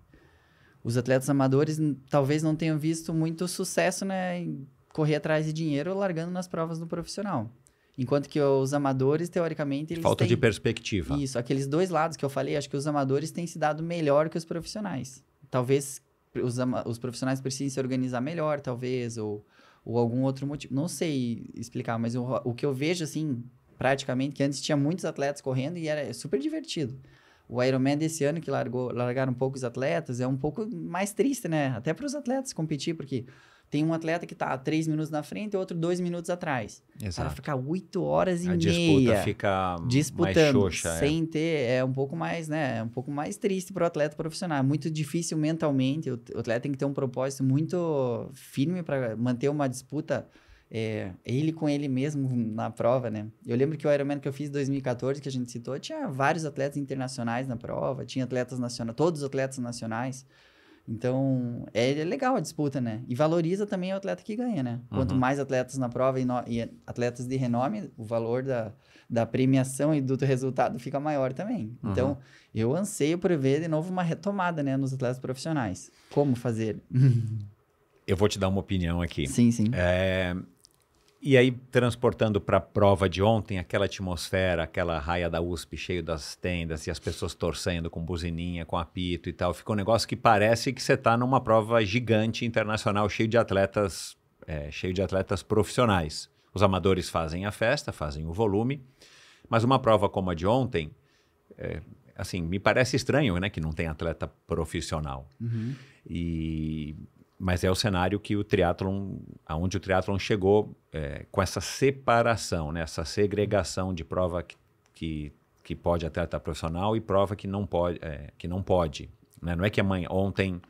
os atletas amadores talvez não tenham visto muito sucesso né, em correr atrás de dinheiro largando nas provas do profissional. Enquanto que os amadores, teoricamente, eles Falta têm... de perspectiva. Isso, aqueles dois lados que eu falei, acho que os amadores têm se dado melhor que os profissionais. Talvez os, ama... os profissionais precisem se organizar melhor, talvez, ou, ou algum outro motivo. Não sei explicar, mas o, o que eu vejo, assim, praticamente, que antes tinha muitos atletas correndo e era super divertido o Ironman desse ano que largou, largaram um poucos atletas, é um pouco mais triste, né? Até para os atletas competir, porque tem um atleta que está três minutos na frente e outro dois minutos atrás. Exato. Para ficar oito horas e a meia. A disputa fica disputando, mais xoxa, é. sem é. ter, é um pouco mais, né? É um pouco mais triste para o atleta profissional. É muito difícil mentalmente. O atleta tem que ter um propósito muito firme para manter uma disputa é, ele com ele mesmo na prova, né? Eu lembro que o Ironman que eu fiz em 2014, que a gente citou, tinha vários atletas internacionais na prova, tinha atletas nacionais, todos os atletas nacionais. Então, é, é legal a disputa, né? E valoriza também o atleta que ganha, né? Quanto uhum. mais atletas na prova e, no, e, atletas de renome, o valor da, da premiação e do, do resultado fica maior também. Uhum. Então, eu anseio por ver de novo uma retomada, né, nos atletas profissionais. Como fazer? eu vou te dar uma opinião aqui. Sim, sim. É, e aí, transportando para a prova de ontem, aquela atmosfera, aquela raia da USP cheio das tendas e as pessoas torcendo com buzininha, com apito e tal, ficou um negócio que parece que você está numa prova gigante internacional, cheio de atletas, é, cheio de atletas profissionais. Os amadores fazem a festa, fazem o volume, mas uma prova como a de ontem, é, assim, me parece estranho, né, que não tem atleta profissional. Uhum. E mas é o cenário que o triatlon, aonde o triatlon chegou é, com essa separação, né? essa segregação de prova que, que, que pode atleta profissional e prova que não pode. É, que não, pode né? não é que amanhã, ontem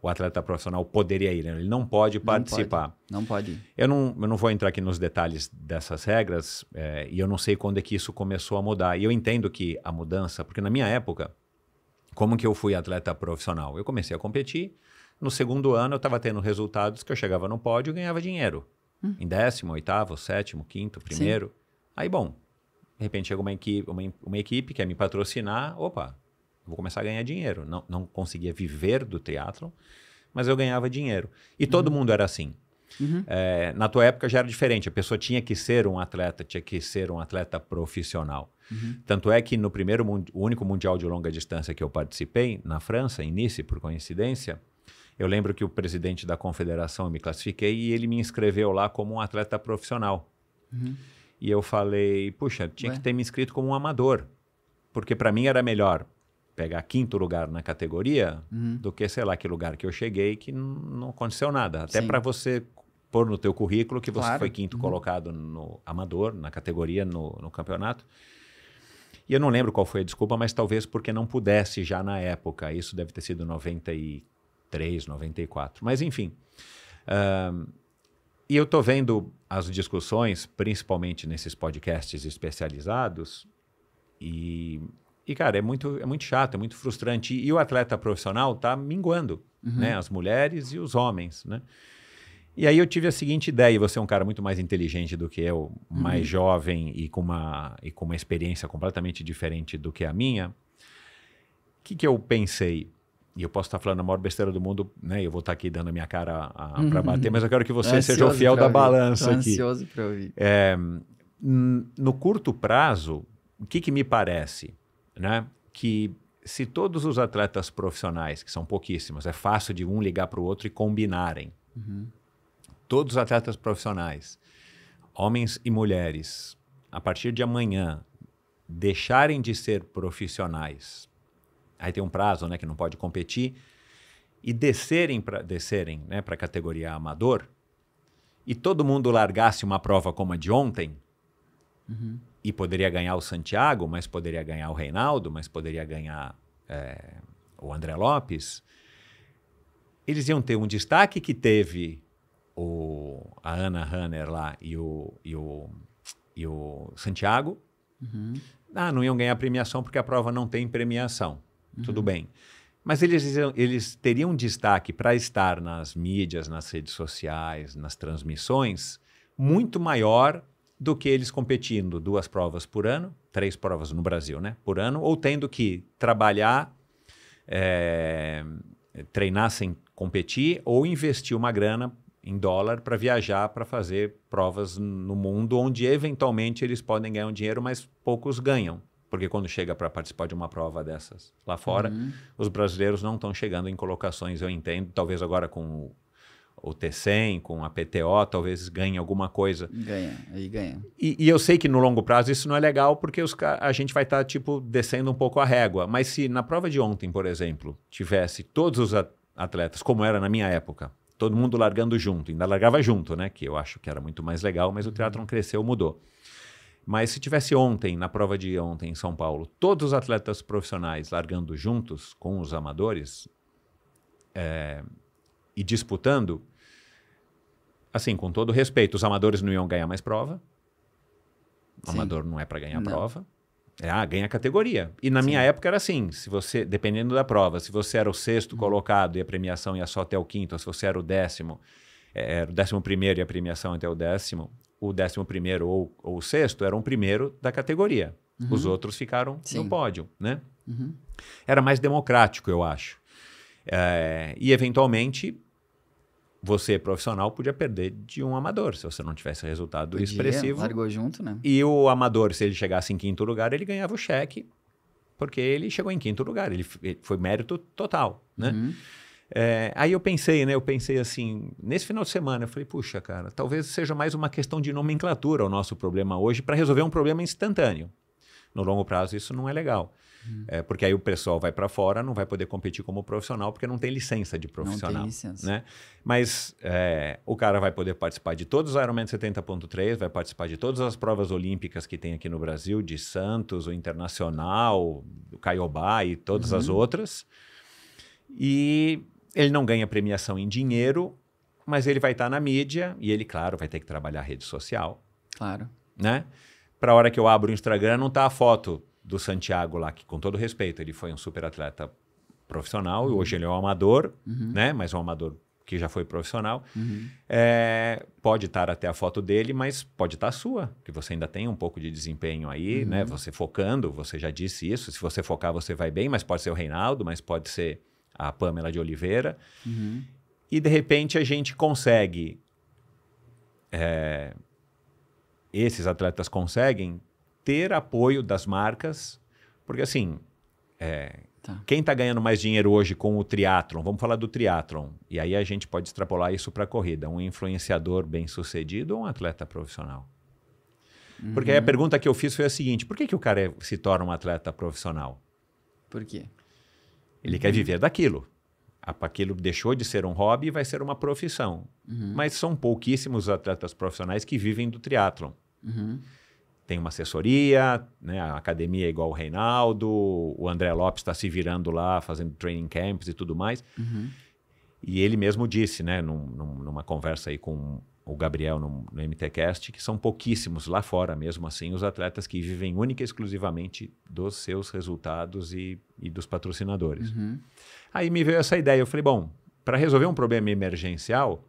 o atleta profissional poderia ir, né? ele não pode não participar. Pode. Não pode. Eu não, eu não vou entrar aqui nos detalhes dessas regras é, e eu não sei quando é que isso começou a mudar. E eu entendo que a mudança, porque na minha época, como que eu fui atleta profissional? Eu comecei a competir, no segundo ano, eu estava tendo resultados que eu chegava no pódio e ganhava dinheiro. Hum. Em décimo, oitavo, sétimo, quinto, primeiro. Sim. Aí, bom, de repente chega uma equipe, uma, uma equipe quer me patrocinar. Opa, vou começar a ganhar dinheiro. Não, não conseguia viver do teatro, mas eu ganhava dinheiro. E todo uhum. mundo era assim. Uhum. É, na tua época já era diferente. A pessoa tinha que ser um atleta, tinha que ser um atleta profissional. Uhum. Tanto é que no primeiro, o único mundial de longa distância que eu participei, na França, em Nice, por coincidência, eu lembro que o presidente da confederação me classifiquei e ele me inscreveu lá como um atleta profissional. Uhum. E eu falei, puxa, tinha Ué? que ter me inscrito como um amador, porque para mim era melhor pegar quinto lugar na categoria uhum. do que sei lá que lugar que eu cheguei que não aconteceu nada. Até para você pôr no teu currículo que claro. você foi quinto uhum. colocado no amador, na categoria, no, no campeonato. E eu não lembro qual foi a desculpa, mas talvez porque não pudesse já na época. Isso deve ter sido 94, 94. Mas enfim. Uh, e eu estou vendo as discussões, principalmente nesses podcasts especializados, e, e cara, é muito, é muito chato, é muito frustrante. E, o atleta profissional está minguando, uhum. né? As mulheres e os homens, né? E aí eu tive a seguinte ideia, e você é um cara muito mais inteligente do que eu, uhum. mais uhum. jovem e com, uma, e com uma experiência completamente diferente do que a minha. O que, que eu pensei? E eu posso estar falando a maior besteira do mundo, né? Eu vou estar aqui dando a minha cara para uhum. bater, mas eu quero que você seja o fiel da balança aqui. ansioso para ouvir. É, no curto prazo, o que, que me parece, né? Que se todos os atletas profissionais, que são pouquíssimos, é fácil de um ligar para o outro e combinarem. Uhum. Todos os atletas profissionais, homens e mulheres, a partir de amanhã, deixarem de ser profissionais aí tem um prazo né, que não pode competir, e descerem para descerem, né, a categoria amador, e todo mundo largasse uma prova como a de ontem, uhum. e poderia ganhar o Santiago, mas poderia ganhar o Reinaldo, mas poderia ganhar é, o André Lopes, eles iam ter um destaque que teve o, a Ana Hanner lá e o, e o, e o Santiago. Uhum. Ah, não iam ganhar premiação porque a prova não tem premiação uhum. tudo bem. Mas eles, eles teriam destaque para estar nas mídias, nas redes sociais, nas transmissões, muito maior do que eles competindo duas provas por ano, três provas no Brasil, né? Por ano, ou tendo que trabalhar, é, treinar sem competir, ou investir uma grana em dólar para viajar para fazer provas no mundo onde eventualmente eles podem ganhar um dinheiro, mas poucos ganham. Porque quando chega para participar de uma prova dessas lá fora, uhum. os brasileiros não estão chegando em colocações, eu entendo. Talvez agora com o T100, com a PTO, talvez ganhe alguma coisa. Ganha, aí ganha. E, e, eu sei que no longo prazo isso não é legal, porque os, a gente vai estar, tá, tipo, descendo um pouco a régua. Mas se na prova de ontem, por exemplo, tivesse todos os atletas, como era na minha época, todo mundo largando junto, ainda largava junto, né? Que eu acho que era muito mais legal, mas o uhum. não cresceu, mudou. Mas se tivesse ontem, na prova de ontem em São Paulo, todos os atletas profissionais largando juntos com os amadores é, e disputando, assim, com todo respeito, os amadores não iam ganhar mais prova. O amador não é para ganhar não. prova. É, ah, ganha categoria. E na Sim. minha época era assim: se você, dependendo da prova, se você era o sexto uhum. colocado e a premiação ia só até o quinto, ou se você era o décimo, é, era o décimo primeiro e a premiação até o décimo, o décimo ou, ou o sexto era um primeiro da categoria. Uhum. Os outros ficaram Sim. no pódio, né? Uhum. Era mais democrático, eu acho. É, e, eventualmente, você, profissional, podia perder de um amador, se você não tivesse resultado podia, expressivo. Largou junto, né? E o amador, se ele chegasse em quinto lugar, ele ganhava o cheque, porque ele chegou em quinto lugar. Ele foi mérito total, né? Uhum. É, aí eu pensei, né? Eu pensei assim, nesse final de semana, eu falei, puxa, cara, talvez seja mais uma questão de nomenclatura o nosso problema hoje para resolver um problema instantâneo. No longo prazo, isso não é legal. Hum. É, porque aí o pessoal vai para fora, não vai poder competir como profissional, porque não tem licença de profissional. Não tem licença. Né? Mas é, o cara vai poder participar de todos os Ironman 70.3, vai participar de todas as provas olímpicas que tem aqui no Brasil, de Santos, o Internacional, o Caiobá e todas uhum. as outras. E ele não ganha premiação em dinheiro, mas ele vai estar tá na mídia e ele, claro, vai ter que trabalhar a rede social. Claro. Né? Para a hora que eu abro o Instagram, não tá a foto do Santiago lá, que com todo respeito, ele foi um super atleta profissional, uhum. hoje ele é um amador, uhum. né? Mas um amador que já foi profissional. Uhum. É, pode estar até a foto dele, mas pode estar a sua, que você ainda tem um pouco de desempenho aí, uhum. né? Você focando, você já disse isso. Se você focar, você vai bem, mas pode ser o Reinaldo, mas pode ser a Pamela de Oliveira. Uhum. E de repente a gente consegue. É, esses atletas conseguem ter apoio das marcas, porque assim. É, tá. Quem está ganhando mais dinheiro hoje com o triatlon? Vamos falar do triatlon. E aí a gente pode extrapolar isso para a corrida. Um influenciador bem sucedido ou um atleta profissional? Porque aí a uhum. pergunta que eu fiz foi a seguinte: por que, que o cara é, se torna um atleta profissional? Por quê? Ele uhum. quer viver daquilo. Aquilo deixou de ser um hobby e vai ser uma profissão. Uhum. Mas são pouquíssimos atletas profissionais que vivem do triatlon. Uhum. Tem uma assessoria, né? a academia é igual o Reinaldo, o André Lopes está se virando lá, fazendo training camps e tudo mais. Uhum. E ele mesmo disse, né, num, numa conversa aí com o Gabriel no, no MTCast, que são pouquíssimos lá fora mesmo assim, os atletas que vivem única e exclusivamente dos seus resultados e, e dos patrocinadores. Uhum. Aí me veio essa ideia, eu falei, bom, para resolver um problema emergencial,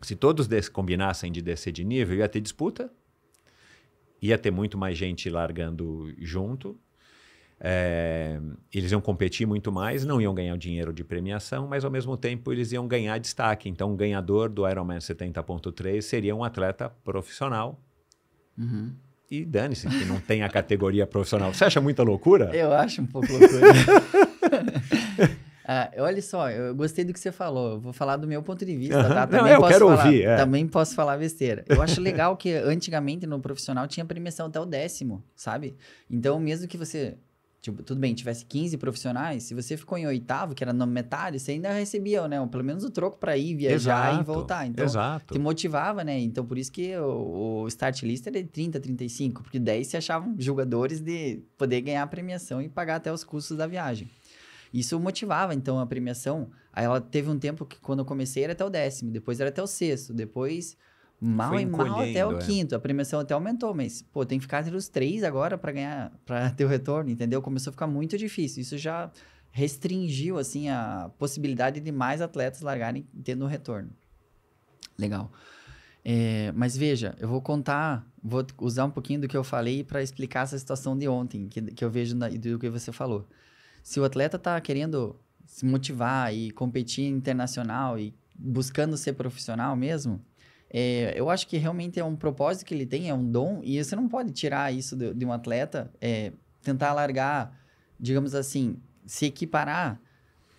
se todos combinassem de descer de nível, ia ter disputa, ia ter muito mais gente largando junto, é, eles iam competir muito mais, não iam ganhar o dinheiro de premiação, mas ao mesmo tempo eles iam ganhar destaque. Então, o ganhador do Ironman 70.3 seria um atleta profissional. Uhum. E dane-se que não tem a categoria profissional. Você acha muita loucura? Eu acho um pouco loucura. ah, olha só, eu gostei do que você falou. Eu vou falar do meu ponto de vista, uhum. tá? Também não, eu quero falar, ouvir. É. Também posso falar besteira. Eu acho legal que antigamente no profissional tinha premiação até o décimo, sabe? Então, mesmo que você Tipo, tudo bem, tivesse 15 profissionais, se você ficou em oitavo, que era na metade, você ainda recebia, né? Pelo menos o troco para ir viajar exato, e voltar. Então, exato. te motivava, né? Então, por isso que o, o start list era de 30, 35, porque 10 se achavam jogadores de poder ganhar a premiação e pagar até os custos da viagem. Isso motivava, então, a premiação. Aí ela teve um tempo que, quando eu comecei, era até o décimo, depois era até o sexto, depois Mal Foi e mal até o é. quinto. A premiação até aumentou, mas, pô, tem que ficar entre os três agora para ganhar, para ter o retorno, entendeu? Começou a ficar muito difícil. Isso já restringiu, assim, a possibilidade de mais atletas largarem tendo o retorno. Legal. É, mas veja, eu vou contar, vou usar um pouquinho do que eu falei para explicar essa situação de ontem, que, que eu vejo na, do que você falou. Se o atleta está querendo se motivar e competir internacional e buscando ser profissional mesmo, é, eu acho que realmente é um propósito que ele tem, é um dom, e você não pode tirar isso de, de um atleta, é, tentar largar, digamos assim, se equiparar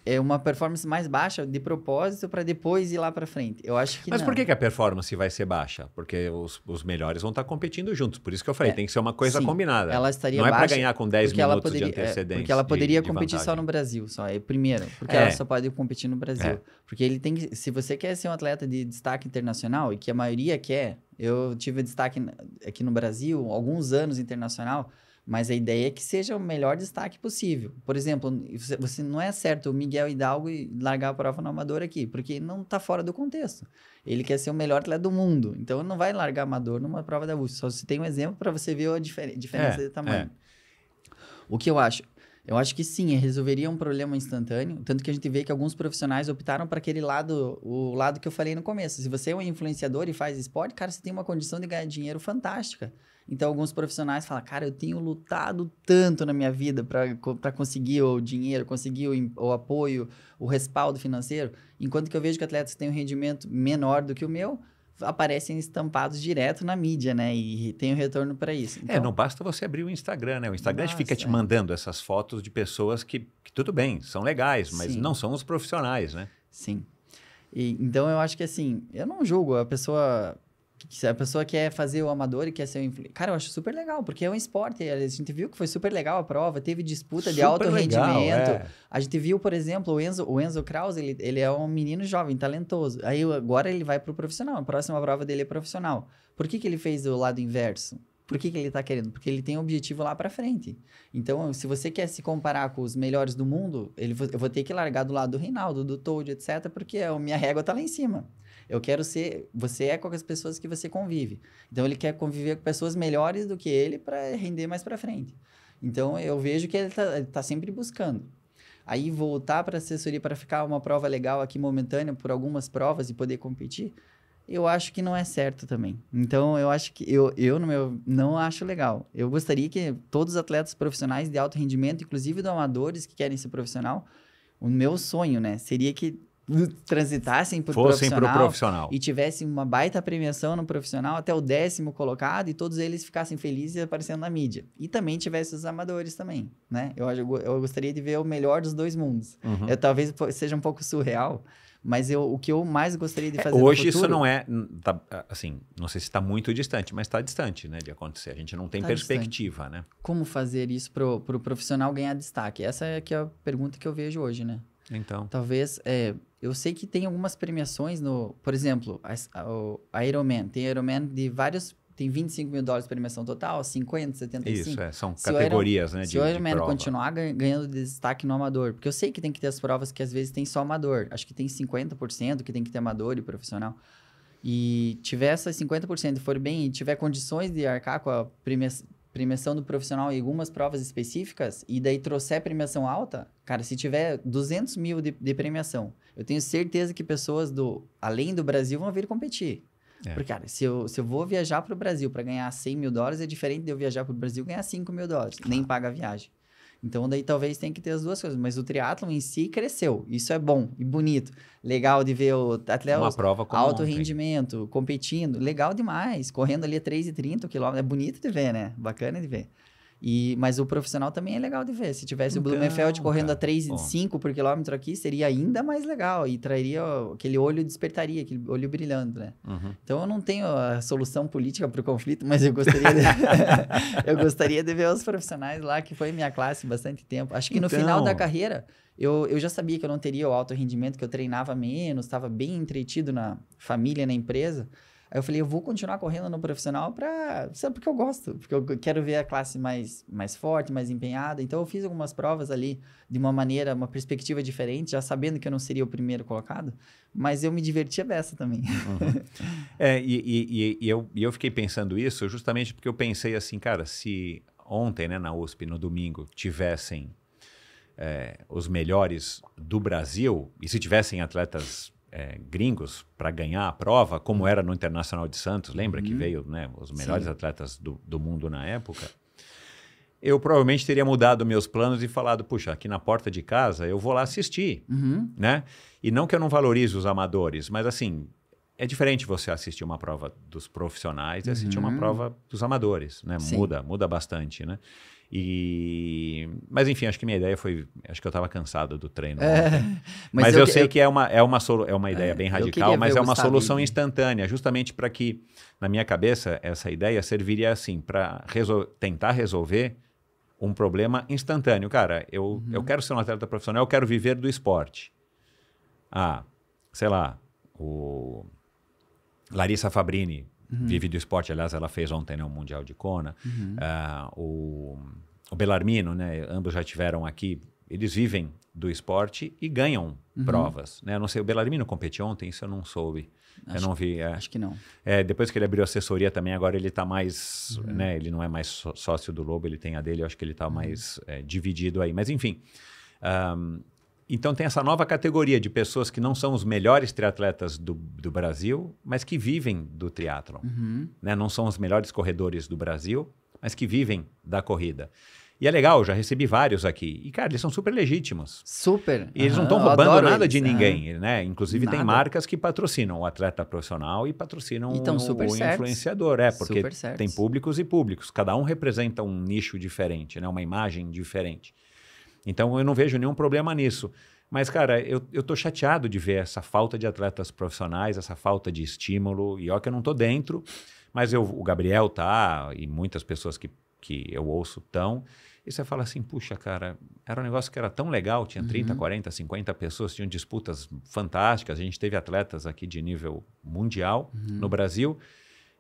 é uma performance mais baixa de propósito para depois ir lá para frente. Eu acho que Mas não. por que, que, a performance vai ser baixa? Porque os, os melhores vão estar tá competindo juntos. Por isso que eu falei, é, tem que ser uma coisa sim, combinada. Ela estaria não é para ganhar com 10 minutos poderia, de antecedência. É, porque ela é, poderia de, competir só no Brasil, só. É, primeiro, porque é. ela só pode competir no Brasil. É. Porque ele tem que, se você quer ser um atleta de destaque internacional e que a maioria quer, eu tive destaque aqui no Brasil, alguns anos internacional, mas a ideia é que seja o melhor destaque possível. Por exemplo, você não é certo o Miguel Hidalgo largar a prova no amador aqui, porque não está fora do contexto. Ele quer ser o melhor atleta do mundo. Então não vai largar amador numa prova da USP. Só se tem um exemplo para você ver a difer diferença é, de tamanho. É. O que eu acho? Eu acho que sim, resolveria um problema instantâneo. Tanto que a gente vê que alguns profissionais optaram para aquele lado, o lado que eu falei no começo. Se você é um influenciador e faz esporte, cara, você tem uma condição de ganhar dinheiro fantástica. Então, alguns profissionais falam, cara, eu tenho lutado tanto na minha vida para conseguir o dinheiro, conseguir o, o, apoio, o respaldo financeiro, enquanto que eu vejo que atletas têm um rendimento menor do que o meu, aparecem estampados direto na mídia, né? E tem um retorno para isso. É, então... é, não basta você abrir o Instagram, né? O Instagram Nossa, fica te é. mandando essas fotos de pessoas que, que tudo bem, são legais, mas Sim. não são os profissionais, né? Sim. E, então, eu acho que assim, eu não julgo a pessoa se a pessoa quer fazer o amador e quer ser o influ... Cara, eu acho super legal, porque é um esporte. A gente viu que foi super legal a prova, teve disputa super de alto legal, rendimento. É. A gente viu, por exemplo, o Enzo, o Enzo Kraus, ele, ele é um menino jovem, talentoso. Aí agora ele vai pro profissional. A próxima prova dele é profissional. Por que, que ele fez o lado inverso? Por que, que ele está querendo? Porque ele tem um objetivo lá para frente. Então, se você quer se comparar com os melhores do mundo, ele, eu vou ter que largar do lado do Reinaldo, do Toad, etc., porque a minha régua está lá em cima. Eu quero ser. Você é com as pessoas que você convive. Então ele quer conviver com pessoas melhores do que ele para render mais para frente. Então eu vejo que ele está tá sempre buscando. Aí voltar para assessoria para ficar uma prova legal aqui momentânea por algumas provas e poder competir, eu acho que não é certo também. Então eu acho que eu, eu no meu, não acho legal. Eu gostaria que todos os atletas profissionais de alto rendimento, inclusive do amadores que querem ser profissional, o meu sonho, né, seria que transitassem por Fossem profissional, pro profissional e tivessem uma baita premiação no profissional até o décimo colocado e todos eles ficassem felizes aparecendo na mídia. E também tivesse os amadores também, né? Eu, eu gostaria de ver o melhor dos dois mundos. Uhum. Eu, talvez seja um pouco surreal, mas eu, o que eu mais gostaria de é, fazer Hoje futuro, isso não é, tá, assim, não sei se está muito distante, mas está distante né, de acontecer. A gente não tem tá perspectiva, distante. né? Como fazer isso para o pro profissional ganhar destaque? Essa é, que é a pergunta que eu vejo hoje, né? Então. Talvez é, eu sei que tem algumas premiações no. Por exemplo, a, a, Ironman. Tem Ironman de vários. Tem 25 mil dólares de premiação total, 50, 75. Isso, é, são se categorias, Iron, né? De, se o Ironman continuar ganhando destaque no amador, porque eu sei que tem que ter as provas que às vezes tem só amador. Acho que tem 50% que tem que ter amador e profissional e tiver essas 50% e for bem e tiver condições de arcar com a premiação, premiação do profissional em algumas provas específicas e daí trouxer premiação alta, cara, se tiver 200 mil de, de premiação, eu tenho certeza que pessoas do além do Brasil vão vir competir. É. Porque, cara, se eu, se eu vou viajar para o Brasil para ganhar 100 mil dólares, é diferente de eu viajar para o Brasil e ganhar 5 mil dólares. Nem paga a viagem. Então, daí talvez tem que ter as duas coisas. Mas o triatlon em si cresceu. Isso é bom e bonito. Legal de ver o atleta Uma prova como alto ontem. rendimento, competindo. Legal demais. Correndo ali a 3,30 km. É bonito de ver, né? Bacana de ver. E, mas o profissional também é legal de ver. Se tivesse então, o Blumenfeld então, correndo cara, a 3,5 por quilômetro aqui, seria ainda mais legal. E traria aquele olho, despertaria, aquele olho brilhando, né? Uhum. Então eu não tenho a solução política para o conflito, mas eu gostaria de, eu gostaria de ver os profissionais lá, que foi minha classe bastante tempo. Acho que então... no final da então. carreira, eu, eu já sabia que eu não teria o alto rendimento, que eu treinava menos, estava bem entretido na família, na empresa. Aí eu falei, eu vou continuar correndo no profissional para, sabe, porque eu gosto, porque eu quero ver a classe mais, mais forte, mais empenhada. Então eu fiz algumas provas ali de uma maneira, uma perspectiva diferente, já sabendo que eu não seria o primeiro colocado, mas eu me divertia dessa também. Uhum. é, e, e, e, eu, e eu fiquei pensando isso justamente porque eu pensei assim, cara, se ontem, né, na USP, no domingo, tivessem é, os melhores do Brasil, e se tivessem atletas é, gringos para ganhar a prova, como era no Internacional de Santos, lembra uhum. que veio né, os melhores Sim. atletas do, do mundo na época? Eu provavelmente teria mudado meus planos e falado, puxa, aqui na porta de casa eu vou lá assistir, uhum. né? E não que eu não valorize os amadores, mas assim, é diferente você assistir uma prova dos profissionais e uhum. assistir uma uhum. prova dos amadores, né? Muda, muda bastante, né? E... Mas enfim, acho que minha ideia foi. Acho que eu estava cansado do treino. Né? É, mas, mas eu, eu, sei que é uma, é uma, é uma ideia é, bem radical, mas é uma solução ali. instantânea, justamente para que, na minha cabeça, essa ideia serviria assim, para resol... tentar resolver um problema instantâneo. Cara, eu, uhum. eu quero ser um atleta profissional, eu quero viver do esporte. Ah, sei lá, o Larissa Fabrini uhum. vive do esporte. Aliás, ela fez ontem né, o Mundial de Kona. Uhum. Uh, o, o Belarmino, né, ambos já tiveram aqui. Eles vivem do esporte e ganham uhum. provas. Né? não sei, o Belarmino competiu ontem, isso eu não soube. Acho, eu não vi. É. Acho que não. É, depois que ele abriu assessoria também, agora ele está mais. Uhum. Né, ele não é mais sócio do Lobo, ele tem a dele, eu acho que ele está uhum. mais é, dividido aí. Mas enfim. Um, então tem essa nova categoria de pessoas que não são os melhores triatletas do, do Brasil, mas que vivem do triatlon. Uhum. Né? Não são os melhores corredores do Brasil, mas que vivem da corrida. E é legal, já recebi vários aqui. E, cara, eles são super legítimos. Super. E eles uhum, não estão roubando nada eles, de é. ninguém, né? Inclusive, nada. tem marcas que patrocinam o atleta profissional e patrocinam e o, influenciador. É, porque tem públicos e públicos. Cada um representa um nicho diferente, né? Uma imagem diferente. Então eu não vejo nenhum problema nisso. Mas, cara, eu, eu tô chateado de ver essa falta de atletas profissionais, essa falta de estímulo. E ó, que eu não tô dentro, mas eu, o Gabriel tá, e muitas pessoas que, que eu ouço tão. E você fala assim, puxa, cara, era um negócio que era tão legal, tinha 30, uhum. 40, 50 pessoas, tinham disputas fantásticas, a gente teve atletas aqui de nível mundial uhum. no Brasil.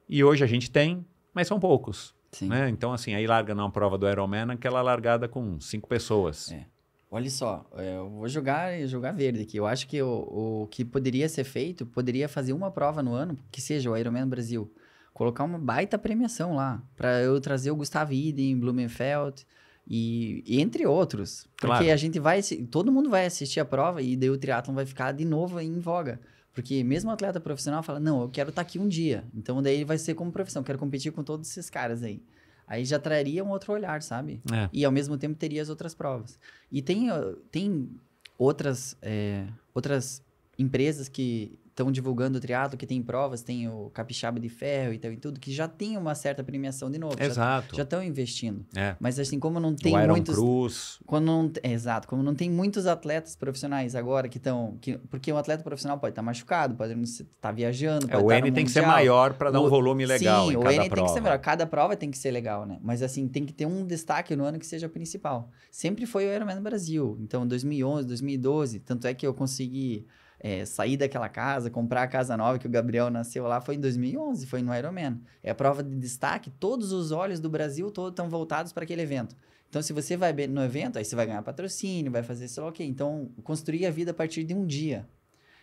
E hoje a gente tem, mas são poucos. Né? Então, assim, aí larga na prova do Ironman aquela largada com cinco pessoas. É. Olha só, é, eu vou jogar, jogar verde aqui. Eu acho que o, o que poderia ser feito, poderia fazer uma prova no ano, que seja o Ironman Brasil. Colocar uma baita premiação lá, para eu trazer o Gustavo Iden, Blumenfeld, e, e, entre outros. Porque claro. a gente vai, todo mundo vai assistir a prova e daí o triatlon vai ficar de novo em voga. Porque mesmo o atleta profissional fala, não, eu quero estar tá aqui um dia. Então daí vai ser como profissão, quero competir com todos esses caras aí. Aí já traria um outro olhar, sabe? É. E ao mesmo tempo teria as outras provas. E tem, tem outras, é, outras empresas que estão divulgando o triatlo, que tem provas, tem o capixaba de ferro e tal e tudo, que já tem uma certa premiação de novo. Exato. Já estão investindo. É. Mas assim, como não tem o muitos... Cruz. Quando não, é, exato. Como não tem muitos atletas profissionais agora que estão... Que, porque um atleta profissional pode estar tá machucado, pode estar tá viajando, é, pode é, O tá N tem mundial. que ser maior para dar um volume legal Sim, em cada N prova. o N tem que ser maior. Cada prova tem que ser legal, né? Mas assim, tem que ter um destaque no ano que seja principal. Sempre foi o Ironman Brasil. Então, 2011, 2012. Tanto é que eu consegui é, sair daquela casa, comprar a casa nova que o Gabriel nasceu lá, foi em 2011, foi no Ironman. É a prova de destaque, todos os olhos do Brasil todo estão voltados para aquele evento. Então, se você vai no evento, aí você vai ganhar patrocínio, vai fazer isso, ok. Então, construir a vida a partir de um dia.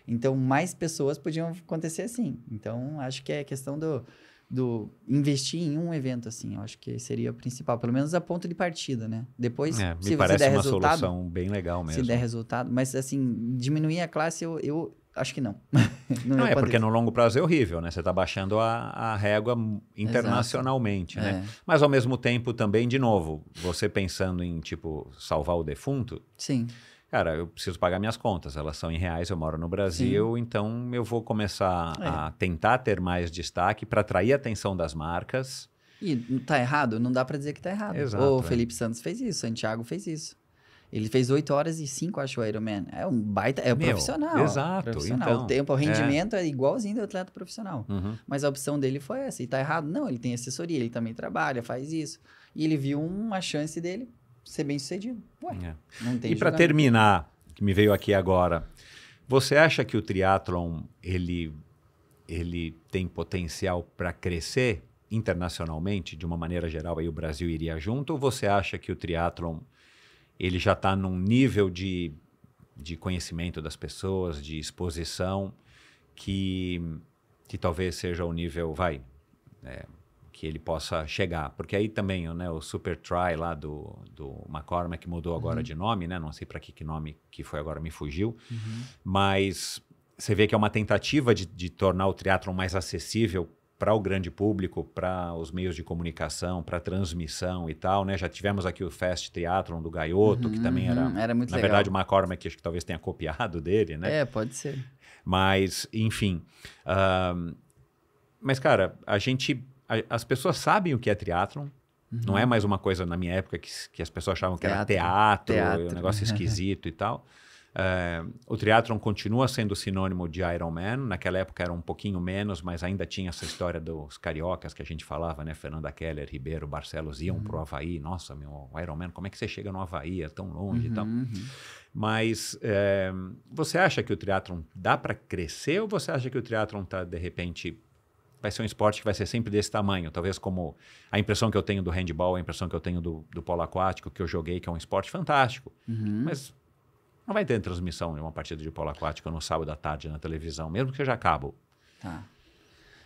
Então, mais pessoas podiam acontecer assim. Então, acho que é questão do do investir em um evento assim, eu acho que seria o principal, pelo menos a ponto de partida, né? Depois, é, se, parece der uma resultado, solução bem legal mesmo. Se der resultado, mas assim, diminuir a classe, eu, eu acho que não. não, não é, porque no longo prazo é horrível, né? Você está baixando a, a régua internacionalmente, Exato. né? É. Mas ao mesmo tempo também, de novo, você pensando em, tipo, salvar o defunto... Sim cara, eu preciso pagar minhas contas, elas são em reais, eu moro no Brasil, Sim. então eu vou começar é. a tentar ter mais destaque para atrair a atenção das marcas. E tá errado? Não dá para dizer que tá errado. Exato, o é. Felipe é. Santos fez isso, Santiago fez isso. Ele fez 8 horas e 5, acho, o Ironman. É um baita... É um Meu, profissional. Exato. Profissional. Então, o tempo, o é. rendimento é, é igualzinho do atleta profissional. Uhum. Mas a opção dele foi essa. E tá errado? Não, ele tem assessoria, ele também trabalha, faz isso. E ele viu uma chance dele, ser bem sucedido. Ué, é. não tem E para terminar, que me veio aqui agora, você acha que o triatlon ele, ele tem potencial para crescer internacionalmente, de uma maneira geral, aí o Brasil iria junto? Ou você acha que o triatlon ele já está num nível de, de conhecimento das pessoas, de exposição, que, que talvez seja o nível, vai, é, que ele possa chegar. Porque aí também né, o Super Try lá do, do McCormack mudou agora uhum. de nome, né? Não sei para que, nome que foi agora, me fugiu. Uhum. Mas você vê que é uma tentativa de, de tornar o triatlon mais acessível para o grande público, para os meios de comunicação, para transmissão e tal, né? Já tivemos aqui o Fast Triathlon do Gaioto, uhum, que também era, uhum. era muito na legal. verdade, uma corma que acho que talvez tenha copiado dele, né? É, pode ser. Mas, enfim. Uh, mas, cara, a gente as pessoas sabem o que é triatlon. Uhum. Não é uhum. mais uma coisa na minha época que, que as pessoas achavam que teatro. era teatro, teatro. É um negócio esquisito e tal. Eh, o triatlon continua sendo sinônimo de Ironman. Naquela época era um pouquinho menos, mas ainda tinha essa história dos cariocas que a gente falava, né? Fernanda Keller, Ribeiro, Barcelos iam uhum. pro Havaí. Nossa, meu, Ironman, como é que você chega no Havaí? É tão longe uhum, e tal. Uhum. uhum. Mas é, você acha que o triatlon dá para crescer ou você acha que o triatlon está, de repente, vai ser um esporte que vai ser sempre desse tamanho. Talvez como a impressão que eu tenho do handball, a impressão que eu tenho do, do polo aquático, que eu joguei, que é um esporte fantástico. Uhum. Mas não vai ter transmissão de uma partida de polo aquático no sábado à tarde na televisão, mesmo que seja cabo. Tá.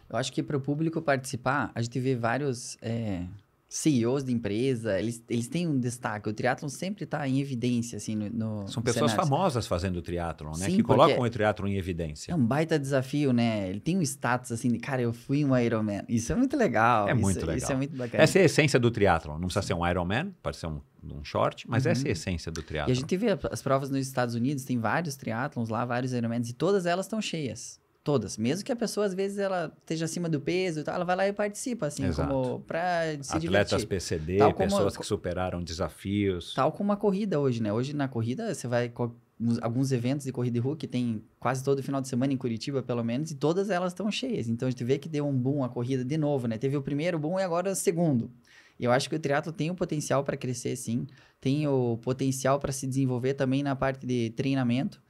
Eu acho que para o público participar, a gente vê vários é, CEOs de empresa, eles, eles têm um destaque. O triatlon sempre está em evidência, assim, no, no São pessoas cenário. famosas fazendo o triatlon, né? Sim, que colocam o triatlon em evidência. É um baita desafio, né? Ele tem um status, assim, de cara, eu fui um Ironman. Isso é muito legal. É isso, muito legal. Isso é muito bacana. Essa é a essência do triatlon. Não precisa ser um Ironman, pode ser um, um short, mas uhum. essa é a uhum. essência do triatlon. E a gente vê as provas nos Estados Unidos, tem vários triatlons lá, vários Ironmans, e todas elas estão cheias. Todas. Mesmo que a pessoa, às vezes, ela esteja acima do peso ela vai lá e participa, assim, Exato. como pra se Atletas divertir. PCD, pessoas que superaram desafios. Tal como a corrida hoje, né? Hoje, na corrida, você vai alguns eventos de corrida de rua que tem quase todo final de semana em Curitiba, pelo menos, e todas elas estão cheias. Então, a gente vê que deu um boom a corrida de novo, né? Teve o primeiro boom e agora o segundo. Eu acho que o triatlo tem o potencial para crescer, sim. Tem o potencial para se desenvolver também na parte de treinamento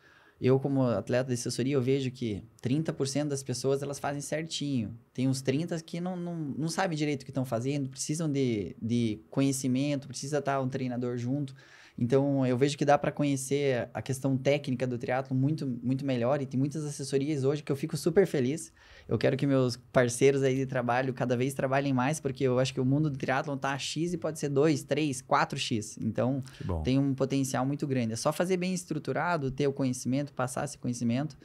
eu como atleta de assessoria, eu vejo que 30% das pessoas, elas fazem certinho. Tem uns 30 que não, não, não sabem direito o que estão fazendo, precisam de, de conhecimento, precisa estar um treinador junto. Então, eu vejo que dá para conhecer a questão técnica do triatlo muito, muito melhor e tem muitas assessorias hoje que eu fico super feliz. Eu quero que meus parceiros aí de trabalho cada vez trabalhem mais, porque eu acho que o mundo do triatlon tá X e pode ser 2, 3, 4X. Então, tem um potencial muito grande. É só fazer bem estruturado, ter o conhecimento, passar esse conhecimento.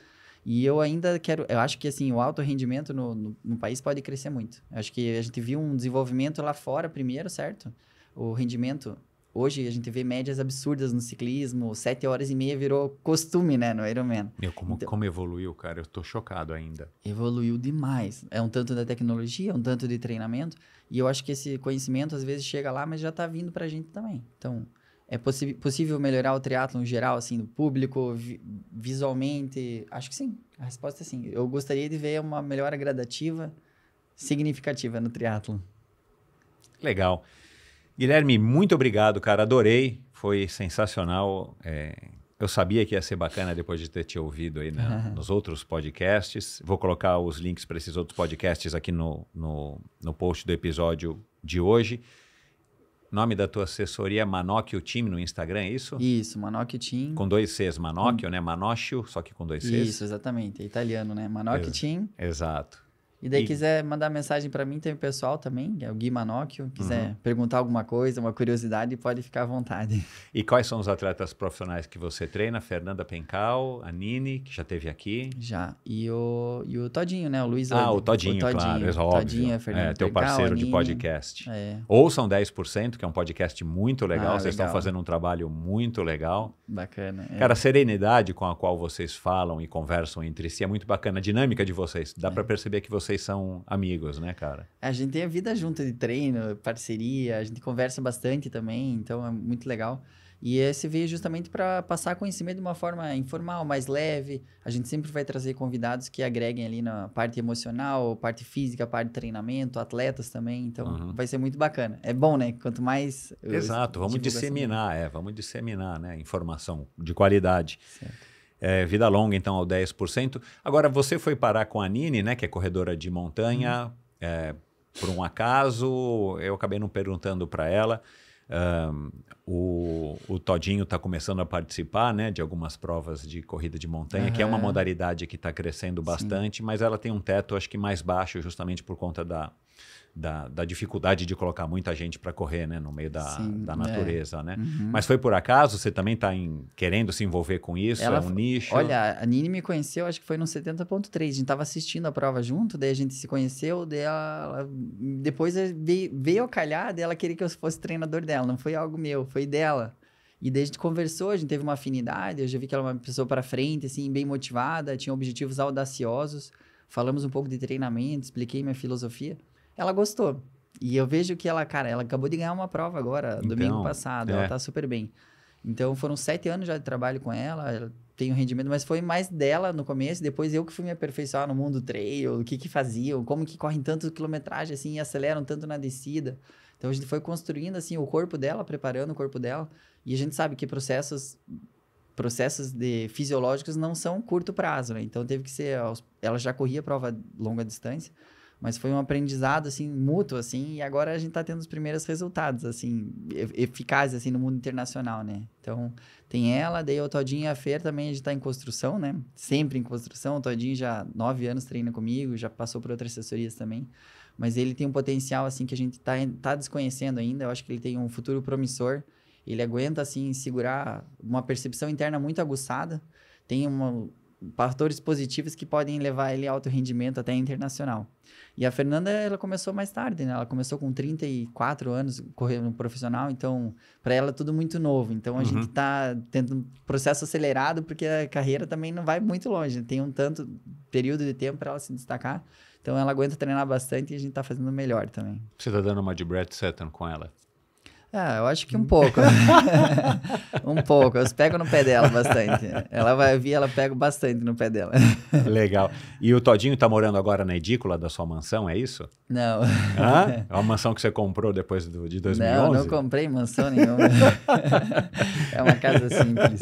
E eu ainda quero, eu acho que assim, o alto rendimento no, no, no país pode crescer muito. Eu acho que a gente viu um desenvolvimento lá fora primeiro, certo? O rendimento Hoje a gente vê médias absurdas no ciclismo, sete horas e meia virou costume, né, no Ironman. Meu, como, então, como evoluiu, cara? Eu tô chocado ainda. Evoluiu demais. É um tanto da tecnologia, um tanto de treinamento, e eu acho que esse conhecimento às vezes chega lá, mas já tá vindo pra gente também. Então, é possível melhorar o triatlo em geral, assim, do público, vi visualmente? Acho que sim. A resposta é sim. Eu gostaria de ver uma melhora gradativa, significativa no triatlo. Legal. Guilherme, muito obrigado, cara. Adorei. Foi sensacional. É, eu sabia que ia ser bacana depois de ter te ouvido aí né, uhum. nos outros podcasts. Vou colocar os links para esses outros podcasts aqui no, no, no, post do episódio de hoje. Nome da tua assessoria é Manóquio Team no Instagram, é isso? Isso, Manóquio Team. Com dois Cs, Manóquio, hum. né? Manócio, só que com dois Cs. Isso, exatamente. É italiano, né? Manóquio Team. Exato. E daí e... quiser mandar mensagem para mim, tem o pessoal também, é o Gui Manocchio, quiser uhum. perguntar alguma coisa, uma curiosidade, pode ficar à vontade. E quais são os atletas profissionais que você treina? Fernanda Pencal, a Nini, que já teve aqui. Já. E o, e o Todinho, né? O Luiz Ah, o, o Todinho, o Todinho, claro, Todinho, é óbvio. Todinho, a Fernanda é, teu Pencal, parceiro de podcast. É. Ouçam 10%, que é um podcast muito legal, ah, vocês legal. estão fazendo um trabalho muito legal. Bacana. É. Cara, a serenidade com a qual vocês falam e conversam entre si é muito bacana, a dinâmica de vocês. Dá é. para perceber que vocês vocês são amigos, né, cara? A gente tem a vida junta de treino, parceria, a gente conversa bastante também, então é muito legal. E esse veio justamente para passar conhecimento de uma forma informal, mais leve. A gente sempre vai trazer convidados que agreguem ali na parte emocional, parte física, parte de treinamento, atletas também. Então uhum. vai ser muito bacana. É bom, né? Quanto mais. Exato, vamos disseminar, é, vamos disseminar, né? Informação de qualidade. Certo. É, vida longa, então, ao 10%. Agora, você foi parar com a Nini, né, que é corredora de montanha, uhum. é, por um acaso. Eu acabei não perguntando para ela. Um, o, o, Todinho está começando a participar né, de algumas provas de corrida de montanha, uhum. que é uma modalidade que está crescendo bastante, Sim. mas ela tem um teto, acho que mais baixo, justamente por conta da, da, da, dificuldade de colocar muita gente para correr né, no meio da, Sim, da é. natureza. É. Né? Uhum. Mas foi por acaso? Você também está querendo se envolver com isso? Ela, é um nicho? Olha, a Nini me conheceu, acho que foi no 70.3. A gente estava assistindo a prova junto, daí a gente se conheceu, daí ela, depois veio, veio a calhar dela querer que eu fosse treinador dela. Não foi algo meu, foi dela. E daí a gente conversou, a gente teve uma afinidade, eu já vi que ela é uma pessoa para frente, assim, bem motivada, tinha objetivos audaciosos. Falamos um pouco de treinamento, expliquei minha filosofia. Ela gostou. E eu vejo que ela, cara, ela acabou de ganhar uma prova agora, então, domingo passado. É. Ela tá super bem. Então foram sete anos já de trabalho com ela, ela tem um rendimento, mas foi mais dela no começo, depois eu que fui me aperfeiçoar no mundo trail, o que que faziam, como que correm tanto quilometragem assim e aceleram tanto na descida. Então a gente foi construindo assim o corpo dela, preparando o corpo dela, e a gente sabe que processos processos de fisiológicos não são curto prazo, né? Então teve que ser ela já corria prova longa distância, mas foi um aprendizado, assim, mútuo, assim, e agora a gente está tendo os primeiros resultados, assim, eficazes, assim, no mundo internacional, né? Então, tem ela, daí o Todinho e a Fer também, a gente está em construção, né? Sempre em construção, o Todinho já nove anos treina comigo, já passou por outras assessorias também, mas ele tem um potencial, assim, que a gente tá, tá desconhecendo ainda, eu acho que ele tem um futuro promissor, ele aguenta, assim, segurar uma percepção interna muito aguçada, tem uma, fatores positivos que podem levar ele a alto rendimento até internacional. E a Fernanda, ela começou mais tarde, né? Ela começou com 34 anos correndo profissional, então para ela é tudo muito novo. Então a uhum. gente está tendo um processo acelerado porque a carreira também não vai muito longe, tem um tanto período de tempo para ela se destacar. Então ela aguenta treinar bastante e a gente está fazendo melhor também. Você está dando uma de Brad Sutton com ela? Ah, eu acho que um pouco. um pouco. Eu pego no pé dela bastante. Ela vai vir, ela pega bastante no pé dela. Legal. E o Todinho tá morando agora na edícula da sua mansão, é isso? Não. Hã? É uma mansão que você comprou depois do, de 2011? Não, não comprei mansão nenhuma. é uma casa simples.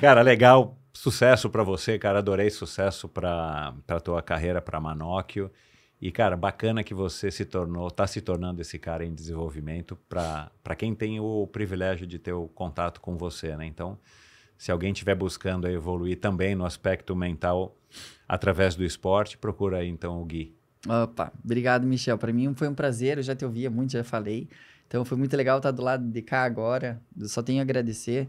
Cara, legal. Sucesso para você, cara. Adorei sucesso para tua carreira, para Manóquio. E, cara, bacana que você se tornou, está se tornando esse cara em desenvolvimento para quem tem o privilégio de ter o contato com você, né? Então, se alguém estiver buscando evoluir também no aspecto mental através do esporte, procura aí então o Gui. Opa, obrigado, Michel. Para mim foi um prazer, eu já te ouvia muito, já falei. Então foi muito legal estar do lado de cá agora. Eu só tenho a agradecer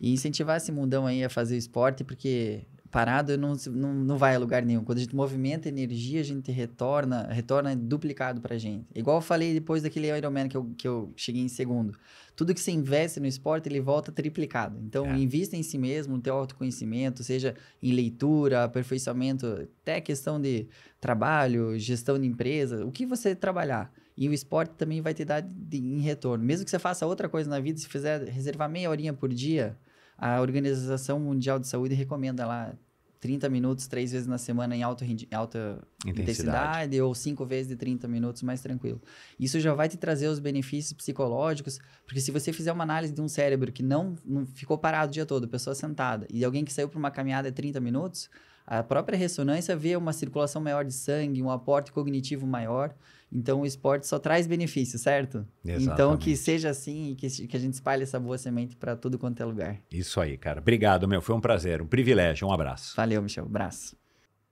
e incentivar esse mundão aí a fazer esporte, porque parado não, não, não vai a lugar nenhum. Quando a gente movimenta energia, a gente retorna, retorna duplicado pra gente. Igual eu falei depois daquele Ironman que eu, que eu cheguei em segundo. Tudo que você investe no esporte, ele volta triplicado. Então, é. invista em si mesmo, no teu autoconhecimento, seja em leitura, aperfeiçoamento, até questão de trabalho, gestão de empresa, o que você trabalhar. E o esporte também vai te dar de, em retorno. Mesmo que você faça outra coisa na vida, se fizer reservar meia horinha por dia, a Organização Mundial de Saúde recomenda lá 30 minutos três vezes na semana em alta, alta intensidade. intensidade. ou cinco vezes de 30 minutos mais tranquilo. Isso já vai te trazer os benefícios psicológicos, porque se você fizer uma análise de um cérebro que não, não ficou parado o dia todo, pessoa sentada, e alguém que saiu para uma caminhada de 30 minutos, a própria ressonância vê uma circulação maior de sangue, um aporte cognitivo maior. Então o esporte só traz benefícios, certo? Exatamente. Então que seja assim e que, que a gente espalhe essa boa semente para tudo quanto é lugar. Isso aí, cara. Obrigado, meu. Foi um prazer, um privilégio. Um abraço. Valeu, Michel. Um abraço.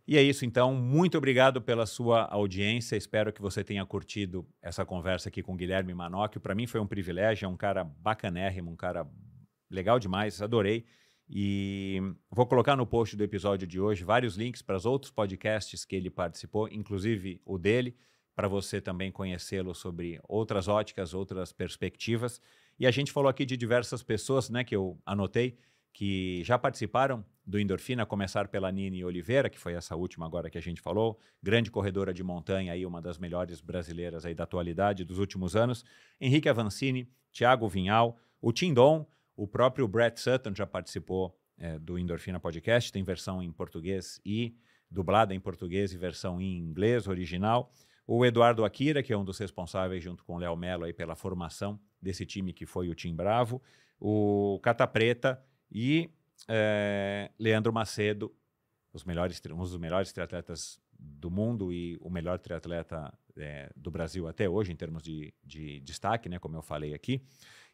E é isso, então. Muito obrigado pela sua audiência. Espero que você tenha curtido essa conversa aqui com Guilherme Manóquio. Para mim foi um privilégio. É um cara bacanérrimo, um cara legal demais. Adorei. E vou colocar no post do episódio de hoje vários links para os outros podcasts que ele participou, inclusive o dele para você também conhecê-lo sobre outras óticas, outras perspectivas. E a gente falou aqui de diversas pessoas, né, que eu anotei, que já participaram do Endorfina, a começar pela Nini Oliveira, que foi essa última agora que a gente falou, grande corredora de montanha aí, uma das melhores brasileiras aí da atualidade dos últimos anos, Henrique Avancini, Thiago Vinhal, o Tindon, o próprio Brett Sutton já participou é, do Endorfina Podcast, tem versão em português e dublada em português e versão em inglês original. O Eduardo Akira, que é um dos responsáveis, junto com o Léo Mello, aí, pela formação desse time que foi o Tim Bravo. O Cata Preta e é, Leandro Macedo, os melhores, um dos melhores triatletas do mundo e o melhor triatleta é, do Brasil até hoje, em termos de, de destaque, né, como eu falei aqui.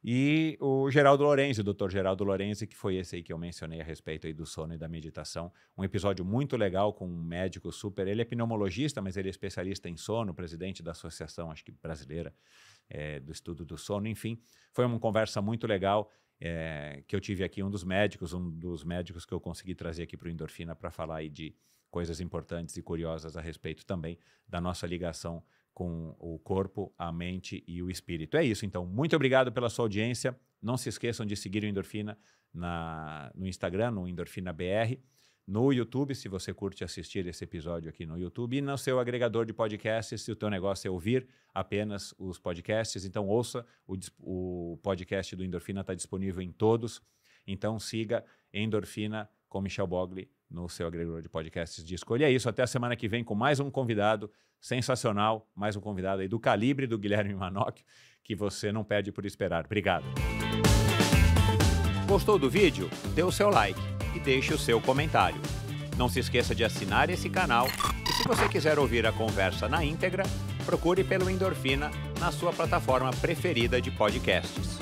E o Geraldo Lorenzi, o doutor Geraldo Lorenzi, que foi esse aí que eu mencionei a respeito aí do sono e da meditação. Um episódio muito legal com um médico super. Ele é pneumologista, mas ele é especialista em sono, presidente da Associação, acho que brasileira, é, do estudo do sono. Enfim, foi uma conversa muito legal. É, que eu tive aqui um dos médicos, um dos médicos que eu consegui trazer aqui para o Endorfina para falar aí de coisas importantes e curiosas a respeito também da nossa ligação com o corpo, a mente e o espírito. É isso, então. Muito obrigado pela sua audiência. Não se esqueçam de seguir o Endorfina na, no Instagram, no Endorfina BR, no YouTube, se você curte assistir esse episódio aqui no YouTube, e no seu agregador de podcasts, se o teu negócio é ouvir apenas os podcasts, então ouça, o, o podcast do Endorfina está disponível em todos. Então siga Endorfina com Michel Bogli no seu agregador de podcasts de escolha. é isso, até a semana que vem com mais um convidado sensacional, mais um convidado aí do calibre do Guilherme Manocchio, que você não pede por esperar. Obrigado. Gostou do vídeo? Dê o seu like e deixe o seu comentário. Não se esqueça de assinar esse canal e se você quiser ouvir a conversa na íntegra, procure pelo Endorfina na sua plataforma preferida de podcasts.